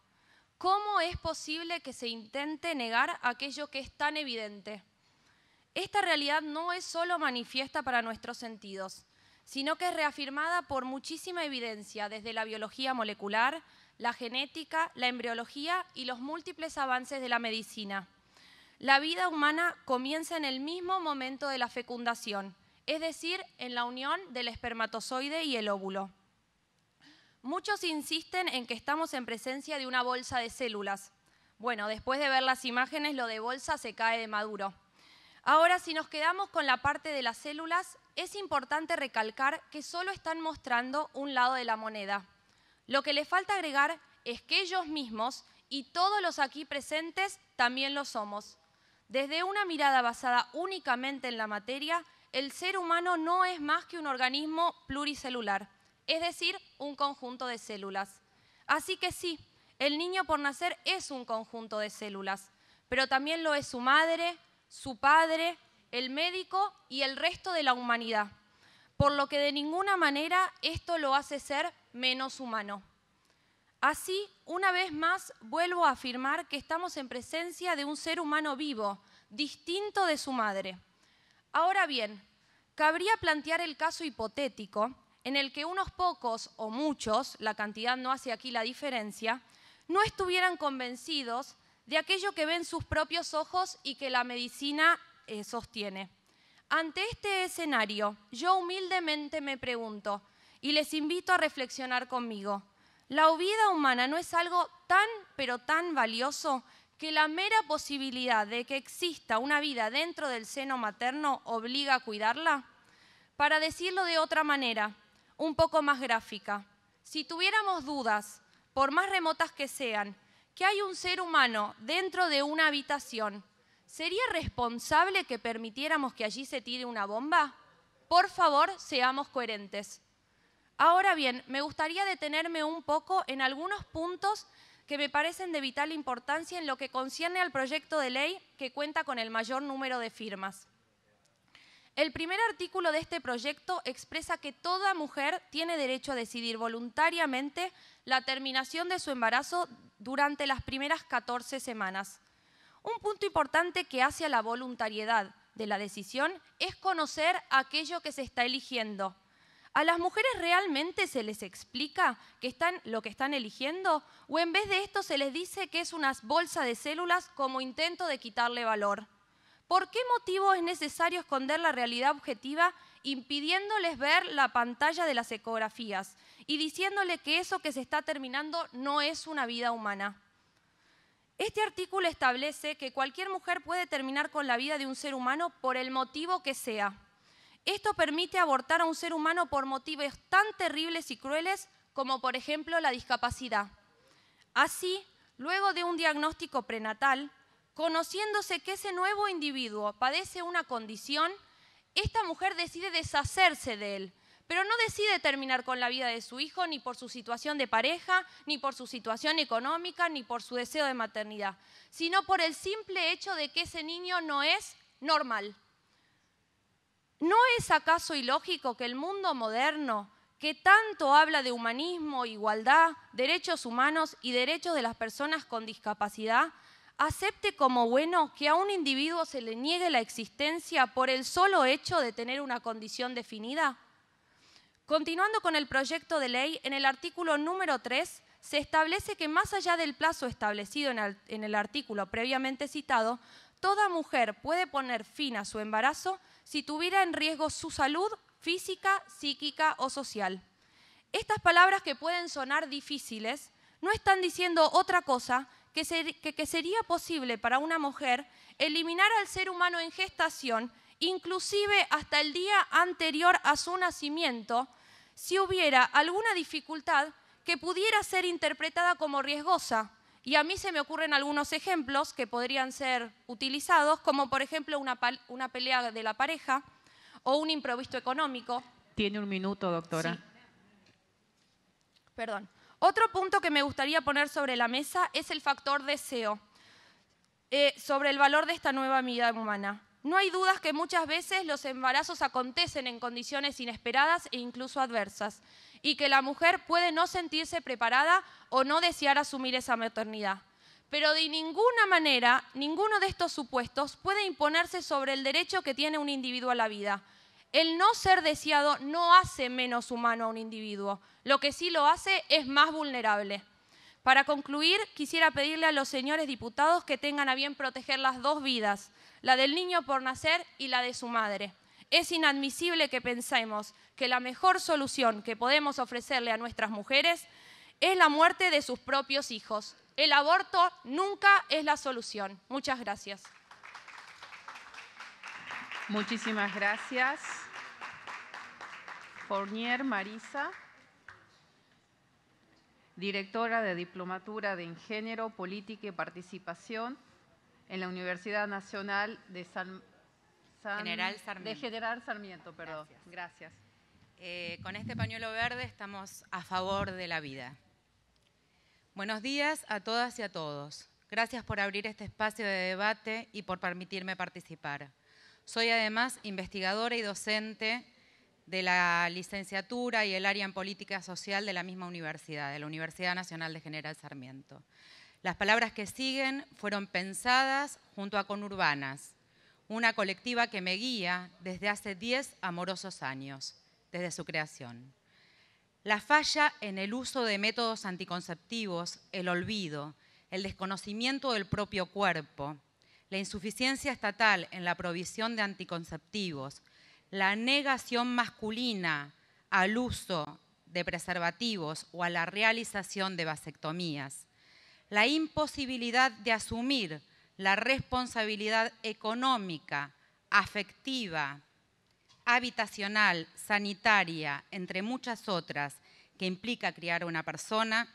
¿Cómo es posible que se intente negar aquello que es tan evidente? Esta realidad no es solo manifiesta para nuestros sentidos, sino que es reafirmada por muchísima evidencia desde la biología molecular, la genética, la embriología y los múltiples avances de la medicina. La vida humana comienza en el mismo momento de la fecundación, es decir, en la unión del espermatozoide y el óvulo. Muchos insisten en que estamos en presencia de una bolsa de células. Bueno, después de ver las imágenes, lo de bolsa se cae de maduro. Ahora, si nos quedamos con la parte de las células, es importante recalcar que solo están mostrando un lado de la moneda. Lo que le falta agregar es que ellos mismos y todos los aquí presentes también lo somos. Desde una mirada basada únicamente en la materia, el ser humano no es más que un organismo pluricelular es decir, un conjunto de células. Así que sí, el niño por nacer es un conjunto de células, pero también lo es su madre, su padre, el médico y el resto de la humanidad, por lo que de ninguna manera esto lo hace ser menos humano. Así, una vez más, vuelvo a afirmar que estamos en presencia de un ser humano vivo, distinto de su madre. Ahora bien, cabría plantear el caso hipotético en el que unos pocos o muchos, la cantidad no hace aquí la diferencia, no estuvieran convencidos de aquello que ven sus propios ojos y que la medicina eh, sostiene. Ante este escenario, yo humildemente me pregunto y les invito a reflexionar conmigo, ¿la vida humana no es algo tan, pero tan valioso que la mera posibilidad de que exista una vida dentro del seno materno obliga a cuidarla? Para decirlo de otra manera, un poco más gráfica. Si tuviéramos dudas, por más remotas que sean, que hay un ser humano dentro de una habitación, ¿sería responsable que permitiéramos que allí se tire una bomba? Por favor, seamos coherentes. Ahora bien, me gustaría detenerme un poco en algunos puntos que me parecen de vital importancia en lo que concierne al proyecto de ley que cuenta con el mayor número de firmas. El primer artículo de este proyecto expresa que toda mujer tiene derecho a decidir voluntariamente la terminación de su embarazo durante las primeras 14 semanas. Un punto importante que hace a la voluntariedad de la decisión es conocer aquello que se está eligiendo. ¿A las mujeres realmente se les explica están, lo que están eligiendo? ¿O en vez de esto se les dice que es una bolsa de células como intento de quitarle valor? ¿Por qué motivo es necesario esconder la realidad objetiva impidiéndoles ver la pantalla de las ecografías y diciéndoles que eso que se está terminando no es una vida humana? Este artículo establece que cualquier mujer puede terminar con la vida de un ser humano por el motivo que sea. Esto permite abortar a un ser humano por motivos tan terribles y crueles como por ejemplo la discapacidad. Así, luego de un diagnóstico prenatal, conociéndose que ese nuevo individuo padece una condición, esta mujer decide deshacerse de él, pero no decide terminar con la vida de su hijo ni por su situación de pareja, ni por su situación económica, ni por su deseo de maternidad, sino por el simple hecho de que ese niño no es normal. ¿No es acaso ilógico que el mundo moderno, que tanto habla de humanismo, igualdad, derechos humanos y derechos de las personas con discapacidad, acepte como bueno que a un individuo se le niegue la existencia por el solo hecho de tener una condición definida? Continuando con el proyecto de ley, en el artículo número 3 se establece que más allá del plazo establecido en el artículo previamente citado, toda mujer puede poner fin a su embarazo si tuviera en riesgo su salud física, psíquica o social. Estas palabras que pueden sonar difíciles no están diciendo otra cosa que, sería posible para una mujer eliminar al ser humano en gestación, inclusive hasta el día anterior a su nacimiento, si hubiera alguna dificultad que pudiera ser interpretada como riesgosa. Y a mí se me ocurren algunos ejemplos que podrían ser utilizados, como por ejemplo una, pelea de la pareja o un improvisto económico. Tiene un minuto, doctora. Perdón. Otro punto que me gustaría poner sobre la mesa es el factor deseo, eh, sobre el valor de esta nueva vida humana. No hay dudas que muchas veces los embarazos acontecen en condiciones inesperadas e incluso adversas, y que la mujer puede no sentirse preparada o no desear asumir esa maternidad. Pero de ninguna manera, ninguno de estos supuestos puede imponerse sobre el derecho que tiene un individuo a la vida, el no ser deseado no hace menos humano a un individuo, lo que sí lo hace es más vulnerable. Para concluir, quisiera pedirle a los señores diputados que tengan a bien proteger las dos vidas, la del niño por nacer y la de su madre. Es inadmisible que pensemos que la mejor solución que podemos ofrecerle a nuestras mujeres es la muerte de sus propios hijos. El aborto nunca es la solución. Muchas gracias. Muchísimas gracias. Fournier Marisa, directora de Diplomatura de ingeniero Política y Participación en la Universidad Nacional de San, General Sarmiento. perdón. Gracias. Eh, con este pañuelo verde estamos a favor de la vida. Buenos días a todas y a todos. Gracias por abrir este espacio de debate y por permitirme participar. Soy además investigadora y docente de la licenciatura y el área en política social de la misma universidad, de la Universidad Nacional de General Sarmiento. Las palabras que siguen fueron pensadas junto a Conurbanas, una colectiva que me guía desde hace 10 amorosos años, desde su creación. La falla en el uso de métodos anticonceptivos, el olvido, el desconocimiento del propio cuerpo, la insuficiencia estatal en la provisión de anticonceptivos, la negación masculina al uso de preservativos o a la realización de vasectomías, la imposibilidad de asumir la responsabilidad económica, afectiva, habitacional, sanitaria, entre muchas otras, que implica criar a una persona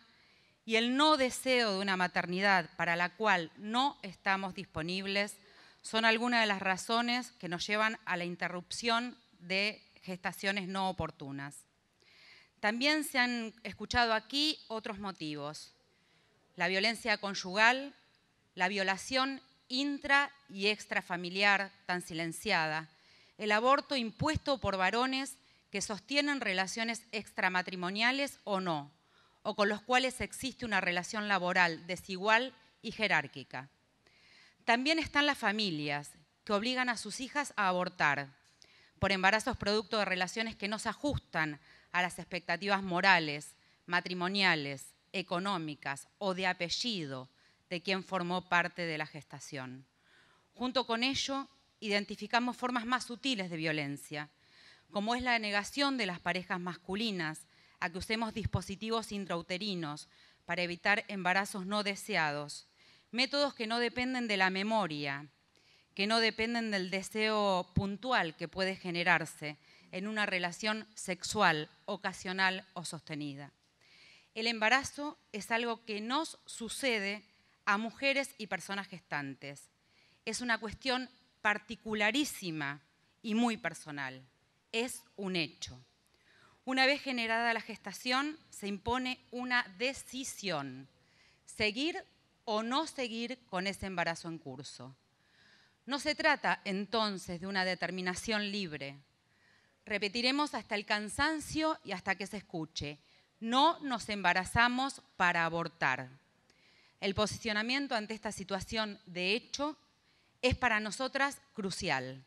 y el no deseo de una maternidad para la cual no estamos disponibles son algunas de las razones que nos llevan a la interrupción de gestaciones no oportunas. También se han escuchado aquí otros motivos. La violencia conyugal, la violación intra y extrafamiliar tan silenciada, el aborto impuesto por varones que sostienen relaciones extramatrimoniales o no, o con los cuales existe una relación laboral desigual y jerárquica. También están las familias que obligan a sus hijas a abortar por embarazos producto de relaciones que no se ajustan a las expectativas morales, matrimoniales, económicas o de apellido de quien formó parte de la gestación. Junto con ello, identificamos formas más sutiles de violencia, como es la negación de las parejas masculinas a que usemos dispositivos intrauterinos para evitar embarazos no deseados, métodos que no dependen de la memoria, que no dependen del deseo puntual que puede generarse en una relación sexual, ocasional o sostenida. El embarazo es algo que nos sucede a mujeres y personas gestantes. Es una cuestión particularísima y muy personal. Es un hecho. Una vez generada la gestación, se impone una decisión, seguir o no seguir con ese embarazo en curso. No se trata entonces de una determinación libre. Repetiremos hasta el cansancio y hasta que se escuche. No nos embarazamos para abortar. El posicionamiento ante esta situación, de hecho, es para nosotras crucial.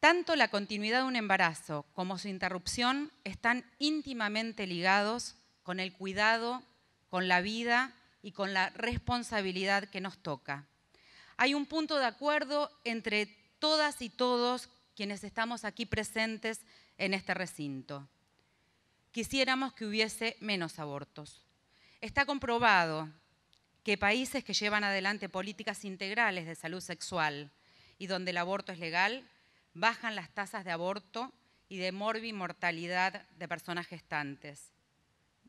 Tanto la continuidad de un embarazo como su interrupción están íntimamente ligados con el cuidado, con la vida y con la responsabilidad que nos toca. Hay un punto de acuerdo entre todas y todos quienes estamos aquí presentes en este recinto. Quisiéramos que hubiese menos abortos. Está comprobado que países que llevan adelante políticas integrales de salud sexual y donde el aborto es legal bajan las tasas de aborto y de morbimortalidad de personas gestantes.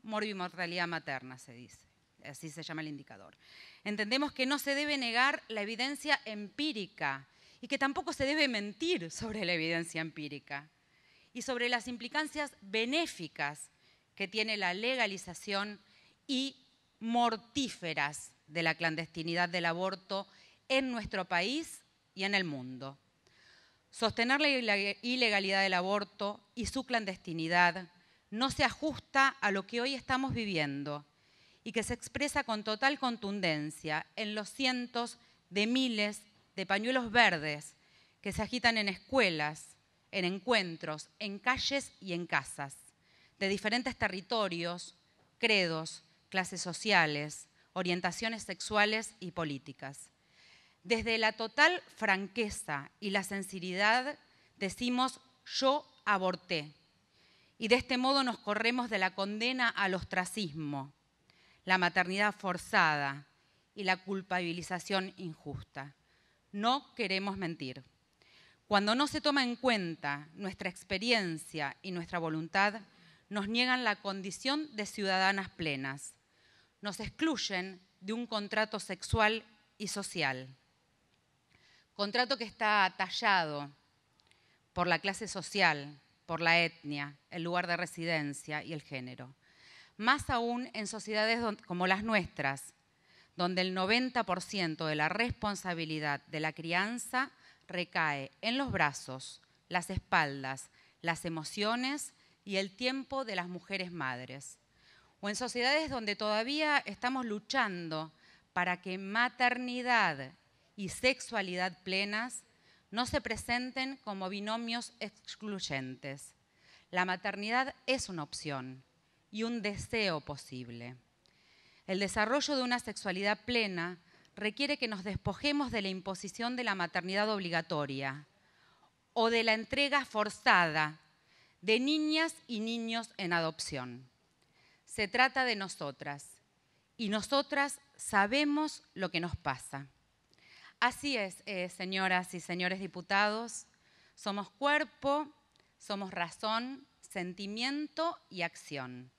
Morbimortalidad materna se dice, así se llama el indicador. Entendemos que no se debe negar la evidencia empírica y que tampoco se debe mentir sobre la evidencia empírica y sobre las implicancias benéficas que tiene la legalización y mortíferas de la clandestinidad del aborto en nuestro país y en el mundo. Sostener la ilegalidad del aborto y su clandestinidad no se ajusta a lo que hoy estamos viviendo y que se expresa con total contundencia en los cientos de miles de pañuelos verdes que se agitan en escuelas, en encuentros, en calles y en casas, de diferentes territorios, credos, clases sociales, orientaciones sexuales y políticas. Desde la total franqueza y la sinceridad decimos yo aborté y de este modo nos corremos de la condena al ostracismo, la maternidad forzada y la culpabilización injusta. No queremos mentir. Cuando no se toma en cuenta nuestra experiencia y nuestra voluntad, nos niegan la condición de ciudadanas plenas. Nos excluyen de un contrato sexual y social. Contrato que está tallado por la clase social, por la etnia, el lugar de residencia y el género. Más aún en sociedades como las nuestras, donde el 90% de la responsabilidad de la crianza recae en los brazos, las espaldas, las emociones y el tiempo de las mujeres madres. O en sociedades donde todavía estamos luchando para que maternidad y sexualidad plenas no se presenten como binomios excluyentes. La maternidad es una opción y un deseo posible. El desarrollo de una sexualidad plena requiere que nos despojemos de la imposición de la maternidad obligatoria o de la entrega forzada de niñas y niños en adopción. Se trata de nosotras y nosotras sabemos lo que nos pasa. Así es, eh, señoras y señores diputados, somos cuerpo, somos razón, sentimiento y acción.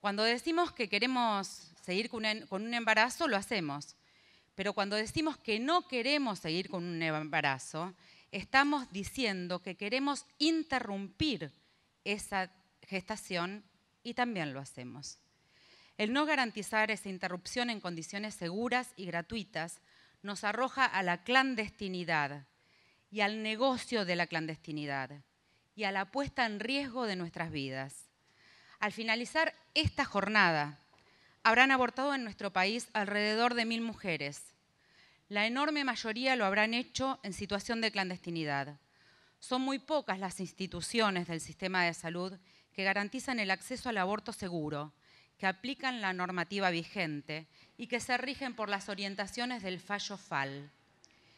Cuando decimos que queremos seguir con un embarazo, lo hacemos. Pero cuando decimos que no queremos seguir con un embarazo, estamos diciendo que queremos interrumpir esa gestación y también lo hacemos. El no garantizar esa interrupción en condiciones seguras y gratuitas nos arroja a la clandestinidad y al negocio de la clandestinidad y a la puesta en riesgo de nuestras vidas. Al finalizar esta jornada, habrán abortado en nuestro país alrededor de mil mujeres. La enorme mayoría lo habrán hecho en situación de clandestinidad. Son muy pocas las instituciones del sistema de salud que garantizan el acceso al aborto seguro, que aplican la normativa vigente y que se rigen por las orientaciones del fallo FAL.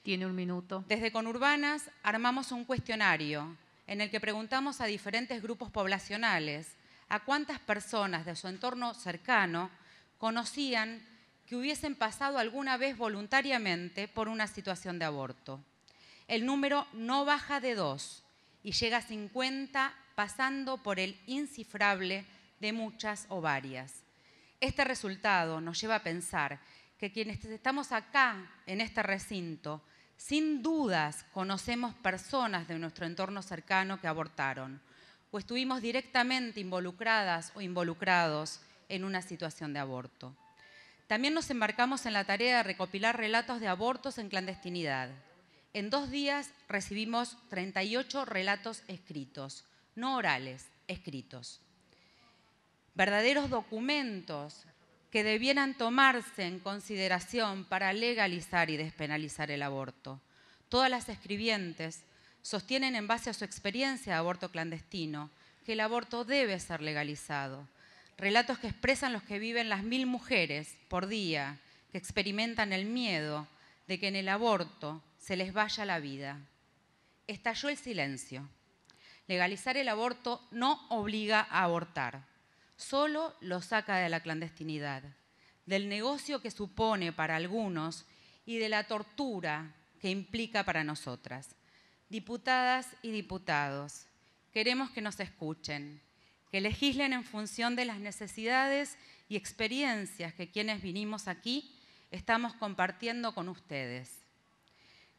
Tiene un minuto. Desde Conurbanas armamos un cuestionario en el que preguntamos a diferentes grupos poblacionales a cuántas personas de su entorno cercano conocían que hubiesen pasado alguna vez voluntariamente por una situación de aborto. El número no baja de dos y llega a 50 pasando por el incifrable de muchas o varias. Este resultado nos lleva a pensar que quienes estamos acá, en este recinto, sin dudas conocemos personas de nuestro entorno cercano que abortaron o estuvimos directamente involucradas o involucrados en una situación de aborto. También nos embarcamos en la tarea de recopilar relatos de abortos en clandestinidad. En dos días recibimos 38 relatos escritos, no orales, escritos verdaderos documentos que debieran tomarse en consideración para legalizar y despenalizar el aborto. Todas las escribientes sostienen en base a su experiencia de aborto clandestino que el aborto debe ser legalizado. Relatos que expresan los que viven las mil mujeres por día, que experimentan el miedo de que en el aborto se les vaya la vida. Estalló el silencio. Legalizar el aborto no obliga a abortar solo lo saca de la clandestinidad, del negocio que supone para algunos y de la tortura que implica para nosotras. Diputadas y diputados, queremos que nos escuchen, que legislen en función de las necesidades y experiencias que quienes vinimos aquí estamos compartiendo con ustedes.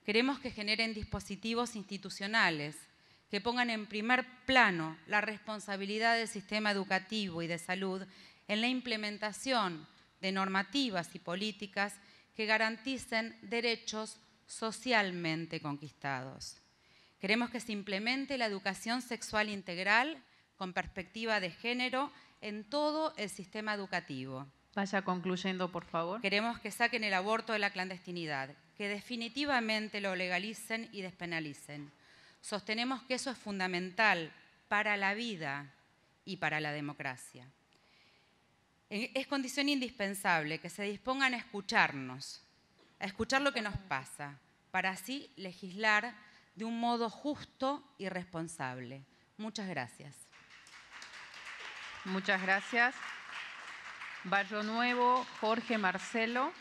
Queremos que generen dispositivos institucionales que pongan en primer plano la responsabilidad del sistema educativo y de salud en la implementación de normativas y políticas que garanticen derechos socialmente conquistados. Queremos que se implemente la educación sexual integral con perspectiva de género en todo el sistema educativo. Vaya concluyendo, por favor. Queremos que saquen el aborto de la clandestinidad, que definitivamente lo legalicen y despenalicen Sostenemos que eso es fundamental para la vida y para la democracia. Es condición indispensable que se dispongan a escucharnos, a escuchar lo que nos pasa, para así legislar de un modo justo y responsable. Muchas gracias. Muchas gracias. Barrio Nuevo, Jorge Marcelo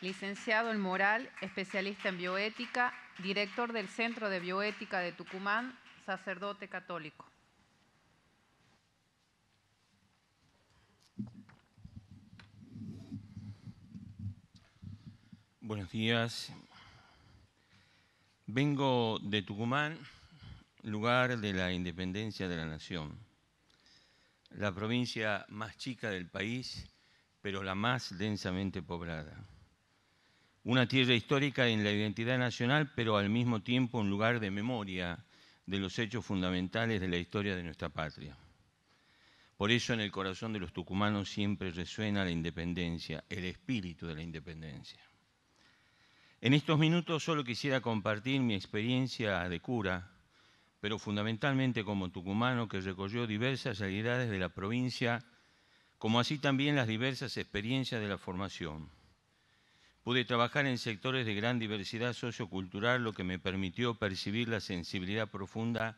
licenciado en moral, especialista en bioética, director del Centro de Bioética de Tucumán, sacerdote católico. Buenos días. Vengo de Tucumán, lugar de la independencia de la nación, la provincia más chica del país, pero la más densamente poblada una tierra histórica en la identidad nacional, pero al mismo tiempo un lugar de memoria de los hechos fundamentales de la historia de nuestra patria. Por eso en el corazón de los tucumanos siempre resuena la independencia, el espíritu de la independencia. En estos minutos solo quisiera compartir mi experiencia de cura, pero fundamentalmente como tucumano que recogió diversas realidades de la provincia, como así también las diversas experiencias de la formación Pude trabajar en sectores de gran diversidad sociocultural, lo que me permitió percibir la sensibilidad profunda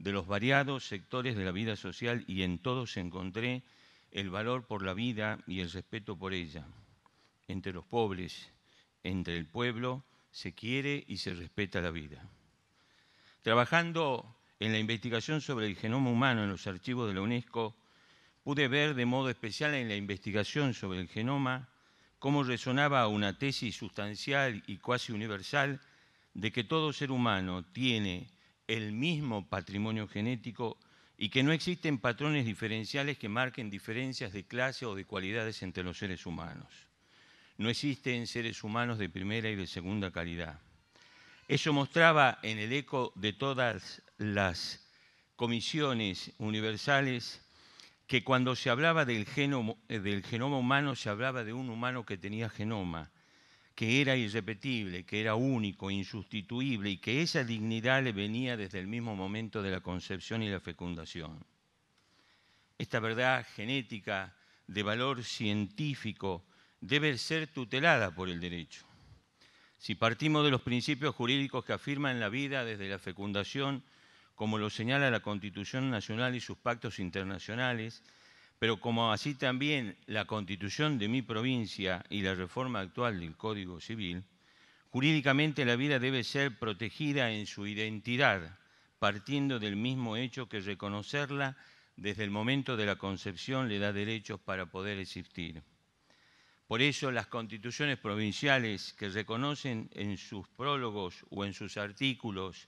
de los variados sectores de la vida social y en todos encontré el valor por la vida y el respeto por ella. Entre los pobres, entre el pueblo, se quiere y se respeta la vida. Trabajando en la investigación sobre el genoma humano en los archivos de la UNESCO, pude ver de modo especial en la investigación sobre el genoma cómo resonaba una tesis sustancial y casi universal de que todo ser humano tiene el mismo patrimonio genético y que no existen patrones diferenciales que marquen diferencias de clase o de cualidades entre los seres humanos. No existen seres humanos de primera y de segunda calidad. Eso mostraba en el eco de todas las comisiones universales que cuando se hablaba eh, del genoma, humano se hablaba de un humano que tenía genoma, que era irrepetible, que era único, insustituible y que esa dignidad le venía desde el mismo momento de la concepción y la fecundación. Esta verdad genética de valor científico debe ser tutelada por el derecho. Si partimos de los principios jurídicos que afirman la vida desde la fecundación, como lo señala la Constitución Nacional y sus pactos internacionales, pero como así también la Constitución de mi provincia y la reforma actual del Código Civil, jurídicamente la vida debe ser protegida en su identidad, partiendo del mismo hecho que reconocerla desde el momento de la concepción le da derechos para poder existir. Por eso las constituciones provinciales que reconocen en sus prólogos o en sus artículos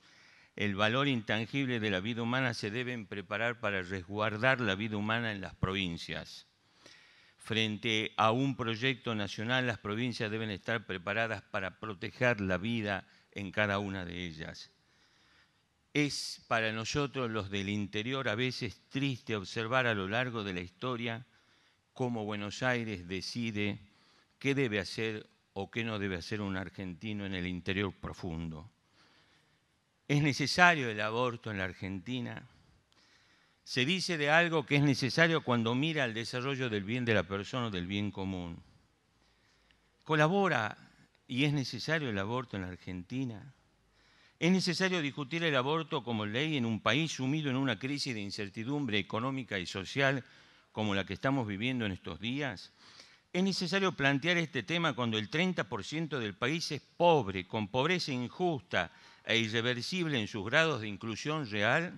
el valor intangible de la vida humana se deben preparar para resguardar la vida humana en las provincias. Frente a un proyecto nacional, las provincias deben estar preparadas para proteger la vida en cada una de ellas. Es para nosotros los del interior a veces triste observar a lo largo de la historia cómo Buenos Aires decide qué debe hacer o qué no debe hacer un argentino en el interior profundo es necesario el aborto en la Argentina. Se dice de algo que es necesario cuando mira al desarrollo del bien de la persona o del bien común. Colabora y es necesario el aborto en la Argentina. Es necesario discutir el aborto como ley en un país sumido en una crisis de incertidumbre económica y social como la que estamos viviendo en estos días. Es necesario plantear este tema cuando el 30% del país es pobre, con pobreza injusta e irreversible en sus grados de inclusión real.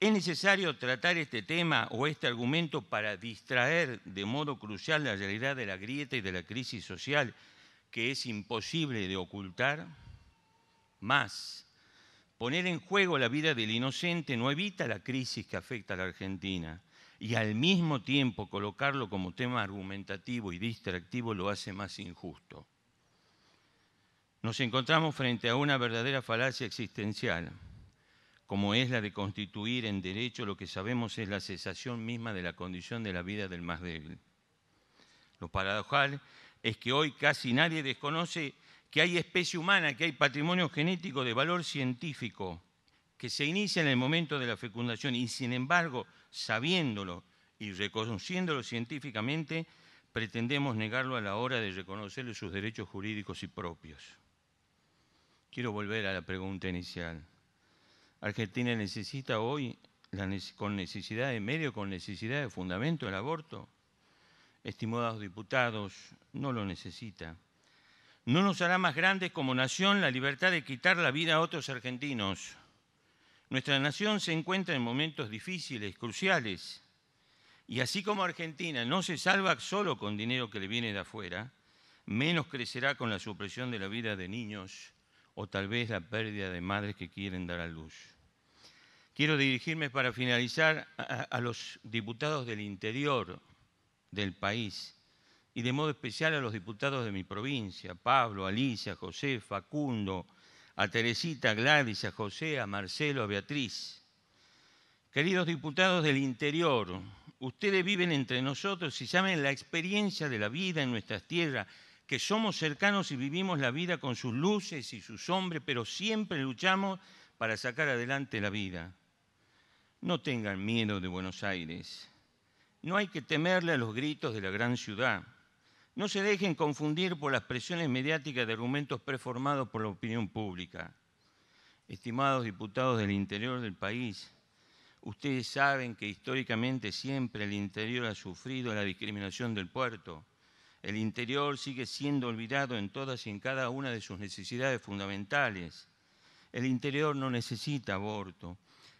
¿Es necesario tratar este tema o este argumento para distraer de modo crucial la realidad de la grieta y de la crisis social que es imposible de ocultar? Más, poner en juego la vida del inocente no evita la crisis que afecta a la Argentina y al mismo tiempo colocarlo como tema argumentativo y distractivo lo hace más injusto. Nos encontramos frente a una verdadera falacia existencial, como es la de constituir en derecho lo que sabemos es la cesación misma de la condición de la vida del más débil. Lo paradojal es que hoy casi nadie desconoce que hay especie humana, que hay patrimonio genético de valor científico, que se inicia en el momento de la fecundación y sin embargo, sabiéndolo y reconociéndolo científicamente, pretendemos negarlo a la hora de reconocerle sus derechos jurídicos y propios. Quiero volver a la pregunta inicial. ¿Argentina necesita hoy, con necesidad de medio, con necesidad de fundamento, el aborto? Estimados diputados, no lo necesita. No nos hará más grandes como nación la libertad de quitar la vida a otros argentinos nuestra nación se encuentra en momentos difíciles, cruciales, y así como Argentina no se salva solo con dinero que le viene de afuera, menos crecerá con la supresión de la vida de niños o tal vez la pérdida de madres que quieren dar a luz. Quiero dirigirme para finalizar a, los diputados del interior del país y de modo especial a los diputados de mi provincia, Pablo, Alicia, José, Facundo, a Teresita, a Gladys, a José, a Marcelo, a Beatriz. Queridos diputados del interior, ustedes viven entre nosotros y saben la experiencia de la vida en nuestras tierras, que somos cercanos y vivimos la vida con sus luces y sus sombras, pero siempre luchamos para sacar adelante la vida. No tengan miedo de Buenos Aires. No hay que temerle a los gritos de la gran ciudad. No se dejen confundir por las presiones mediáticas de argumentos preformados por la opinión pública. Estimados diputados del interior del país, ustedes saben que históricamente siempre el interior ha sufrido la discriminación del puerto. El interior sigue siendo olvidado en todas y en cada una de sus necesidades fundamentales. El interior no necesita aborto,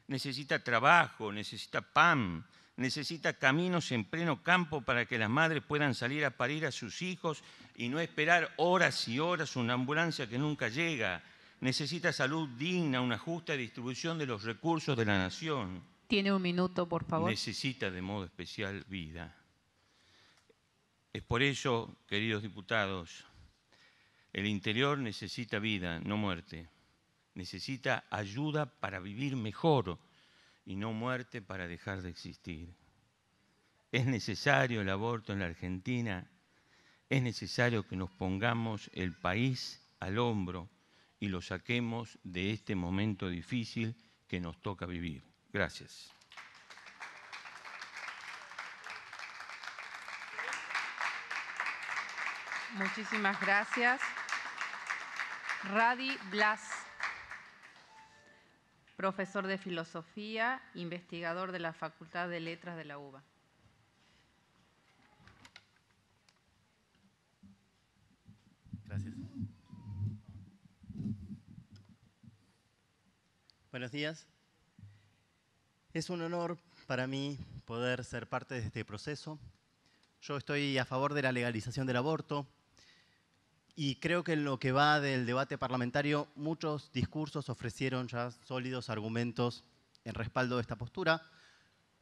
necesita trabajo, necesita pan, necesita caminos en pleno campo para que las madres puedan salir a parir a sus hijos y no esperar horas y horas una ambulancia que nunca llega. Necesita salud digna, una justa distribución de los recursos de la nación. Tiene un minuto, por favor. Necesita de modo especial vida. Es por eso, queridos diputados, el interior necesita vida, no muerte. Necesita ayuda para vivir mejor y no muerte para dejar de existir. Es necesario el aborto en la Argentina, es necesario que nos pongamos el país al hombro y lo saquemos de este momento difícil que nos toca vivir. Gracias. Muchísimas gracias. Radi Blas profesor de filosofía, investigador de la Facultad de Letras de la UBA. Gracias. Buenos días. Es un honor para mí poder ser parte de este proceso. Yo estoy a favor de la legalización del aborto, y creo que en lo que va del debate parlamentario, muchos discursos ofrecieron ya sólidos argumentos en respaldo de esta postura.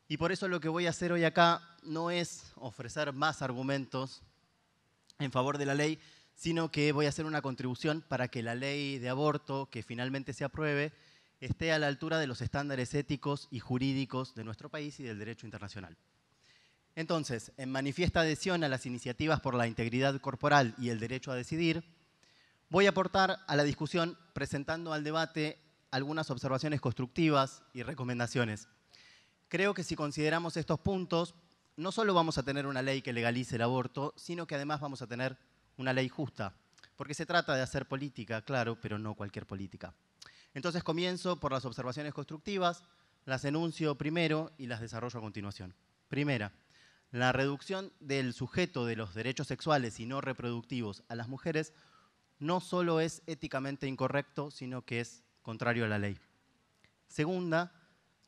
Y por eso lo que voy a hacer hoy acá no es ofrecer más argumentos en favor de la ley, sino que voy a hacer una contribución para que la ley de aborto que finalmente se apruebe esté a la altura de los estándares éticos y jurídicos de nuestro país y del derecho internacional. Entonces, en manifiesta adhesión a las iniciativas por la integridad corporal y el derecho a decidir, voy a aportar a la discusión presentando al debate algunas observaciones constructivas y recomendaciones. Creo que si consideramos estos puntos, no solo vamos a tener una ley que legalice el aborto, sino que además vamos a tener una ley justa, porque se trata de hacer política, claro, pero no cualquier política. Entonces comienzo por las observaciones constructivas, las enuncio primero y las desarrollo a continuación. Primera, la reducción del sujeto de los derechos sexuales y no reproductivos a las mujeres no solo es éticamente incorrecto, sino que es contrario a la ley. Segunda,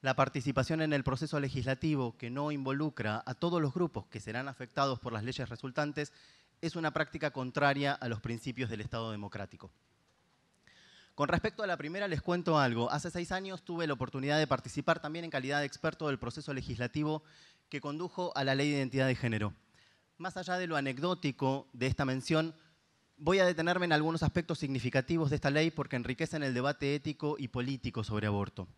la participación en el proceso legislativo que no involucra a todos los grupos que serán afectados por las leyes resultantes es una práctica contraria a los principios del Estado democrático. Con respecto a la primera les cuento algo. Hace seis años tuve la oportunidad de participar también en calidad de experto del proceso legislativo que condujo a la ley de identidad de género. Más allá de lo anecdótico de esta mención, voy a detenerme en algunos aspectos significativos de esta ley porque enriquecen el debate ético y político sobre aborto.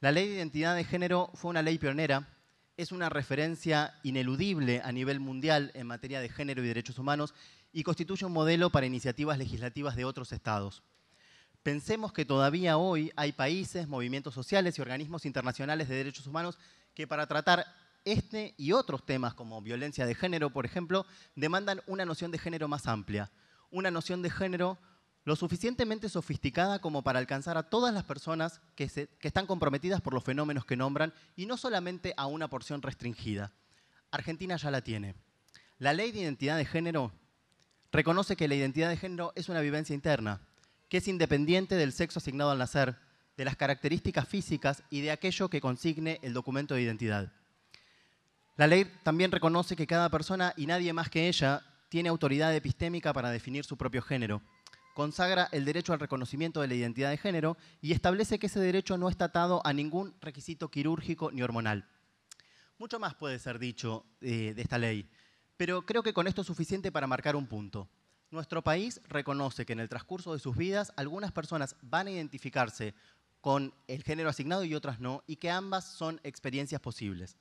La ley de identidad de género fue una ley pionera, es una referencia ineludible a nivel mundial en materia de género y derechos humanos y constituye un modelo para iniciativas legislativas de otros estados. Pensemos que todavía hoy hay países, movimientos sociales y organismos internacionales de derechos humanos que para tratar este y otros temas como violencia de género, por ejemplo, demandan una noción de género más amplia, una noción de género lo suficientemente sofisticada como para alcanzar a todas las personas que, están comprometidas por los fenómenos que nombran y no solamente a una porción restringida. Argentina ya la tiene. La ley de identidad de género reconoce que la identidad de género es una vivencia interna, que es independiente del sexo asignado al nacer, de las características físicas y de aquello que consigne el documento de identidad. La ley también reconoce que cada persona y nadie más que ella tiene autoridad epistémica para definir su propio género. Consagra el derecho al reconocimiento de la identidad de género y establece que ese derecho no está atado a ningún requisito quirúrgico ni hormonal. Mucho más puede ser dicho eh, de esta ley, pero creo que con esto es suficiente para marcar un punto. Nuestro país reconoce que en el transcurso de sus vidas algunas personas van a identificarse con el género asignado y otras no, y que ambas son experiencias posibles.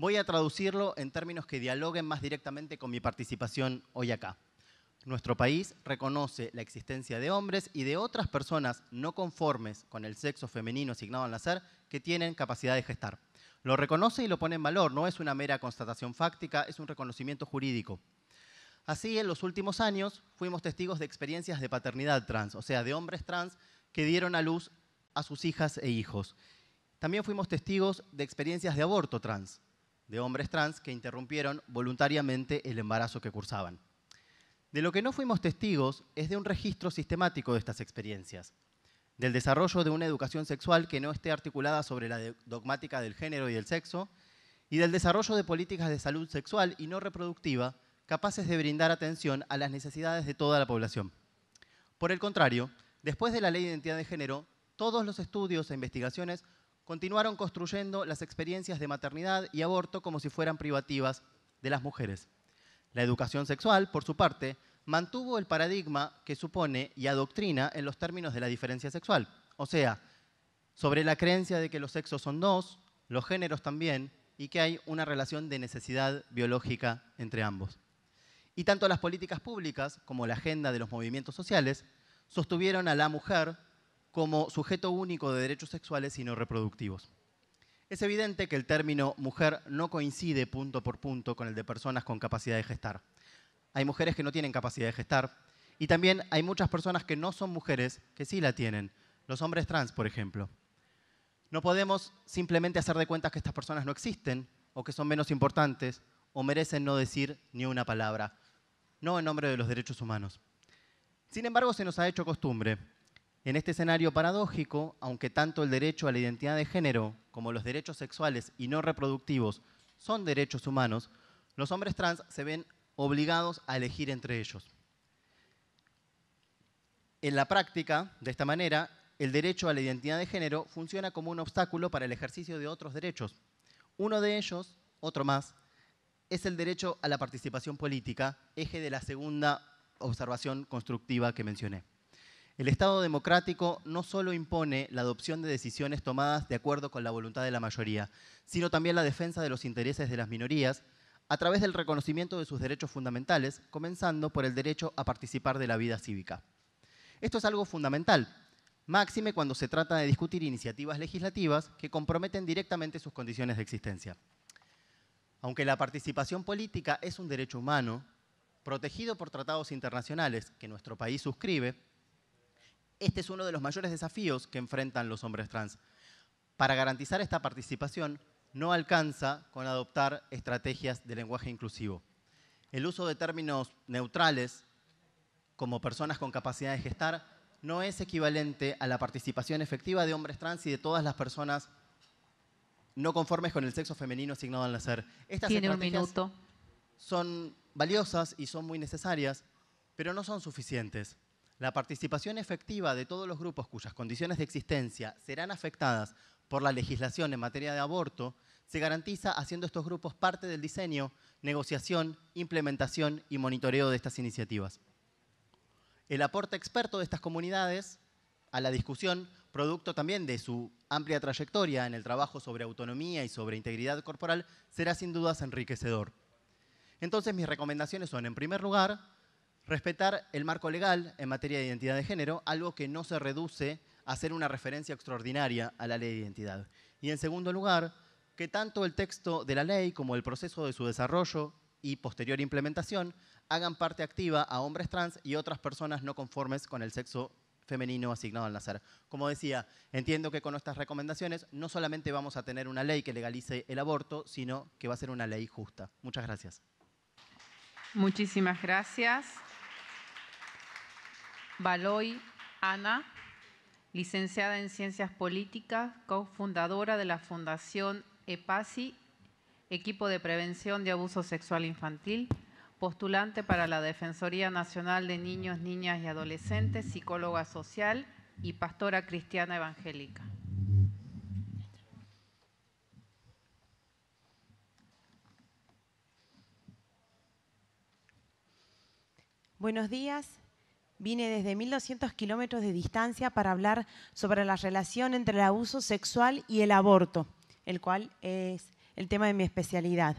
Voy a traducirlo en términos que dialoguen más directamente con mi participación hoy acá. Nuestro país reconoce la existencia de hombres y de otras personas no conformes con el sexo femenino asignado al nacer que tienen capacidad de gestar. Lo reconoce y lo pone en valor, no es una mera constatación fáctica, es un reconocimiento jurídico. Así, en los últimos años fuimos testigos de experiencias de paternidad trans, o sea, de hombres trans que dieron a luz a sus hijas e hijos. También fuimos testigos de experiencias de aborto trans, de hombres trans que interrumpieron voluntariamente el embarazo que cursaban. De lo que no fuimos testigos es de un registro sistemático de estas experiencias, del desarrollo de una educación sexual que no esté articulada sobre la dogmática del género y del sexo, y del desarrollo de políticas de salud sexual y no reproductiva capaces de brindar atención a las necesidades de toda la población. Por el contrario, después de la ley de identidad de género, todos los estudios e investigaciones continuaron construyendo las experiencias de maternidad y aborto como si fueran privativas de las mujeres. La educación sexual, por su parte, mantuvo el paradigma que supone y adoctrina en los términos de la diferencia sexual, o sea, sobre la creencia de que los sexos son dos, los géneros también, y que hay una relación de necesidad biológica entre ambos. Y tanto las políticas públicas como la agenda de los movimientos sociales sostuvieron a la mujer como sujeto único de derechos sexuales y no reproductivos. Es evidente que el término mujer no coincide punto por punto con el de personas con capacidad de gestar. Hay mujeres que no tienen capacidad de gestar y también hay muchas personas que no son mujeres que sí la tienen, los hombres trans, por ejemplo. No podemos simplemente hacer de cuenta que estas personas no existen o que son menos importantes o merecen no decir ni una palabra, no en nombre de los derechos humanos. Sin embargo, se nos ha hecho costumbre en este escenario paradójico, aunque tanto el derecho a la identidad de género como los derechos sexuales y no reproductivos son derechos humanos, los hombres trans se ven obligados a elegir entre ellos. En la práctica, de esta manera, el derecho a la identidad de género funciona como un obstáculo para el ejercicio de otros derechos. Uno de ellos, otro más, es el derecho a la participación política, eje de la segunda observación constructiva que mencioné. El Estado democrático no solo impone la adopción de decisiones tomadas de acuerdo con la voluntad de la mayoría, sino también la defensa de los intereses de las minorías a través del reconocimiento de sus derechos fundamentales, comenzando por el derecho a participar de la vida cívica. Esto es algo fundamental, máxime cuando se trata de discutir iniciativas legislativas que comprometen directamente sus condiciones de existencia. Aunque la participación política es un derecho humano, protegido por tratados internacionales que nuestro país suscribe, este es uno de los mayores desafíos que enfrentan los hombres trans. Para garantizar esta participación, no alcanza con adoptar estrategias de lenguaje inclusivo. El uso de términos neutrales, como personas con capacidad de gestar, no es equivalente a la participación efectiva de hombres trans y de todas las personas no conformes con el sexo femenino asignado al nacer. Estas estrategias son valiosas y son muy necesarias, pero no son suficientes. La participación efectiva de todos los grupos cuyas condiciones de existencia serán afectadas por la legislación en materia de aborto se garantiza haciendo estos grupos parte del diseño, negociación, implementación y monitoreo de estas iniciativas. El aporte experto de estas comunidades a la discusión, producto también de su amplia trayectoria en el trabajo sobre autonomía y sobre integridad corporal, será sin dudas enriquecedor. Entonces mis recomendaciones son, en primer lugar, Respetar el marco legal en materia de identidad de género, algo que no se reduce a hacer una referencia extraordinaria a la ley de identidad. Y en segundo lugar, que tanto el texto de la ley como el proceso de su desarrollo y posterior implementación hagan parte activa a hombres trans y otras personas no conformes con el sexo femenino asignado al nacer. Como decía, entiendo que con nuestras recomendaciones no solamente vamos a tener una ley que legalice el aborto, sino que va a ser una ley justa. Muchas gracias. Muchísimas gracias. Baloy Ana, licenciada en Ciencias Políticas, cofundadora de la Fundación EPASI, Equipo de Prevención de Abuso Sexual Infantil, postulante para la Defensoría Nacional de Niños, Niñas y Adolescentes, psicóloga social y pastora cristiana evangélica. Buenos días, Vine desde 1.200 kilómetros de distancia para hablar sobre la relación entre el abuso sexual y el aborto, el cual es el tema de mi especialidad.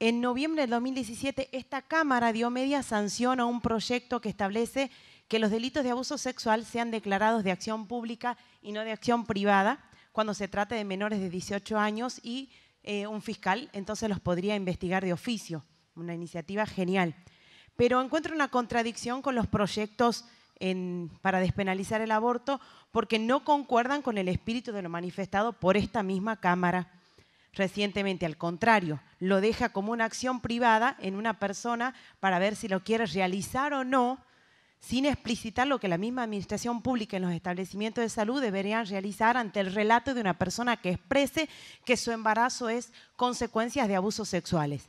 En noviembre del 2017, esta Cámara dio media sanción a un proyecto que establece que los delitos de abuso sexual sean declarados de acción pública y no de acción privada cuando se trate de menores de 18 años y eh, un fiscal entonces los podría investigar de oficio. Una iniciativa genial pero encuentro una contradicción con los proyectos para despenalizar el aborto porque no concuerdan con el espíritu de lo manifestado por esta misma Cámara recientemente. Al contrario, lo deja como una acción privada en una persona para ver si lo quiere realizar o no, sin explicitar lo que la misma administración pública en los establecimientos de salud deberían realizar ante el relato de una persona que exprese que su embarazo es consecuencias de abusos sexuales.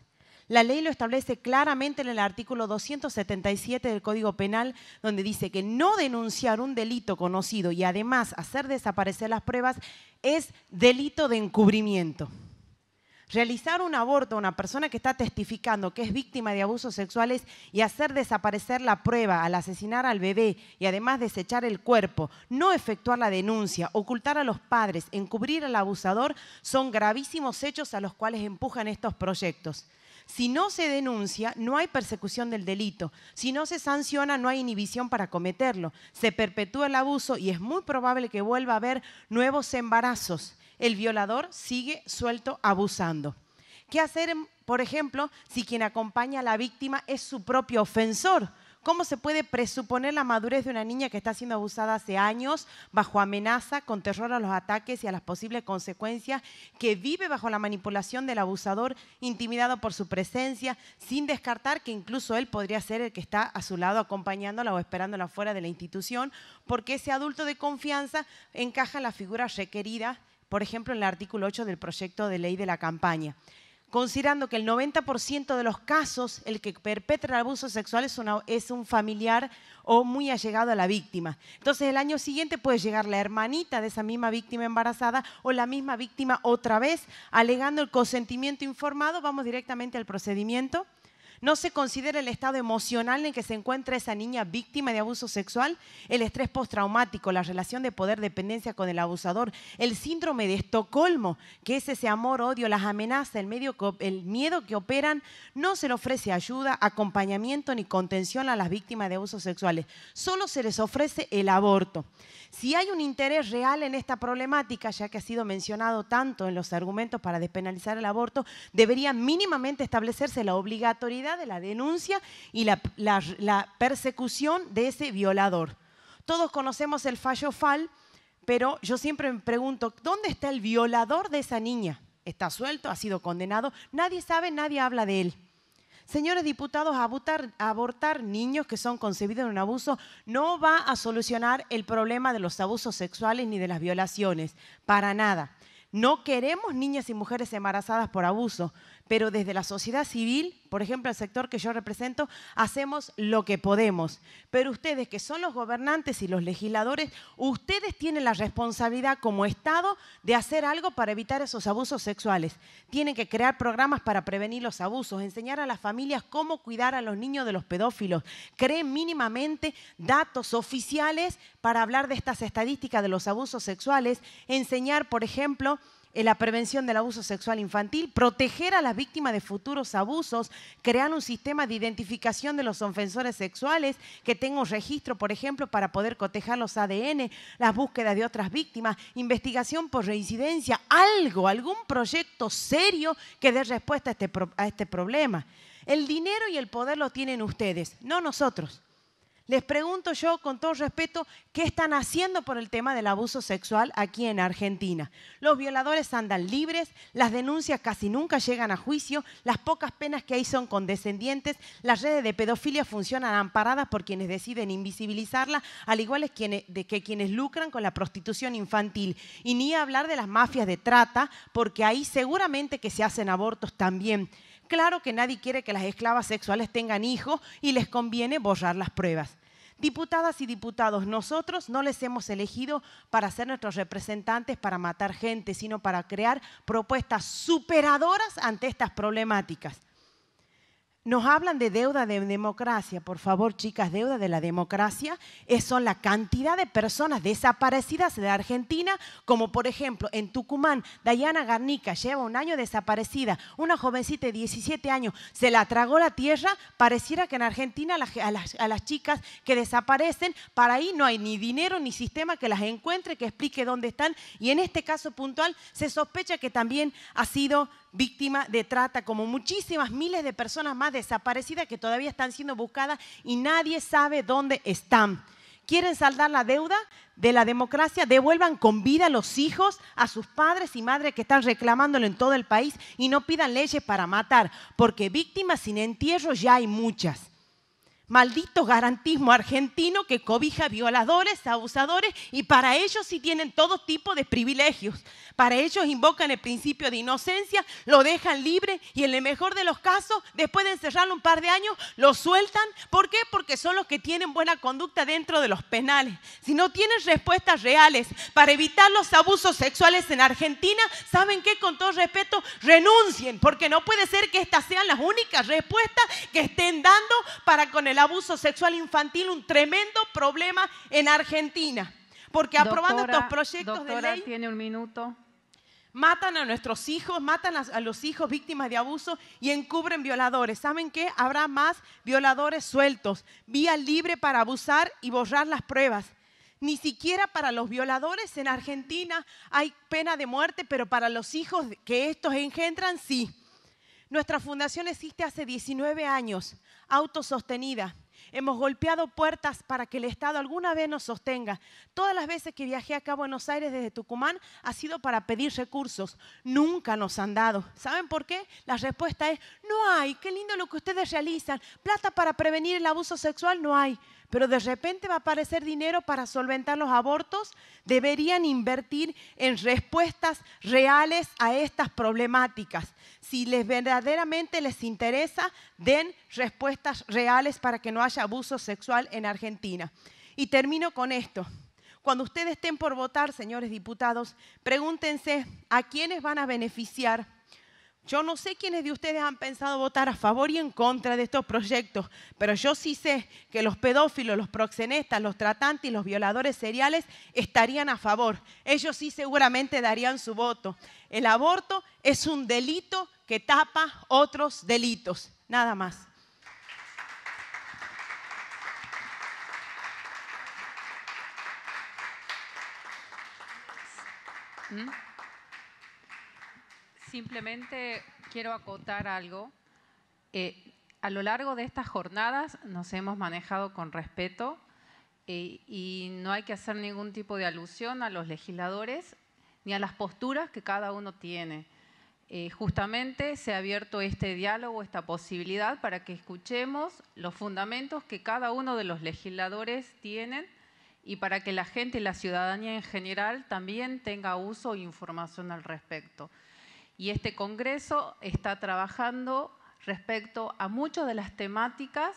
La ley lo establece claramente en el artículo 277 del Código Penal, donde dice que no denunciar un delito conocido y además hacer desaparecer las pruebas es delito de encubrimiento. Realizar un aborto a una persona que está testificando que es víctima de abusos sexuales y hacer desaparecer la prueba al asesinar al bebé y además desechar el cuerpo, no efectuar la denuncia, ocultar a los padres, encubrir al abusador, son gravísimos hechos a los cuales empujan estos proyectos. Si no se denuncia, no hay persecución del delito. Si no se sanciona, no hay inhibición para cometerlo. Se perpetúa el abuso y es muy probable que vuelva a haber nuevos embarazos. El violador sigue suelto abusando. ¿Qué hacer, por ejemplo, si quien acompaña a la víctima es su propio ofensor? ¿Cómo se puede presuponer la madurez de una niña que está siendo abusada hace años, bajo amenaza, con terror a los ataques y a las posibles consecuencias, que vive bajo la manipulación del abusador, intimidado por su presencia, sin descartar que incluso él podría ser el que está a su lado acompañándola o esperándola fuera de la institución, porque ese adulto de confianza encaja en la figura requerida por ejemplo, en el artículo 8 del proyecto de ley de la campaña considerando que el 90% de los casos el que perpetra el abuso sexual es, es, un familiar o muy allegado a la víctima. Entonces el año siguiente puede llegar la hermanita de esa misma víctima embarazada o la misma víctima otra vez, alegando el consentimiento informado, vamos directamente al procedimiento no se considera el estado emocional en que se encuentra esa niña víctima de abuso sexual, el estrés postraumático, la relación de poder dependencia con el abusador, el síndrome de Estocolmo, que es ese amor, odio, las amenazas, el, el miedo que operan, no se le ofrece ayuda, acompañamiento ni contención a las víctimas de abusos sexuales. Solo se les ofrece el aborto. Si hay un interés real en esta problemática, ya que ha sido mencionado tanto en los argumentos para despenalizar el aborto, debería mínimamente establecerse la obligatoriedad de la denuncia y la, persecución de ese violador. Todos conocemos el fallo FAL, pero yo siempre me pregunto, ¿dónde está el violador de esa niña? ¿Está suelto? ¿Ha sido condenado? Nadie sabe, nadie habla de él. Señores diputados, abortar, niños que son concebidos en un abuso no va a solucionar el problema de los abusos sexuales ni de las violaciones, para nada. No queremos niñas y mujeres embarazadas por abuso, pero desde la sociedad civil, por ejemplo, el sector que yo represento, hacemos lo que podemos. Pero ustedes, que son los gobernantes y los legisladores, ustedes tienen la responsabilidad como Estado de hacer algo para evitar esos abusos sexuales. Tienen que crear programas para prevenir los abusos, enseñar a las familias cómo cuidar a los niños de los pedófilos. Creen mínimamente datos oficiales para hablar de estas estadísticas de los abusos sexuales, enseñar, por ejemplo, la prevención del abuso sexual infantil, proteger a las víctimas de futuros abusos, crear un sistema de identificación de los ofensores sexuales, que tenga un registro, por ejemplo, para poder cotejar los ADN, las búsquedas de otras víctimas, investigación por reincidencia, algo, algún proyecto serio que dé respuesta a este, a este problema. El dinero y el poder lo tienen ustedes, no nosotros. Les pregunto yo, con todo respeto, ¿qué están haciendo por el tema del abuso sexual aquí en Argentina? Los violadores andan libres, las denuncias casi nunca llegan a juicio, las pocas penas que hay son condescendientes, las redes de pedofilia funcionan amparadas por quienes deciden invisibilizarla, al igual que quienes lucran con la prostitución infantil. Y ni hablar de las mafias de trata, porque ahí seguramente que se hacen abortos también claro que nadie quiere que las esclavas sexuales tengan hijos y les conviene borrar las pruebas. Diputadas y diputados, nosotros no les hemos elegido para ser nuestros representantes para matar gente, sino para crear propuestas superadoras ante estas problemáticas. Nos hablan de deuda de democracia, por favor, chicas, deuda de la democracia. Es, son la cantidad de personas desaparecidas de Argentina, como por ejemplo en Tucumán, Dayana Garnica lleva un año desaparecida, una jovencita de 17 años, se la tragó la tierra, pareciera que en Argentina a las chicas que desaparecen, para ahí no hay ni dinero ni sistema que las encuentre, que explique dónde están, y en este caso puntual se sospecha que también ha sido víctima de trata, como muchísimas miles de personas más desaparecidas que todavía están siendo buscadas y nadie sabe dónde están. ¿Quieren saldar la deuda de la democracia? Devuelvan con vida a los hijos, a sus padres y madres que están reclamándolo en todo el país y no pidan leyes para matar, porque víctimas sin entierro ya hay muchas maldito garantismo argentino que cobija violadores, abusadores y para ellos sí tienen todo tipo de privilegios. Para ellos invocan el principio de inocencia, lo dejan libre y en el mejor de los casos, después de encerrarlo un par de años, lo sueltan. ¿Por qué? Porque son los que tienen buena conducta dentro de los penales. Si no tienen respuestas reales para evitar los abusos sexuales en Argentina, ¿saben qué? Con todo respeto, renuncien, porque no puede ser que estas sean las únicas respuestas que estén dando para con el abuso sexual infantil un tremendo problema en Argentina. Porque aprobando estos proyectos de ley... Matan a nuestros hijos, matan a, los hijos víctimas de abuso y encubren violadores. ¿Saben qué? Habrá más violadores sueltos, vía libre para abusar y borrar las pruebas. Ni siquiera para los violadores en Argentina hay pena de muerte, pero para los hijos que estos engendran sí. Nuestra fundación existe hace 19 años, autosostenida. Hemos golpeado puertas para que el Estado alguna vez nos sostenga. Todas las veces que viajé acá a Buenos Aires desde Tucumán ha sido para pedir recursos. Nunca nos han dado. ¿Saben por qué? La respuesta es, no hay. Qué lindo lo que ustedes realizan. Plata para prevenir el abuso sexual no hay pero de repente va a aparecer dinero para solventar los abortos, deberían invertir en respuestas reales a estas problemáticas. Si les verdaderamente les interesa, den respuestas reales para que no haya abuso sexual en Argentina. Y termino con esto. Cuando ustedes estén por votar, señores diputados, pregúntense a quiénes van a beneficiar yo no sé quiénes de ustedes han pensado votar a favor y en contra de estos proyectos, pero yo sí sé que los pedófilos, los proxenetas, los tratantes y los violadores seriales estarían a favor. Ellos sí seguramente darían su voto. El aborto es un delito que tapa otros delitos, nada más. ¿Mm? Simplemente quiero acotar algo. Eh, a lo largo de estas jornadas nos hemos manejado con respeto eh, y no hay que hacer ningún tipo de alusión a los legisladores ni a las posturas que cada uno tiene. Eh, justamente se ha abierto este diálogo, esta posibilidad para que escuchemos los fundamentos que cada uno de los legisladores tienen y para que la gente y la ciudadanía en general también tenga uso e información al respecto y este Congreso está trabajando respecto a muchas de las temáticas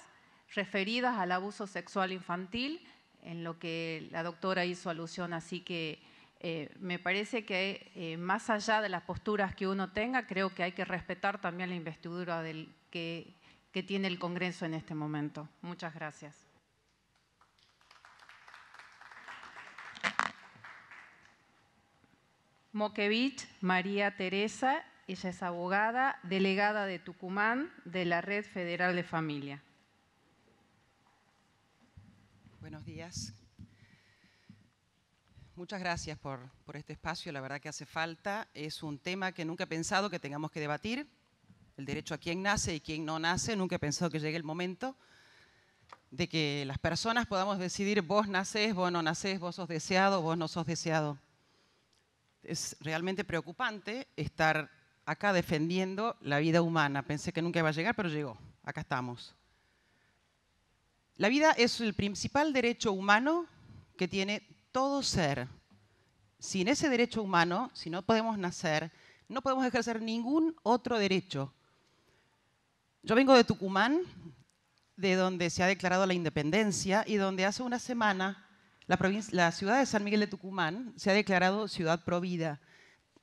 referidas al abuso sexual infantil, en lo que la doctora hizo alusión, así que eh, me parece que eh, más allá de las posturas que uno tenga, creo que hay que respetar también la investidura que tiene el Congreso en este momento. Muchas gracias. Moquevich María Teresa, ella es abogada, delegada de Tucumán de la Red Federal de Familia. Buenos días. Muchas gracias por, este espacio, la verdad que hace falta. Es un tema que nunca he pensado que tengamos que debatir, el derecho a quién nace y quién no nace. Nunca he pensado que llegue el momento de que las personas podamos decidir vos nacés, vos no nacés, vos sos deseado, vos no sos deseado es realmente preocupante estar acá defendiendo la vida humana. Pensé que nunca iba a llegar, pero llegó. Acá estamos. La vida es el principal derecho humano que tiene todo ser. Sin ese derecho humano, si no podemos nacer, no podemos ejercer ningún otro derecho. Yo vengo de Tucumán, de donde se ha declarado la independencia y donde hace una semana la, ciudad de San Miguel de Tucumán se ha declarado ciudad provida.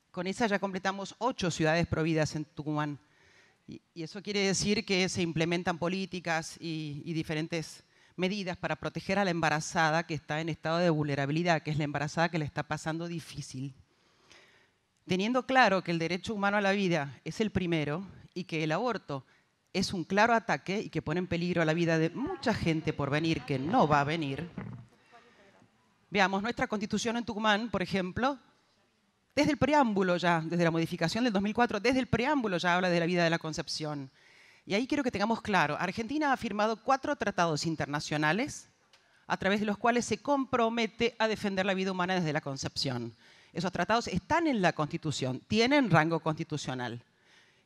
Con esa ya completamos ocho ciudades providas en Tucumán. Y, eso quiere decir que se implementan políticas y, y diferentes medidas para proteger a la embarazada que está en estado de vulnerabilidad, que es la embarazada que le está pasando difícil. Teniendo claro que el derecho humano a la vida es el primero y que el aborto es un claro ataque y que pone en peligro la vida de mucha gente por venir que no va a venir, Veamos, nuestra constitución en Tucumán, por ejemplo, desde el preámbulo ya, desde la modificación del 2004, desde el preámbulo ya habla de la vida de la concepción. Y ahí quiero que tengamos claro, Argentina ha firmado cuatro tratados internacionales a través de los cuales se compromete a defender la vida humana desde la concepción. Esos tratados están en la Constitución, tienen rango constitucional.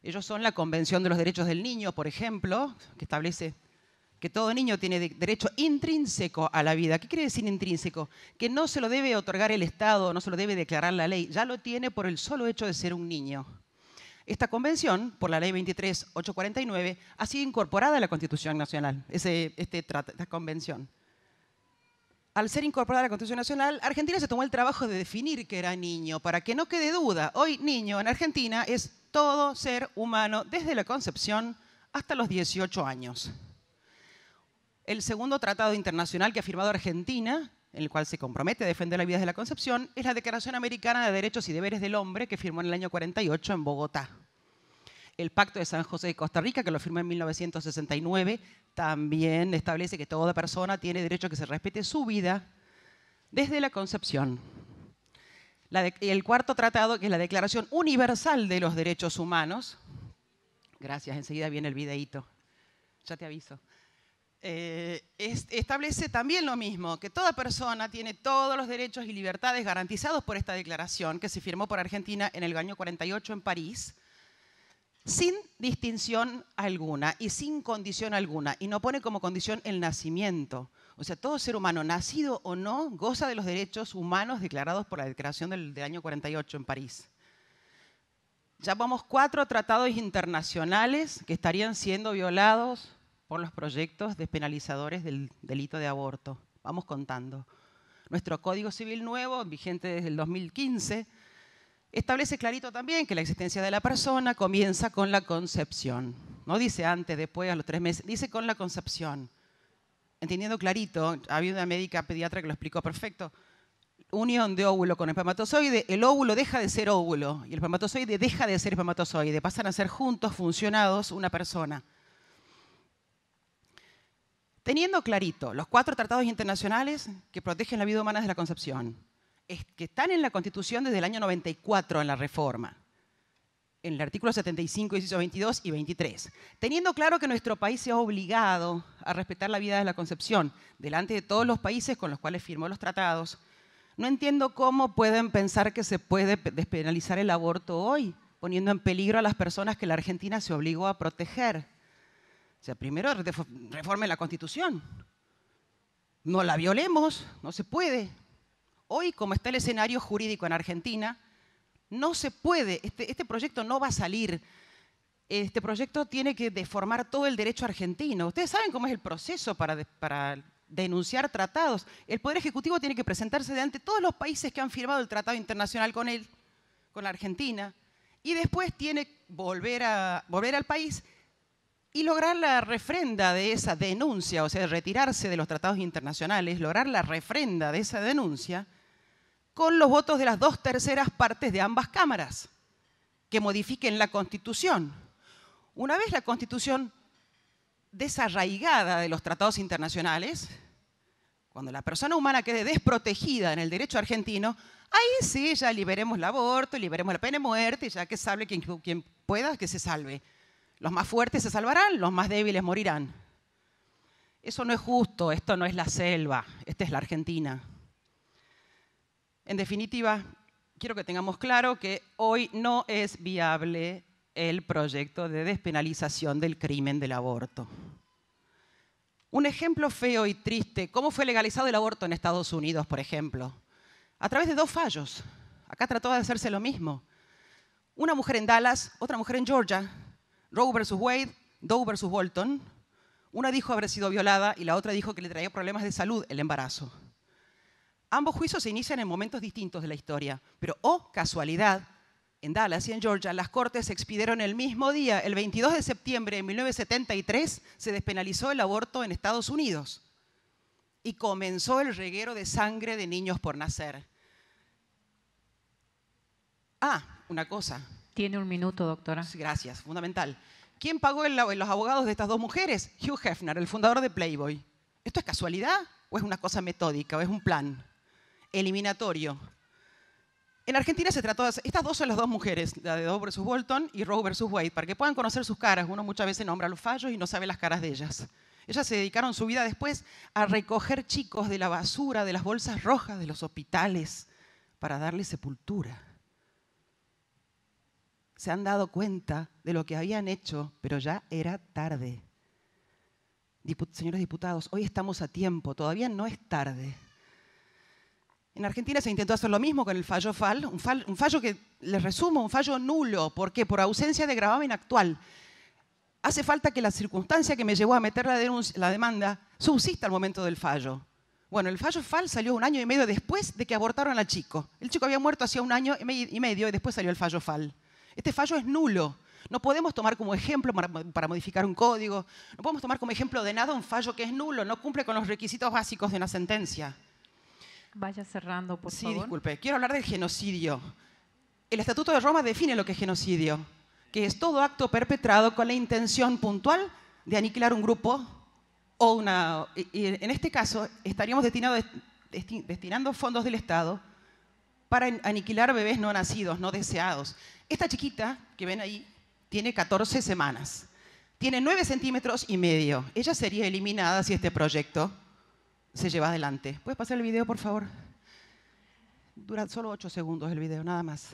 Ellos son la Convención de los Derechos del Niño, por ejemplo, que establece que todo niño tiene derecho intrínseco a la vida. ¿Qué quiere decir intrínseco? Que no se lo debe otorgar el Estado, no se lo debe declarar la ley, ya lo tiene por el solo hecho de ser un niño. Esta convención, por la ley 23.849, ha sido incorporada a la Constitución Nacional, ese, este, esta convención. Al ser incorporada a la Constitución Nacional, Argentina se tomó el trabajo de definir que era niño, para que no quede duda. Hoy niño en Argentina es todo ser humano desde la concepción hasta los 18 años. El segundo tratado internacional que ha firmado Argentina, en el cual se compromete a defender la vida de la Concepción, es la Declaración Americana de Derechos y Deberes del Hombre que firmó en el año 48 en Bogotá. El Pacto de San José de Costa Rica, que lo firmó en 1969, también establece que toda persona tiene derecho a que se respete su vida desde la concepción. el cuarto tratado, que es la Declaración Universal de los Derechos Humanos. Gracias, enseguida viene el videíto. Ya te aviso. Eh, establece también lo mismo, que toda persona tiene todos los derechos y libertades garantizados por esta declaración que se firmó por Argentina en el año 48 en París, sin distinción alguna y sin condición alguna, y no pone como condición el nacimiento. O sea, todo ser humano, nacido o no, goza de los derechos humanos declarados por la Declaración del, del año 48 en París. Ya vamos cuatro tratados internacionales que estarían siendo violados por los proyectos despenalizadores del delito de aborto. Vamos contando. Nuestro Código Civil nuevo, vigente desde el 2015, establece clarito también que la existencia de la persona comienza con la concepción. No dice antes, después, a los tres meses, dice con la concepción. Entendiendo clarito, había una médica pediatra que lo explicó perfecto, unión de óvulo con espermatozoide, el óvulo deja de ser óvulo y el espermatozoide deja de ser espermatozoide, pasan a ser juntos funcionados una persona. Teniendo clarito los cuatro tratados internacionales que protegen la vida humana desde la concepción, que están en la Constitución desde el año 94 en la reforma, en el artículo 75, 22 y 23. Teniendo claro que nuestro país se ha obligado a respetar la vida desde la concepción delante de todos los países con los cuales firmó los tratados, no entiendo cómo pueden pensar que se puede despenalizar el aborto hoy, poniendo en peligro a las personas que la Argentina se obligó a proteger. O sea, primero reforme la constitución. No la violemos, no se puede. Hoy, como está el escenario jurídico en Argentina, no se puede, este, este proyecto no va a salir. Este proyecto tiene que deformar todo el derecho argentino. Ustedes saben cómo es el proceso para, denunciar tratados. El Poder Ejecutivo tiene que presentarse delante de todos los países que han firmado el tratado internacional con él, con la Argentina, y después tiene que volver al país y lograr la refrenda de esa denuncia, o sea, retirarse de los tratados internacionales, lograr la refrenda de esa denuncia con los votos de las dos terceras partes de ambas cámaras, que modifiquen la constitución. Una vez la constitución desarraigada de los tratados internacionales, cuando la persona humana quede desprotegida en el derecho argentino, ahí sí ya liberemos el aborto, liberemos la pena de muerte, ya que salve quien, quien pueda, que se salve. Los más fuertes se salvarán, los más débiles morirán. Eso no es justo, esto no es la selva, esta es la Argentina. En definitiva, quiero que tengamos claro que hoy no es viable el proyecto de despenalización del crimen del aborto. Un ejemplo feo y triste, cómo fue legalizado el aborto en Estados Unidos, por ejemplo, a través de dos fallos. Acá trató de hacerse lo mismo. Una mujer en Dallas, otra mujer en Georgia, Roe versus Wade, Doe versus Bolton, una dijo haber sido violada y la otra dijo que le traía problemas de salud el embarazo. Ambos juicios se inician en momentos distintos de la historia, pero oh casualidad, en Dallas y en Georgia las cortes se expidieron el mismo día, el 22 de septiembre de 1973 se despenalizó el aborto en Estados Unidos y comenzó el reguero de sangre de niños por nacer. Ah, una cosa, tiene un minuto, doctora. gracias, fundamental. ¿Quién pagó los abogados de estas dos mujeres? Hugh Hefner, el fundador de Playboy. ¿Esto es casualidad o es una cosa metódica o es un plan eliminatorio? En Argentina se trató de... Estas dos son las dos mujeres, la de Doe versus Bolton y Roe versus Wade, para que puedan conocer sus caras. Uno muchas veces nombra los fallos y no sabe las caras de ellas. Ellas se dedicaron su vida después a recoger chicos de la basura, de las bolsas rojas, de los hospitales, para darle sepultura se han dado cuenta de lo que habían hecho, pero ya era tarde. señores diputados, hoy estamos a tiempo, todavía no es tarde. En Argentina se intentó hacer lo mismo con el fallo FAL, un, fallo, que, les resumo, un fallo nulo, porque por ausencia de gravamen actual. Hace falta que la circunstancia que me llevó a meter la, la demanda subsista al momento del fallo. Bueno, el fallo FAL salió un año y medio después de que abortaron al chico. El chico había muerto hacía un año y medio y después salió el fallo FAL. Este fallo es nulo. No podemos tomar como ejemplo para modificar un código, no podemos tomar como ejemplo de nada un fallo que es nulo, no cumple con los requisitos básicos de una sentencia. Vaya cerrando, por favor. Sí, disculpe. Quiero hablar del genocidio. El Estatuto de Roma define lo que es genocidio, que es todo acto perpetrado con la intención puntual de aniquilar un grupo o una... en este caso, estaríamos destinando fondos del Estado para aniquilar bebés no nacidos, no deseados. Esta chiquita que ven ahí tiene 14 semanas. Tiene 9 centímetros y medio. Ella sería eliminada si este proyecto se lleva adelante. ¿Puedes pasar el video, por favor? Dura solo 8 segundos el video, nada más.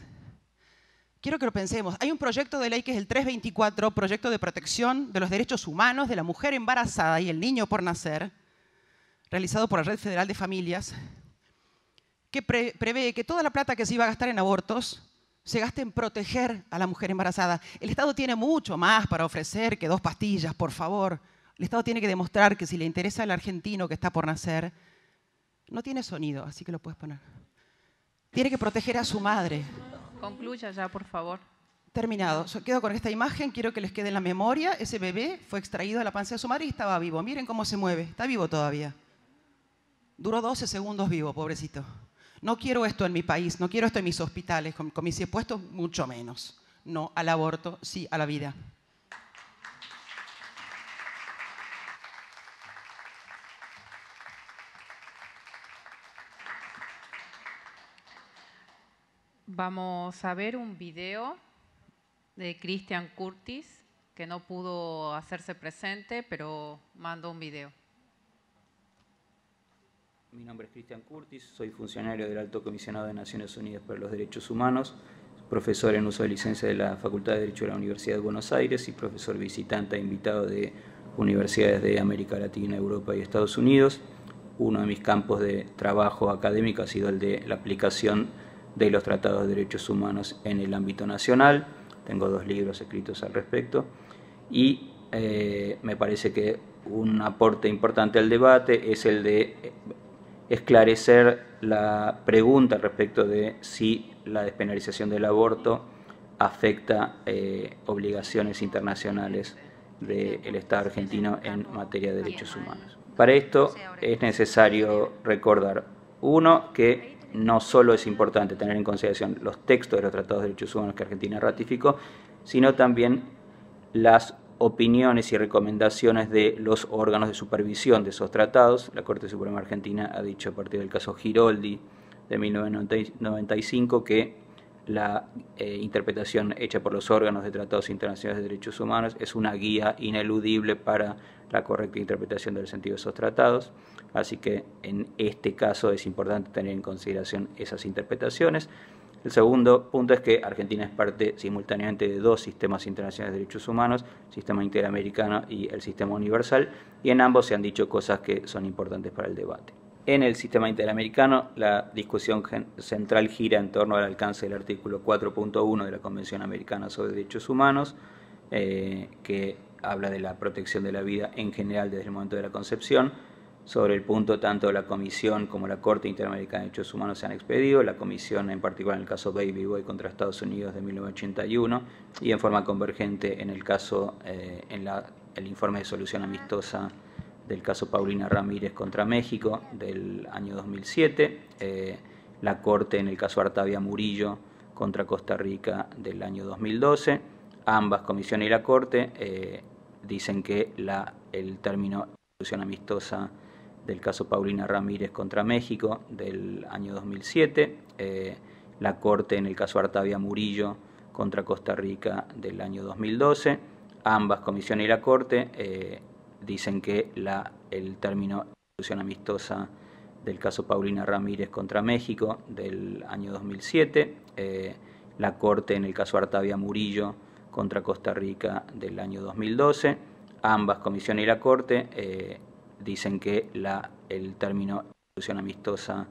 Quiero que lo pensemos. Hay un proyecto de ley que es el 324, proyecto de protección de los derechos humanos de la mujer embarazada y el niño por nacer, realizado por la Red Federal de Familias, que prevé que toda la plata que se iba a gastar en abortos se gasta en proteger a la mujer embarazada. El Estado tiene mucho más para ofrecer que dos pastillas, por favor. El Estado tiene que demostrar que si le interesa al argentino que está por nacer, no tiene sonido, así que lo puedes poner. Tiene que proteger a su madre. Concluya ya, por favor. Terminado. quedo con esta imagen, quiero que les quede en la memoria. Ese bebé fue extraído de la panza de su madre y estaba vivo. Miren cómo se mueve, está vivo todavía. Duró 12 segundos vivo, pobrecito. No quiero esto en mi país, no quiero esto en mis hospitales, con, mis impuestos mucho menos. No al aborto, sí a la vida. Vamos a ver un video de Christian Curtis, que no pudo hacerse presente, pero mandó un video. Mi nombre es Cristian Curtis, soy funcionario del Alto Comisionado de Naciones Unidas para los Derechos Humanos, profesor en uso de licencia de la Facultad de Derecho de la Universidad de Buenos Aires y profesor visitante e invitado de universidades de América Latina, Europa y Estados Unidos. Uno de mis campos de trabajo académico ha sido el de la aplicación de los tratados de derechos humanos en el ámbito nacional. Tengo dos libros escritos al respecto y eh, me parece que un aporte importante al debate es el de esclarecer la pregunta respecto de si la despenalización del aborto afecta eh, obligaciones internacionales del Estado argentino en materia de derechos humanos. Para esto es necesario recordar, uno, que no solo es importante tener en consideración los textos de los tratados de derechos humanos que Argentina ratificó, sino también las opiniones y recomendaciones de los órganos de supervisión de esos tratados. La Corte Suprema Argentina ha dicho a partir del caso Giroldi de 1995 que la eh, interpretación hecha por los órganos de tratados internacionales de derechos humanos es una guía ineludible para la correcta interpretación del sentido de esos tratados. Así que en este caso es importante tener en consideración esas interpretaciones. El segundo punto es que Argentina es parte simultáneamente de dos sistemas internacionales de derechos humanos, el sistema interamericano y el sistema universal, y en ambos se han dicho cosas que son importantes para el debate. En el sistema interamericano, la discusión central gira en torno al alcance del artículo 4.1 de la Convención Americana sobre Derechos Humanos, eh, que habla de la protección de la vida en general desde el momento de la concepción, sobre el punto, tanto la Comisión como la Corte Interamericana de Derechos Humanos se han expedido, la Comisión en particular en el caso Baby Boy contra Estados Unidos de 1981 y en forma convergente en el caso, eh, en la, el informe de solución amistosa del caso Paulina Ramírez contra México del año 2007, eh, la Corte en el caso Artavia Murillo contra Costa Rica del año 2012. Ambas comisiones y la Corte eh, dicen que la, el término solución amistosa del caso Paulina Ramírez contra México del año 2007, eh, la Corte en el caso Artavia Murillo contra Costa Rica del año 2012. Ambas comisiones y la Corte eh, dicen que la, el término institución amistosa del caso Paulina Ramírez contra México del año 2007, eh, la Corte en el caso Artavia Murillo contra Costa Rica del año 2012. Ambas comisiones y la Corte dicen que la, el término institución amistosa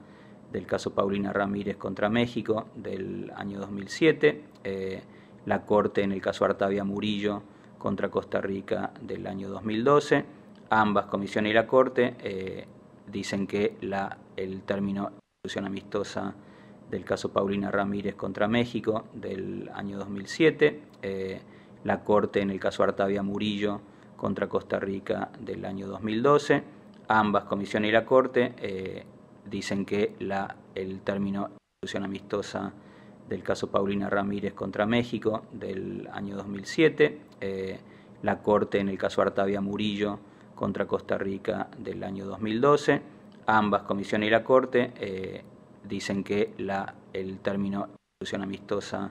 del caso Paulina Ramírez contra México del año 2007, eh, la Corte en el caso Artavia Murillo contra Costa Rica del año 2012. Ambas comisiones y la Corte eh, dicen que el término exclusión amistosa del caso Paulina Ramírez contra México del año 2007, eh, la Corte en el caso Artavia Murillo contra Costa Rica del año 2012. Ambas comisiones y la Corte eh, dicen que la, el término solución amistosa del caso Paulina Ramírez contra México del año 2007, eh, la Corte en el caso Artavia Murillo contra Costa Rica del año 2012. Ambas comisiones y la Corte eh, dicen que la, el término institución amistosa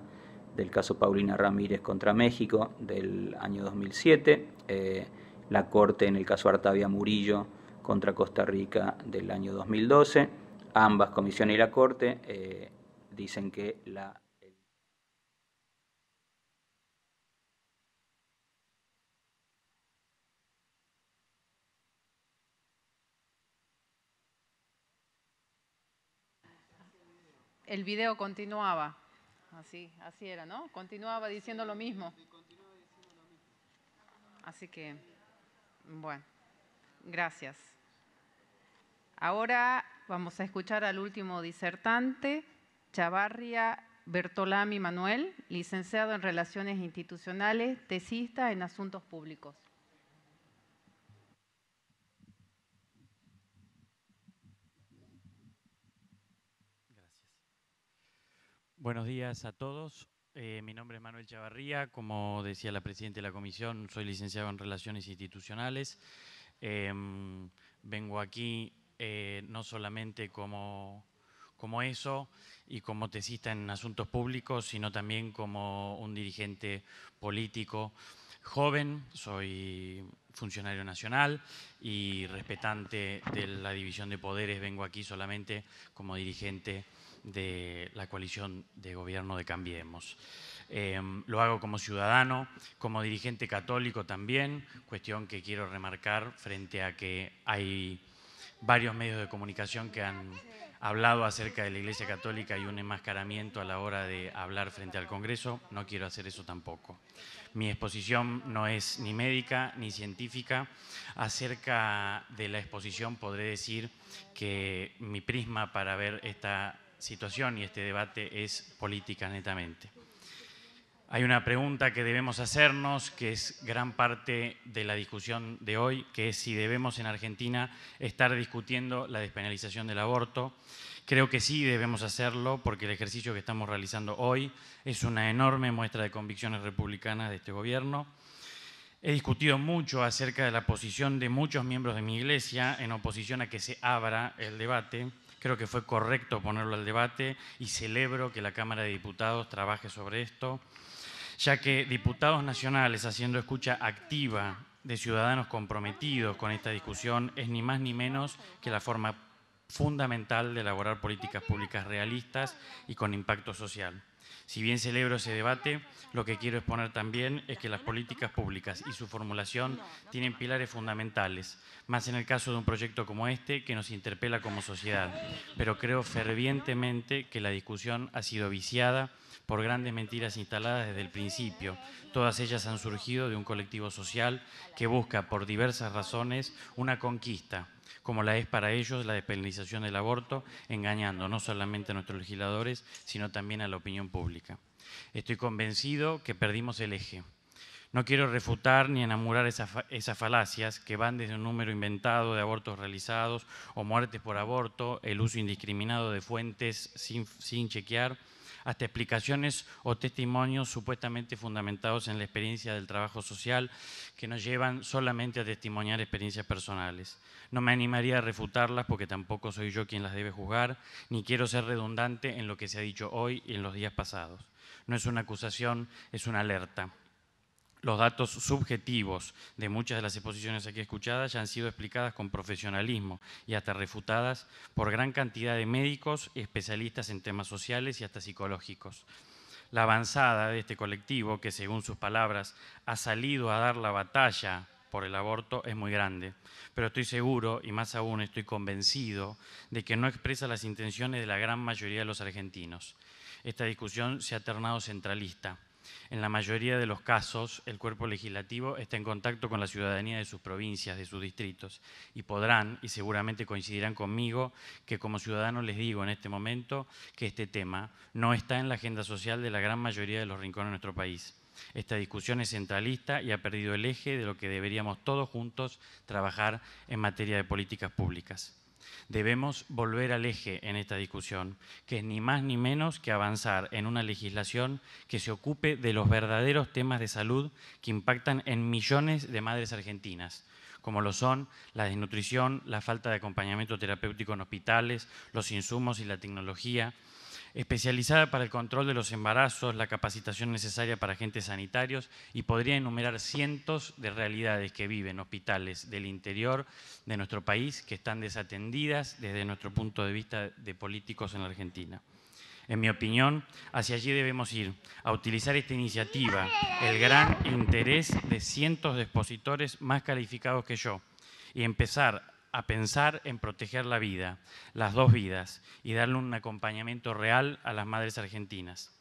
del caso Paulina Ramírez contra México del año 2007, eh, la Corte en el caso Artavia Murillo contra Costa Rica del año 2012. Ambas comisiones y la Corte eh, dicen que la... El video continuaba así, así era, ¿no? Continuaba diciendo lo mismo. Así que, bueno, gracias. Ahora vamos a escuchar al último disertante, Chavarria Bertolami Manuel, licenciado en Relaciones Institucionales, tesista en Asuntos Públicos. Buenos días a todos. Eh, mi nombre es Manuel Chavarría. Como decía la Presidenta de la Comisión, soy licenciado en Relaciones Institucionales. Em, vengo aquí eh, no solamente como, como eso y como tesista en asuntos públicos, sino también como un dirigente político joven, soy funcionario nacional y respetante de la división de poderes, vengo aquí solamente como dirigente político de la coalición de gobierno de Cambiemos. Em, lo hago como ciudadano, como dirigente católico también, cuestión que quiero remarcar frente a que hay varios medios de comunicación que han hablado acerca de la Iglesia Católica y un enmascaramiento a la hora de hablar frente al Congreso, no quiero hacer eso tampoco. Mi exposición no es ni médica ni científica. Acerca de la exposición podré decir que mi prisma para ver esta situación y este debate es política netamente. Hay una pregunta que debemos hacernos, que es gran parte de la discusión de hoy, que es si debemos en Argentina estar discutiendo la despenalización del aborto. Creo que sí debemos hacerlo porque el ejercicio que estamos realizando hoy es una enorme muestra de convicciones republicanas de este gobierno. He discutido mucho acerca de la posición de muchos miembros de mi iglesia en oposición a que se abra el debate. Creo que fue correcto ponerlo al debate y celebro que la Cámara de Diputados trabaje sobre esto, ya que diputados nacionales haciendo escucha activa de ciudadanos comprometidos con esta discusión es ni más ni menos que la forma fundamental de elaborar políticas públicas realistas y con impacto social. Si bien celebro ese debate, lo que quiero exponer también es que las políticas públicas y su formulación tienen pilares fundamentales, más en el caso de un proyecto como este que nos interpela como sociedad. Pero creo fervientemente que la discusión ha sido viciada por grandes mentiras instaladas desde el principio. Todas ellas han surgido de un colectivo social que busca, por diversas razones, una conquista, como la es para ellos la despenalización del aborto, engañando no solamente a nuestros legisladores, sino también a la opinión pública. Estoy convencido que perdimos el eje. No quiero refutar ni enamorar esas, esas, falacias que van desde un número inventado de abortos realizados o muertes por aborto, el uso indiscriminado de fuentes sin chequear, hasta explicaciones o testimonios supuestamente fundamentados en la experiencia del trabajo social que nos llevan solamente a testimoniar experiencias personales. No me animaría a refutarlas porque tampoco soy yo quien las debe juzgar, ni quiero ser redundante en lo que se ha dicho hoy y en los días pasados. No es una acusación, es una alerta. Los datos subjetivos de muchas de las exposiciones aquí escuchadas ya han sido explicadas con profesionalismo y hasta refutadas por gran cantidad de médicos y especialistas en temas sociales y hasta psicológicos. La avanzada de este colectivo, que según sus palabras ha salido a dar la batalla por el aborto es muy grande, pero estoy seguro y más aún estoy convencido de que no expresa las intenciones de la gran mayoría de los argentinos. Esta discusión se ha tornado centralista en la mayoría de los casos, el cuerpo legislativo está en contacto con la ciudadanía de sus provincias, de sus distritos, y podrán, y seguramente coincidirán conmigo, que como ciudadano les digo en este momento que este tema no está en la agenda social de la gran mayoría de los rincones de nuestro país. Esta discusión es centralista y ha perdido el eje de lo que deberíamos todos juntos trabajar en materia de políticas públicas. Debemos volver al eje en esta discusión, que es ni más ni menos que avanzar en una legislación que se ocupe de los verdaderos temas de salud que impactan en millones de madres argentinas, como lo son la desnutrición, la falta de acompañamiento terapéutico en hospitales, los insumos y la tecnología, especializada para el control de los embarazos, la capacitación necesaria para agentes sanitarios y podría enumerar cientos de realidades que viven hospitales del interior de nuestro país que están desatendidas desde nuestro punto de vista de políticos en la Argentina. En mi opinión, hacia allí debemos ir, a utilizar esta iniciativa, el gran interés de cientos de expositores más calificados que yo, y empezar a pensar en proteger la vida, las dos vidas, y darle un acompañamiento real a las madres argentinas.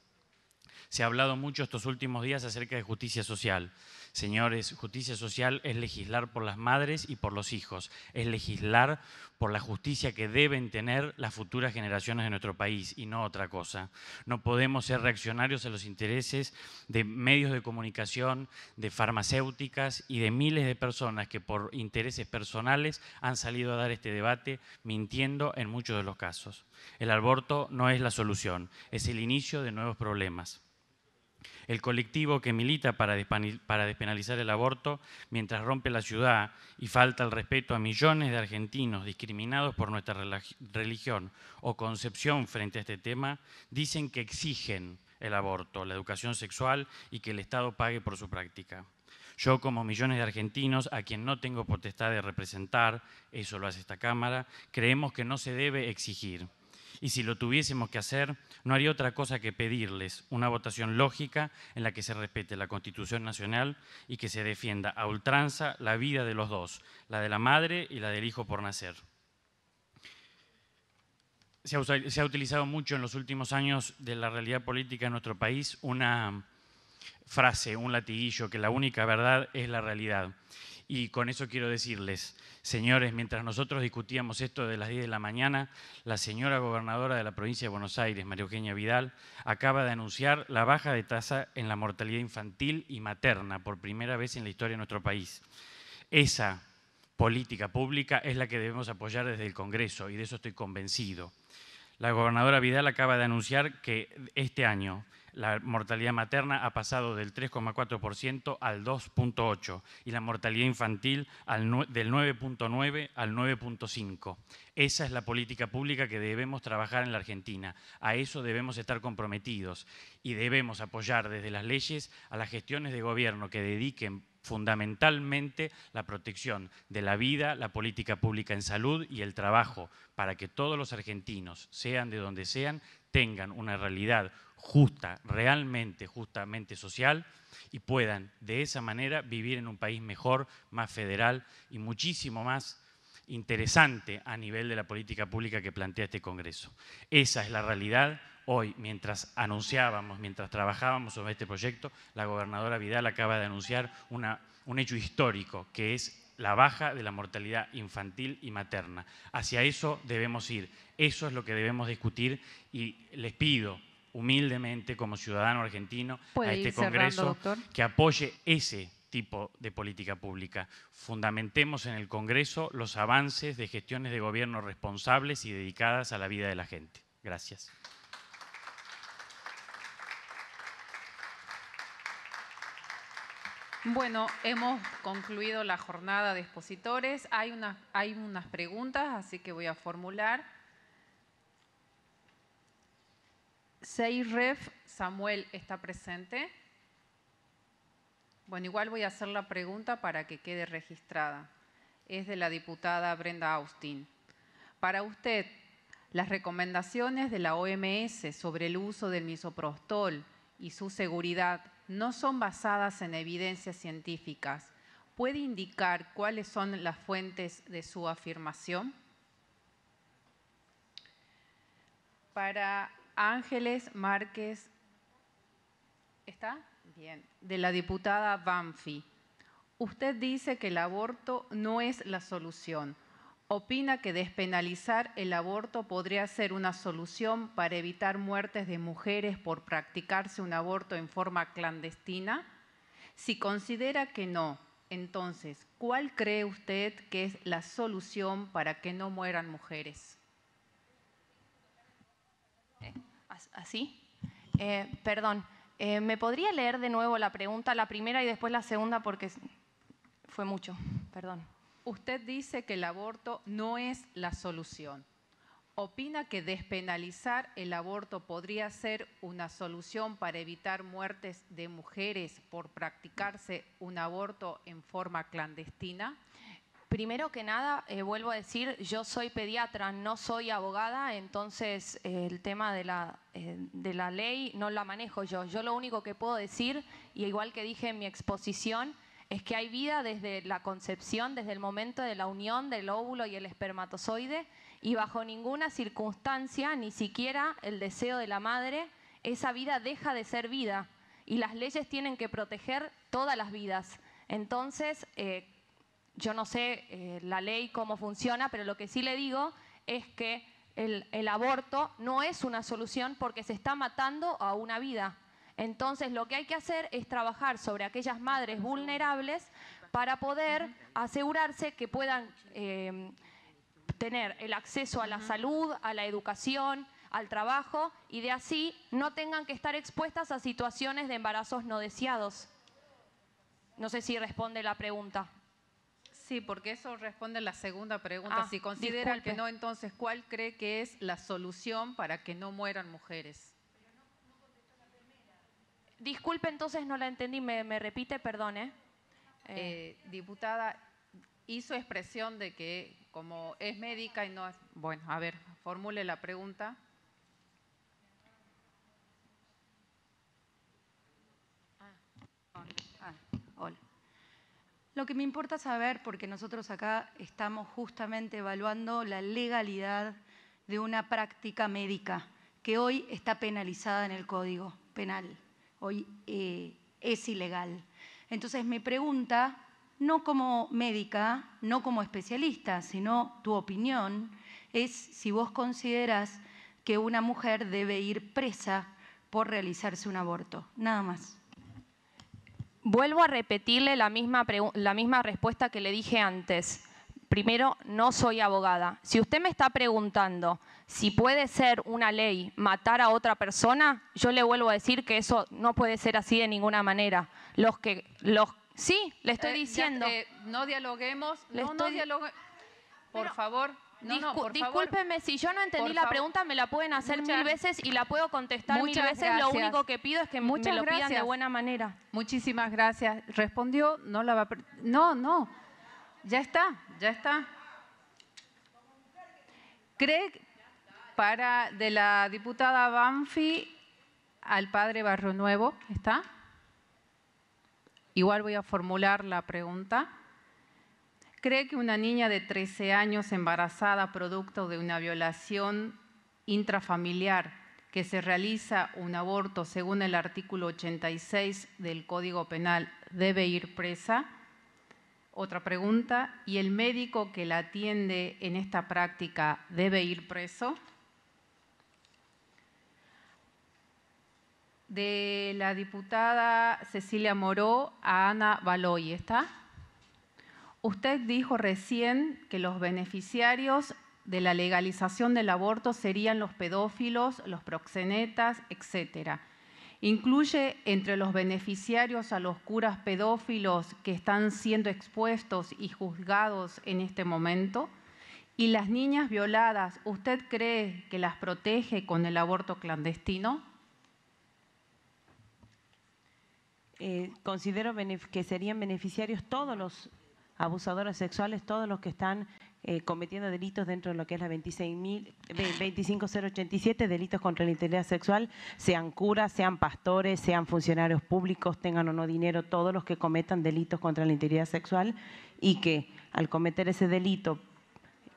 Se ha hablado mucho estos últimos días acerca de justicia social. Señores, justicia social es legislar por las madres y por los hijos, es legislar por la justicia que deben tener las futuras generaciones de nuestro país y no otra cosa. No podemos ser reaccionarios a los intereses de medios de comunicación, de farmacéuticas y de miles de personas que por intereses personales han salido a dar este debate mintiendo en muchos de los casos. El aborto no es la solución, es el inicio de nuevos problemas el colectivo que milita para, despenalizar el aborto mientras rompe la ciudad y falta el respeto a millones de argentinos discriminados por nuestra religión o concepción frente a este tema, dicen que exigen el aborto, la educación sexual y que el Estado pague por su práctica. Yo, como millones de argentinos, a quien no tengo potestad de representar, eso lo hace esta Cámara, creemos que no se debe exigir y si lo tuviésemos que hacer, no haría otra cosa que pedirles una votación lógica en la que se respete la Constitución Nacional y que se defienda a ultranza la vida de los dos, la de la madre y la del hijo por nacer. Se ha, utilizado mucho en los últimos años de la realidad política en nuestro país una frase, un latiguillo, que la única verdad es la realidad. Y con eso quiero decirles, señores, mientras nosotros discutíamos esto de las 10 de la mañana, la señora gobernadora de la provincia de Buenos Aires, María Eugenia Vidal, acaba de anunciar la baja de tasa en la mortalidad infantil y materna por primera vez en la historia de nuestro país. Esa política pública es la que debemos apoyar desde el Congreso y de eso estoy convencido. La gobernadora Vidal acaba de anunciar que este año la mortalidad materna ha pasado del 3,4% al 2,8% y la mortalidad infantil del 9,9% al 9,5%. Esa es la política pública que debemos trabajar en la Argentina. A eso debemos estar comprometidos y debemos apoyar desde las leyes a las gestiones de gobierno que dediquen fundamentalmente la protección de la vida, la política pública en salud y el trabajo, para que todos los argentinos, sean de donde sean, tengan una realidad justa, realmente justamente social y puedan de esa manera vivir en un país mejor, más federal y muchísimo más interesante a nivel de la política pública que plantea este Congreso. Esa es la realidad. Hoy, mientras anunciábamos, mientras trabajábamos sobre este proyecto, la gobernadora Vidal acaba de anunciar un hecho histórico, que es la baja de la mortalidad infantil y materna. Hacia eso debemos ir. Eso es lo que debemos discutir y les pido humildemente como ciudadano argentino a este Congreso que apoye ese tipo de política pública. Fundamentemos en el Congreso los avances de gestiones de gobierno responsables y dedicadas a la vida de la gente. Gracias. Bueno, hemos concluido la jornada de expositores. Hay hay unas preguntas, así que voy a formular. 6REF, Samuel está presente. Bueno, igual voy a hacer la pregunta para que quede registrada. Es de la diputada Brenda Austin. Para usted, las recomendaciones de la OMS sobre el uso del misoprostol y su seguridad no son basadas en evidencias científicas. ¿Puede indicar cuáles son las fuentes de su afirmación? Para Ángeles Márquez. ¿Está? Bien. De la diputada Banfi. Usted dice que el aborto no es la solución. Opina que despenalizar el aborto podría ser una solución para evitar muertes de mujeres por practicarse un aborto en forma clandestina. Si considera que no, entonces, ¿cuál cree usted que es la solución para que no mueran mujeres? así. Eh, perdón, eh, ¿me podría leer de nuevo la pregunta, la primera y después la segunda porque fue mucho? Perdón. Usted dice que el aborto no es la solución. ¿Opina que despenalizar el aborto podría ser una solución para evitar muertes de mujeres por practicarse un aborto en forma clandestina? Primero que nada, eh, vuelvo a decir, yo soy pediatra, no soy abogada, entonces eh, el tema de la, eh, de la ley no la manejo yo. Yo lo único que puedo decir, y igual que dije en mi exposición, es que hay vida desde la concepción, desde el momento de la unión del óvulo y el espermatozoide, y bajo ninguna circunstancia, ni siquiera el deseo de la madre, esa vida deja de ser vida. Y las leyes tienen que proteger todas las vidas. Entonces, yo no sé eh, la ley cómo funciona, pero lo que sí le digo es que el, aborto no es una solución porque se está matando a una vida. Entonces lo que hay que hacer es trabajar sobre aquellas madres vulnerables para poder asegurarse que puedan eh, tener el acceso a la salud, a la educación, al trabajo y de así no tengan que estar expuestas a situaciones de embarazos no deseados. No sé si responde la pregunta. Sí, porque eso responde a la segunda pregunta. Ah, si consideran que no, entonces, ¿cuál cree que es la solución para que no mueran mujeres? Disculpe, entonces no la entendí, me, repite, perdone. Eh, eh, diputada, hizo expresión de que como es médica y no es... Bueno, a ver, formule la pregunta. Lo que me importa saber, porque nosotros acá estamos justamente evaluando la legalidad de una práctica médica que hoy está penalizada en el Código Penal, hoy eh, es ilegal. Entonces me pregunta, no como médica, no como especialista, sino tu opinión, es si vos consideras que una mujer debe ir presa por realizarse un aborto. Nada más. Vuelvo a repetirle la misma, la misma respuesta que le dije antes. Primero, no soy abogada. Si usted me está preguntando si puede ser una ley matar a otra persona, yo le vuelvo a decir que eso no puede ser así de ninguna manera. Los que los sí, le estoy eh, diciendo. Eh, no dialoguemos, no, Por favor. No, si yo no entendí la pregunta, me la pueden hacer mil veces y la puedo contestar mil veces. Lo único que pido es que muchas me lo pidan de buena manera. Muchísimas gracias. Respondió, no la va a... No, no. Ya está, ya está. Cree para de la diputada Banfi al padre Barro Nuevo, ¿está? Igual voy a formular la pregunta cree que una niña de 13 años embarazada producto de una violación intrafamiliar que se realiza un aborto según el artículo 86 del Código Penal debe ir presa? Otra pregunta, ¿y el médico que la atiende en esta práctica debe ir preso? De la diputada Cecilia Moró a Ana Baloy, ¿está? Usted dijo recién que los beneficiarios de la legalización del aborto serían los pedófilos, los proxenetas, etc. ¿Incluye entre los beneficiarios a los curas pedófilos que están siendo expuestos y juzgados en este momento? ¿Y las niñas violadas, usted cree que las protege con el aborto clandestino? Eh, considero que serían beneficiarios todos los abusadores sexuales, todos los que están eh, cometiendo delitos dentro de lo que es la 25087, delitos contra la integridad sexual, sean curas, sean pastores, sean funcionarios públicos, tengan o no dinero, todos los que cometan delitos contra la integridad sexual y que al cometer ese delito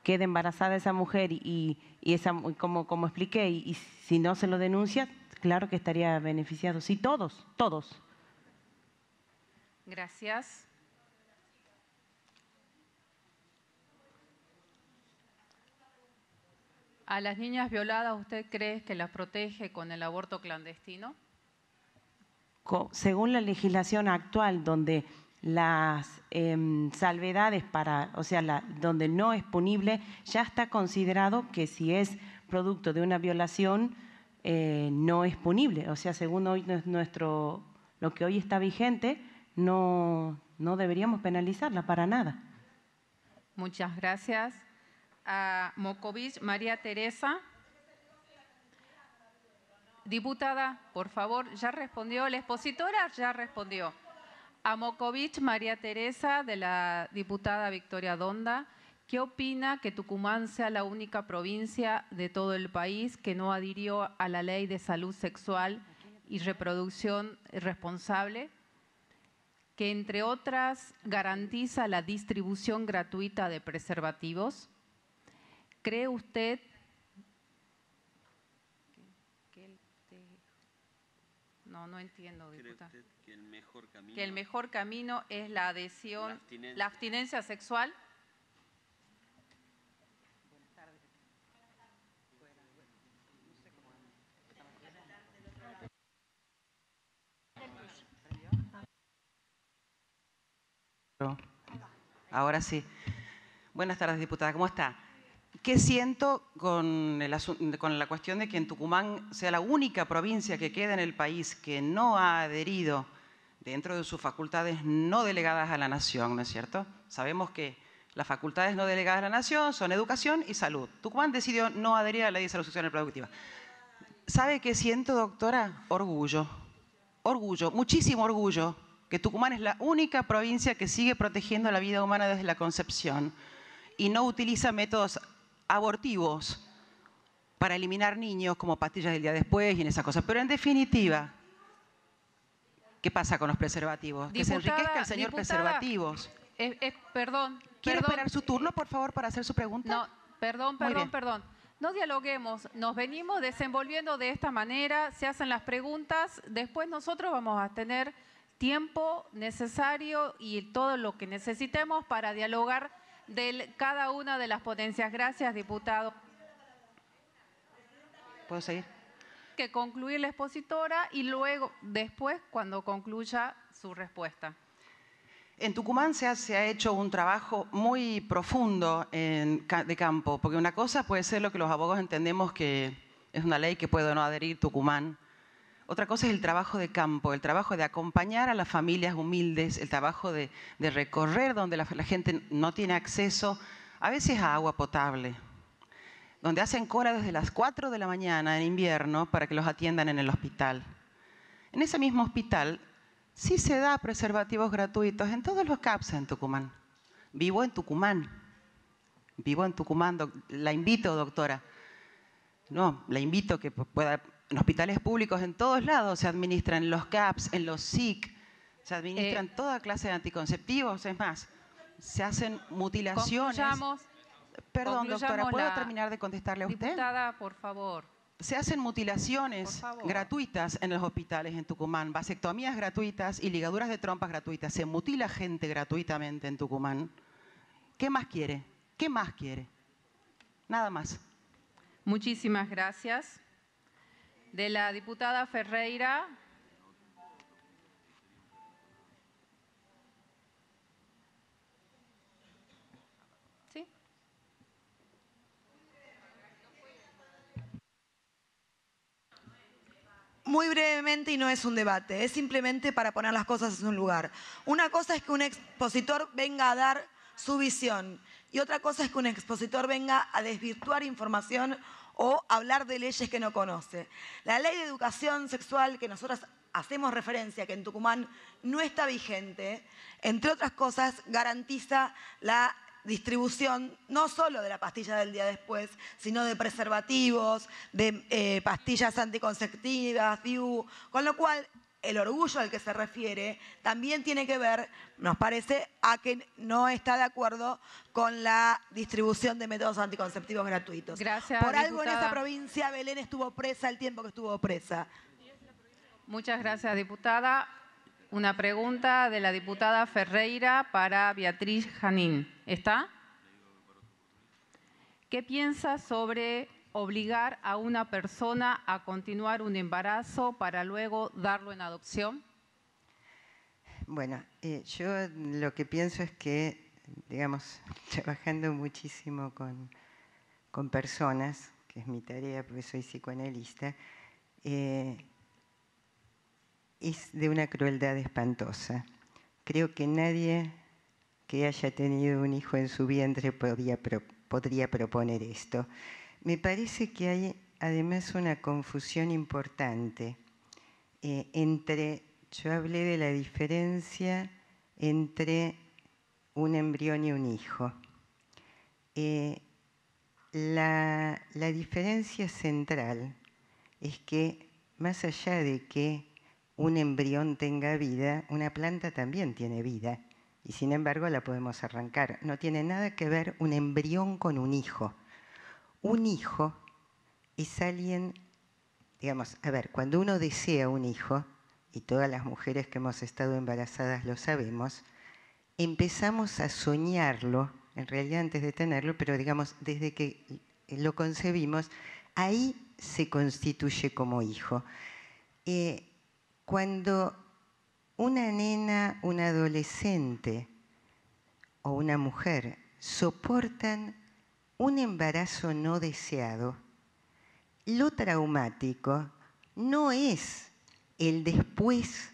quede embarazada esa mujer y, esa, como, como expliqué, y si no se lo denuncia, claro que estaría beneficiado. Sí, todos, todos. Gracias. ¿A las niñas violadas usted cree que las protege con el aborto clandestino? Según la legislación actual, donde las em, salvedades para, o sea, la, donde no es punible, ya está considerado que si es producto de una violación, eh, no es punible. O sea, según hoy nuestro, lo que hoy está vigente, no, no deberíamos penalizarla para nada. Muchas gracias a Mokovic María Teresa. Diputada, por favor, ya respondió. La expositora ya respondió. A Mokovic María Teresa, de la diputada Victoria Donda. ¿Qué opina que Tucumán sea la única provincia de todo el país que no adhirió a la ley de salud sexual y reproducción responsable? que entre otras garantiza la distribución gratuita de preservativos, ¿Cree usted que el, no, no entiendo, diputada. ¿Cree usted que el mejor camino, que el mejor camino es la adhesión, la abstinencia, la abstinencia sexual? Ahora sí. Buenas tardes, diputada. ¿Cómo está? ¿Qué siento con, la cuestión de que en Tucumán sea la única provincia que queda en el país que no ha adherido dentro de sus facultades no delegadas a la nación, ¿no es cierto? Sabemos que las facultades no delegadas a la nación son educación y salud. Tucumán decidió no adherir a la ley de salud social productiva. ¿Sabe qué siento, doctora? Orgullo. Orgullo, muchísimo orgullo, que Tucumán es la única provincia que sigue protegiendo la vida humana desde la concepción y no utiliza métodos abortivos para eliminar niños como pastillas del día después y en esas cosas. Pero en definitiva, ¿qué pasa con los preservativos? que se enriquezca el señor preservativos. Eh, eh, perdón. ¿Quiere esperar su turno, por favor, para hacer su pregunta? No, perdón, perdón, perdón. No dialoguemos, nos venimos desenvolviendo de esta manera, se hacen las preguntas, después nosotros vamos a tener tiempo necesario y todo lo que necesitemos para dialogar de cada una de las potencias. Gracias, diputado. ¿Puedo seguir? Que concluir la expositora y luego, después, cuando concluya su respuesta. En Tucumán se ha, hecho un trabajo muy profundo de campo, porque una cosa puede ser lo que los abogados entendemos que es una ley que puede no adherir Tucumán, otra cosa es el trabajo de campo, el trabajo de acompañar a las familias humildes, el trabajo de, recorrer donde la, gente no tiene acceso, a veces a agua potable, donde hacen cola desde las 4 de la mañana en invierno para que los atiendan en el hospital. En ese mismo hospital sí se da preservativos gratuitos en todos los CAPS en Tucumán. Vivo en Tucumán. Vivo en Tucumán. La invito, doctora. No, la invito que pueda en hospitales públicos en todos lados se administran los CAPS, en los SIC, se administran eh, toda clase de anticonceptivos, es más, se hacen mutilaciones. Perdón, doctora, ¿puedo terminar de contestarle a usted? Diputada, por favor. Se hacen mutilaciones gratuitas en los hospitales en Tucumán, vasectomías gratuitas y ligaduras de trompas gratuitas. Se mutila gente gratuitamente en Tucumán. ¿Qué más quiere? ¿Qué más quiere? Nada más. Muchísimas gracias de la diputada Ferreira. Muy brevemente y no es un debate, es simplemente para poner las cosas en un lugar. Una cosa es que un expositor venga a dar su visión y otra cosa es que un expositor venga a desvirtuar información o hablar de leyes que no conoce. La ley de educación sexual que nosotros hacemos referencia, que en Tucumán no está vigente, entre otras cosas garantiza la distribución no solo de la pastilla del día después, sino de preservativos, de eh, pastillas anticonceptivas, DIU, con lo cual el orgullo al que se refiere también tiene que ver, nos parece, a que no está de acuerdo con la distribución de métodos anticonceptivos gratuitos. Gracias. Por algo en esa provincia Belén estuvo presa el tiempo que estuvo presa. Muchas gracias, diputada. Una pregunta de la diputada Ferreira para Beatriz Janín. ¿Está? ¿Qué piensa sobre obligar a una persona a continuar un embarazo para luego darlo en adopción? Bueno, eh, yo lo que pienso es que, digamos, trabajando muchísimo con, personas, que es mi tarea porque soy psicoanalista, eh, es de una crueldad espantosa. Creo que nadie que haya tenido un hijo en su vientre podría proponer esto. Me parece que hay además una confusión importante eh, entre, yo hablé de la diferencia entre un embrión y un hijo. Eh, la diferencia central es que más allá de que un embrión tenga vida, una planta también tiene vida y sin embargo la podemos arrancar. No tiene nada que ver un embrión con un hijo un hijo es alguien, digamos, a ver, cuando uno desea un hijo, y todas las mujeres que hemos estado embarazadas lo sabemos, empezamos a soñarlo, en realidad antes de tenerlo, pero digamos, desde que lo concebimos, ahí se constituye como hijo. Eh, cuando una nena, un adolescente o una mujer soportan un embarazo no deseado, lo traumático no es el después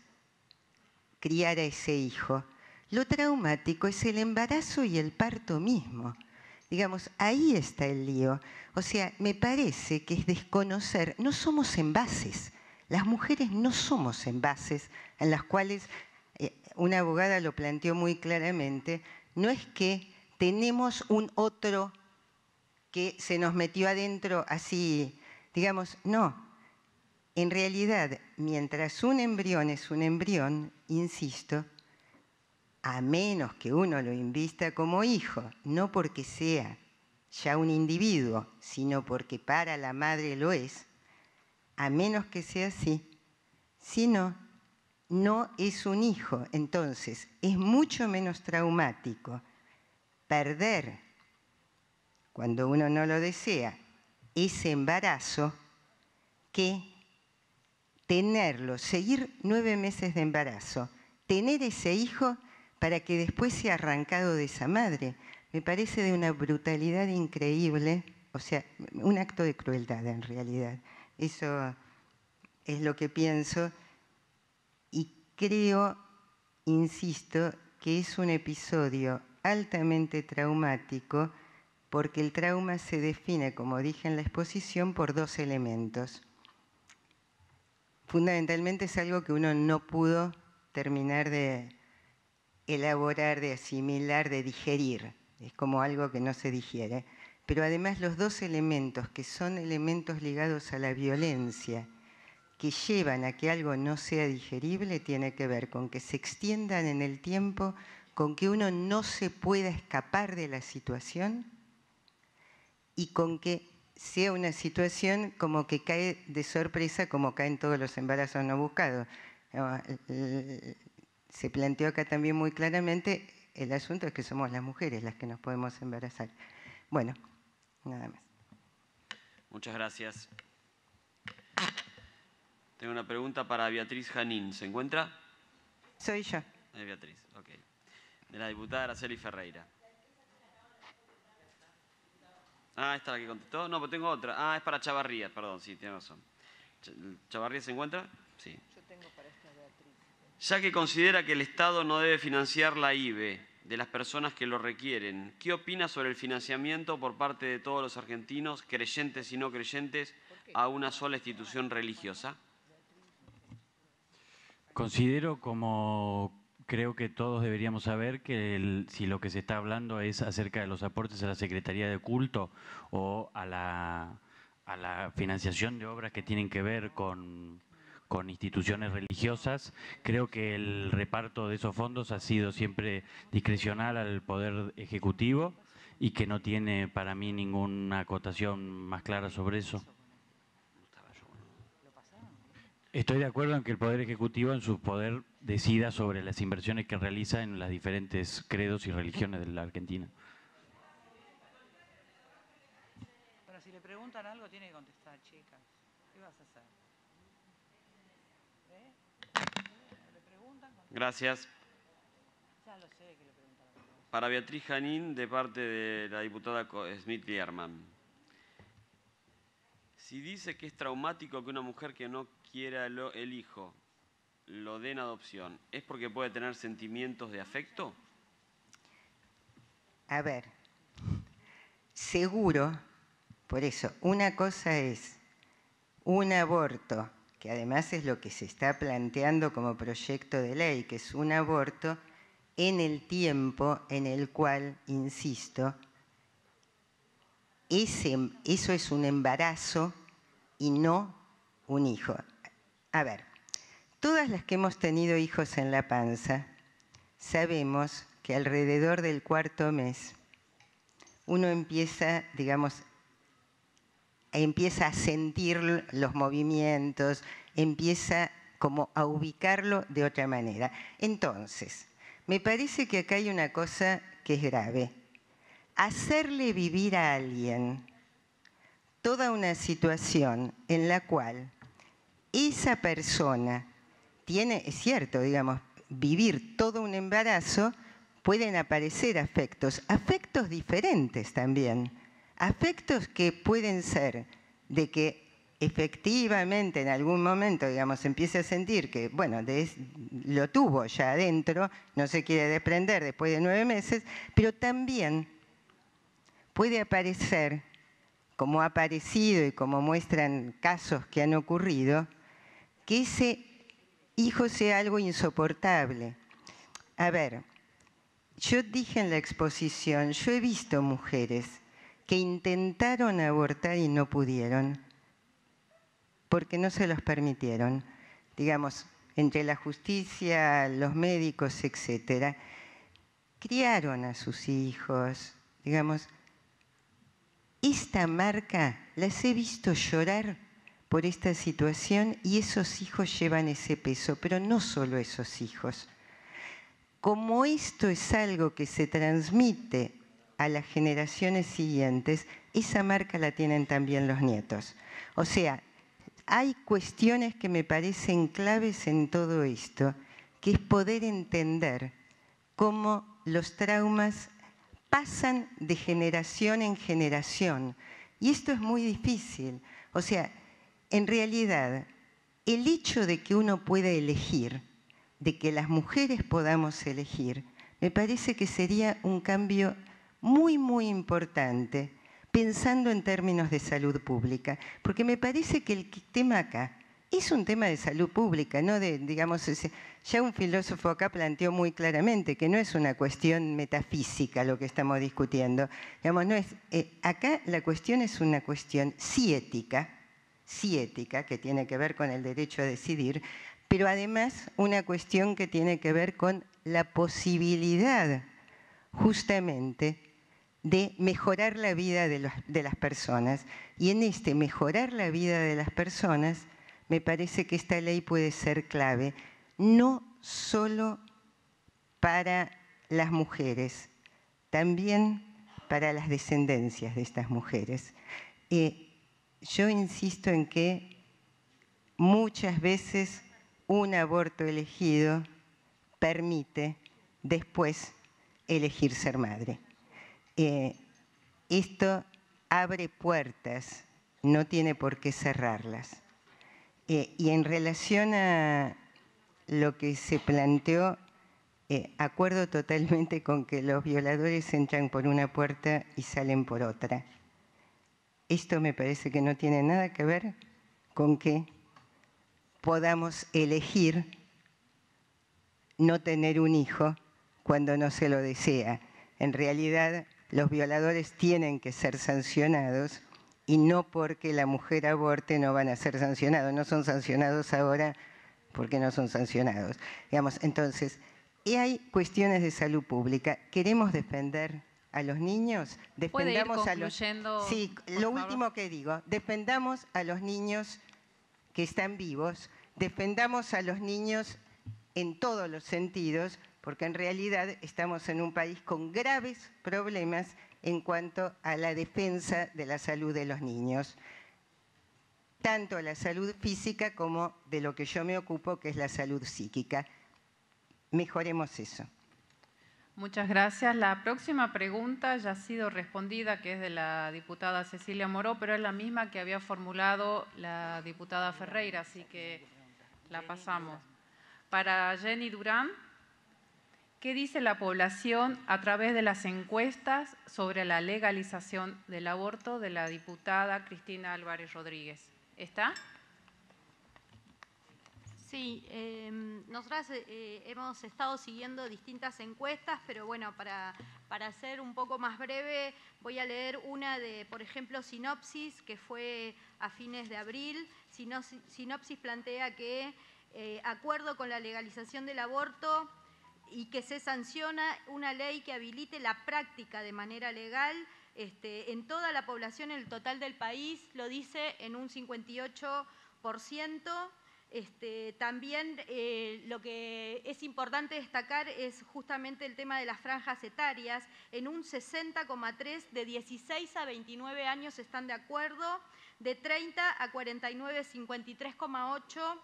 criar a ese hijo. Lo traumático es el embarazo y el parto mismo. Digamos, ahí está el lío. O sea, me parece que es desconocer, no somos envases, las mujeres no somos envases en las cuales, eh, una abogada lo planteó muy claramente, no es que tenemos un otro que se nos metió adentro así, digamos, no. En realidad, mientras un embrión es un embrión, insisto, a menos que uno lo invista como hijo, no porque sea ya un individuo, sino porque para la madre lo es, a menos que sea así, si no, no es un hijo. Entonces, es mucho menos traumático perder cuando uno no lo desea, ese embarazo que tenerlo, seguir nueve meses de embarazo, tener ese hijo para que después sea arrancado de esa madre. Me parece de una brutalidad increíble, o sea, un acto de crueldad en realidad. Eso es lo que pienso y creo, insisto, que es un episodio altamente traumático porque el trauma se define, como dije en la exposición, por dos elementos. Fundamentalmente es algo que uno no pudo terminar de elaborar, de asimilar, de digerir. Es como algo que no se digiere. Pero además los dos elementos que son elementos ligados a la violencia, que llevan a que algo no sea digerible, tiene que ver con que se extiendan en el tiempo, con que uno no se pueda escapar de la situación y con que sea una situación como que cae de sorpresa como caen todos los embarazos no buscados. Eh, eh, se planteó acá también muy claramente el asunto es que somos las mujeres las que nos podemos embarazar. Bueno, nada más. Muchas gracias. Tengo una pregunta para Beatriz Janín. ¿Se encuentra? Soy yo. Beatriz, ok. De la diputada Araceli Ferreira. Ah, esta es la que contestó. No, pero tengo otra. Ah, es para Chavarría, perdón, sí, tiene razón. ¿Chavarría se encuentra? Sí. Yo tengo para esta Beatriz. Ya que considera que el Estado no debe financiar la IBE de las personas que lo requieren, ¿qué opina sobre el financiamiento por parte de todos los argentinos, creyentes y no creyentes, a una sola institución religiosa? Considero como creo que todos deberíamos saber que si lo que se está hablando es acerca de los aportes a la Secretaría de Culto o a la, financiación de obras que tienen que ver con instituciones religiosas. Creo que el reparto de esos fondos ha sido siempre discrecional al Poder Ejecutivo y que no tiene para mí ninguna acotación más clara sobre eso. Estoy de acuerdo en que el Poder Ejecutivo en su poder decida sobre las inversiones que realiza en las diferentes credos y religiones de la Argentina. Pero si le preguntan algo tiene que contestar, chicas. ¿Qué vas a hacer? ¿Eh? Gracias. Para Beatriz Janín, de parte de la diputada Smith Lierman. Si dice que es traumático que una mujer que no quiera el hijo lo den adopción, ¿es porque puede tener sentimientos de afecto? A ver, seguro, por eso, una cosa es un aborto, que además es lo que se está planteando como proyecto de ley, que es un aborto en el tiempo en el cual, insisto, eso es un embarazo y no un hijo. A ver, todas las que hemos tenido hijos en la panza, sabemos que alrededor del cuarto mes uno empieza, digamos, empieza a sentir los movimientos, empieza como a ubicarlo de otra manera. Entonces, me parece que acá hay una cosa que es grave. Hacerle vivir a alguien toda una situación en la cual esa persona tiene, es cierto, digamos, vivir todo un embarazo, pueden aparecer afectos, afectos diferentes también, afectos que pueden ser de que efectivamente en algún momento, digamos, empiece a sentir que, bueno, lo tuvo ya adentro, no se quiere desprender después de nueve meses, pero también puede aparecer, como ha aparecido y como muestran casos que han ocurrido, que ese hijo sea algo insoportable. A ver, yo dije en la exposición, yo he visto mujeres que intentaron abortar y no pudieron, porque no se los permitieron, digamos, entre la justicia, los médicos, etcétera. Criaron a sus hijos, digamos, esta marca las he visto llorar por esta situación y esos hijos llevan ese peso, pero no solo esos hijos. Como esto es algo que se transmite a las generaciones siguientes, esa marca la tienen también los nietos. O sea, hay cuestiones que me parecen claves en todo esto, que es poder entender cómo los traumas pasan de generación en generación. Y esto es muy difícil. O sea, en realidad, el hecho de que uno pueda elegir, de que las mujeres podamos elegir, me parece que sería un cambio muy, muy importante pensando en términos de salud pública, porque me parece que el tema acá es un tema de salud pública, no de, digamos, ya un filósofo acá planteó muy claramente que no es una cuestión metafísica lo que estamos discutiendo, no es, eh, acá la cuestión es una cuestión ética, sí ética, que tiene que ver con el derecho a decidir, pero además una cuestión que tiene que ver con la posibilidad justamente de mejorar la vida de, las personas. Y en este mejorar la vida de las personas, me parece que esta ley puede ser clave, no solo para las mujeres, también para las descendencias de estas mujeres. Eh, yo insisto en que muchas veces un aborto elegido permite después elegir ser madre. Eh, esto abre puertas, no tiene por qué cerrarlas. Eh, y en relación a lo que se planteó, eh, acuerdo totalmente con que los violadores entran por una puerta y salen por otra. Esto me parece que no tiene nada que ver con que podamos elegir no tener un hijo cuando no se lo desea. En realidad, los violadores tienen que ser sancionados y no porque la mujer aborte no van a ser sancionados. No son sancionados ahora porque no son sancionados. Digamos, entonces, y hay cuestiones de salud pública. Queremos defender a los niños, defendamos a los Sí, lo último que digo, defendamos a los niños que están vivos, defendamos a los niños en todos los sentidos, porque en realidad estamos en un país con graves problemas en cuanto a la defensa de la salud de los niños, tanto la salud física como de lo que yo me ocupo, que es la salud psíquica. Mejoremos eso. Muchas gracias. La próxima pregunta ya ha sido respondida, que es de la diputada Cecilia Moró, pero es la misma que había formulado la diputada Ferreira, así que la pasamos. Para Jenny Durán, ¿qué dice la población a través de las encuestas sobre la legalización del aborto de la diputada Cristina Álvarez Rodríguez? ¿Está? Sí, em, nosotras eh, eh, hemos estado siguiendo distintas encuestas, pero bueno, para, para ser un poco más breve, voy a leer una de, por ejemplo, Sinopsis, que fue a fines de abril. Sinopsis, plantea que eh, acuerdo con la legalización del aborto y que se sanciona una ley que habilite la práctica de manera legal este, en toda la población, en el total del país, lo dice en un 58%. Este, también eh, lo que es importante destacar es justamente el tema de las franjas etarias. En un 60,3 de 16 a 29 años están de acuerdo, de 30 a 49, 53,8.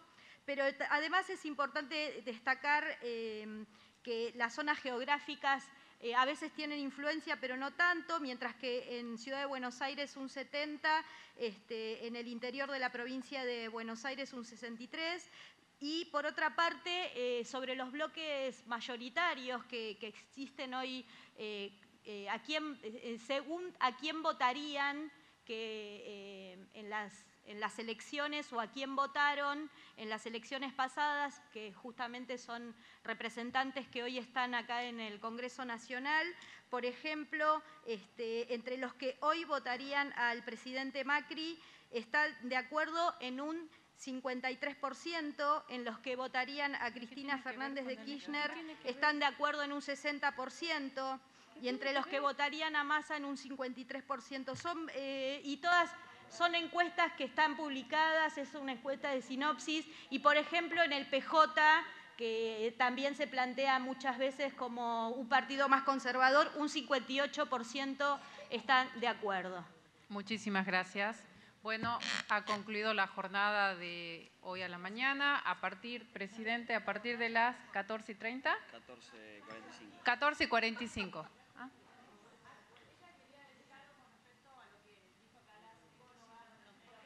Pero además es importante destacar eh, que las zonas geográficas eh, a veces tienen influencia pero no tanto, mientras que en Ciudad de Buenos Aires un 70, este, en el interior de la provincia de Buenos Aires un 63, y por otra parte, eh, sobre los bloques mayoritarios que, existen hoy, eh, a quién, según a quién votarían que en las en las elecciones o a quién votaron en las elecciones pasadas, que justamente son representantes que hoy están acá en el Congreso Nacional. Por ejemplo, este, entre los que hoy votarían al presidente Macri, están de acuerdo en un 53% en los que votarían a Cristina Fernández de Kirchner, están de acuerdo en un 60%, y entre los que votarían a Massa en un 53%. Son, eh, y todas son encuestas que están publicadas, es una encuesta de sinopsis y por ejemplo en el PJ que también se plantea muchas veces como un partido más conservador, un 58% están de acuerdo. Muchísimas gracias. Bueno, ha concluido la jornada de hoy a la mañana. A partir, presidente, a partir de las 14.30. 14.45. 14.45.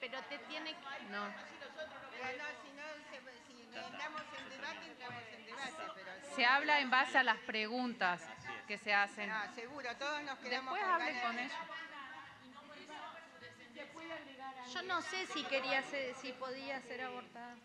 Pero te tiene que... No. no, si no, si entramos en debate, entramos en debate. se habla en base a las preguntas que se hacen. Ah, seguro, todos nos quedamos Después hable con ellos. Yo no sé si quería si podía ser abortada.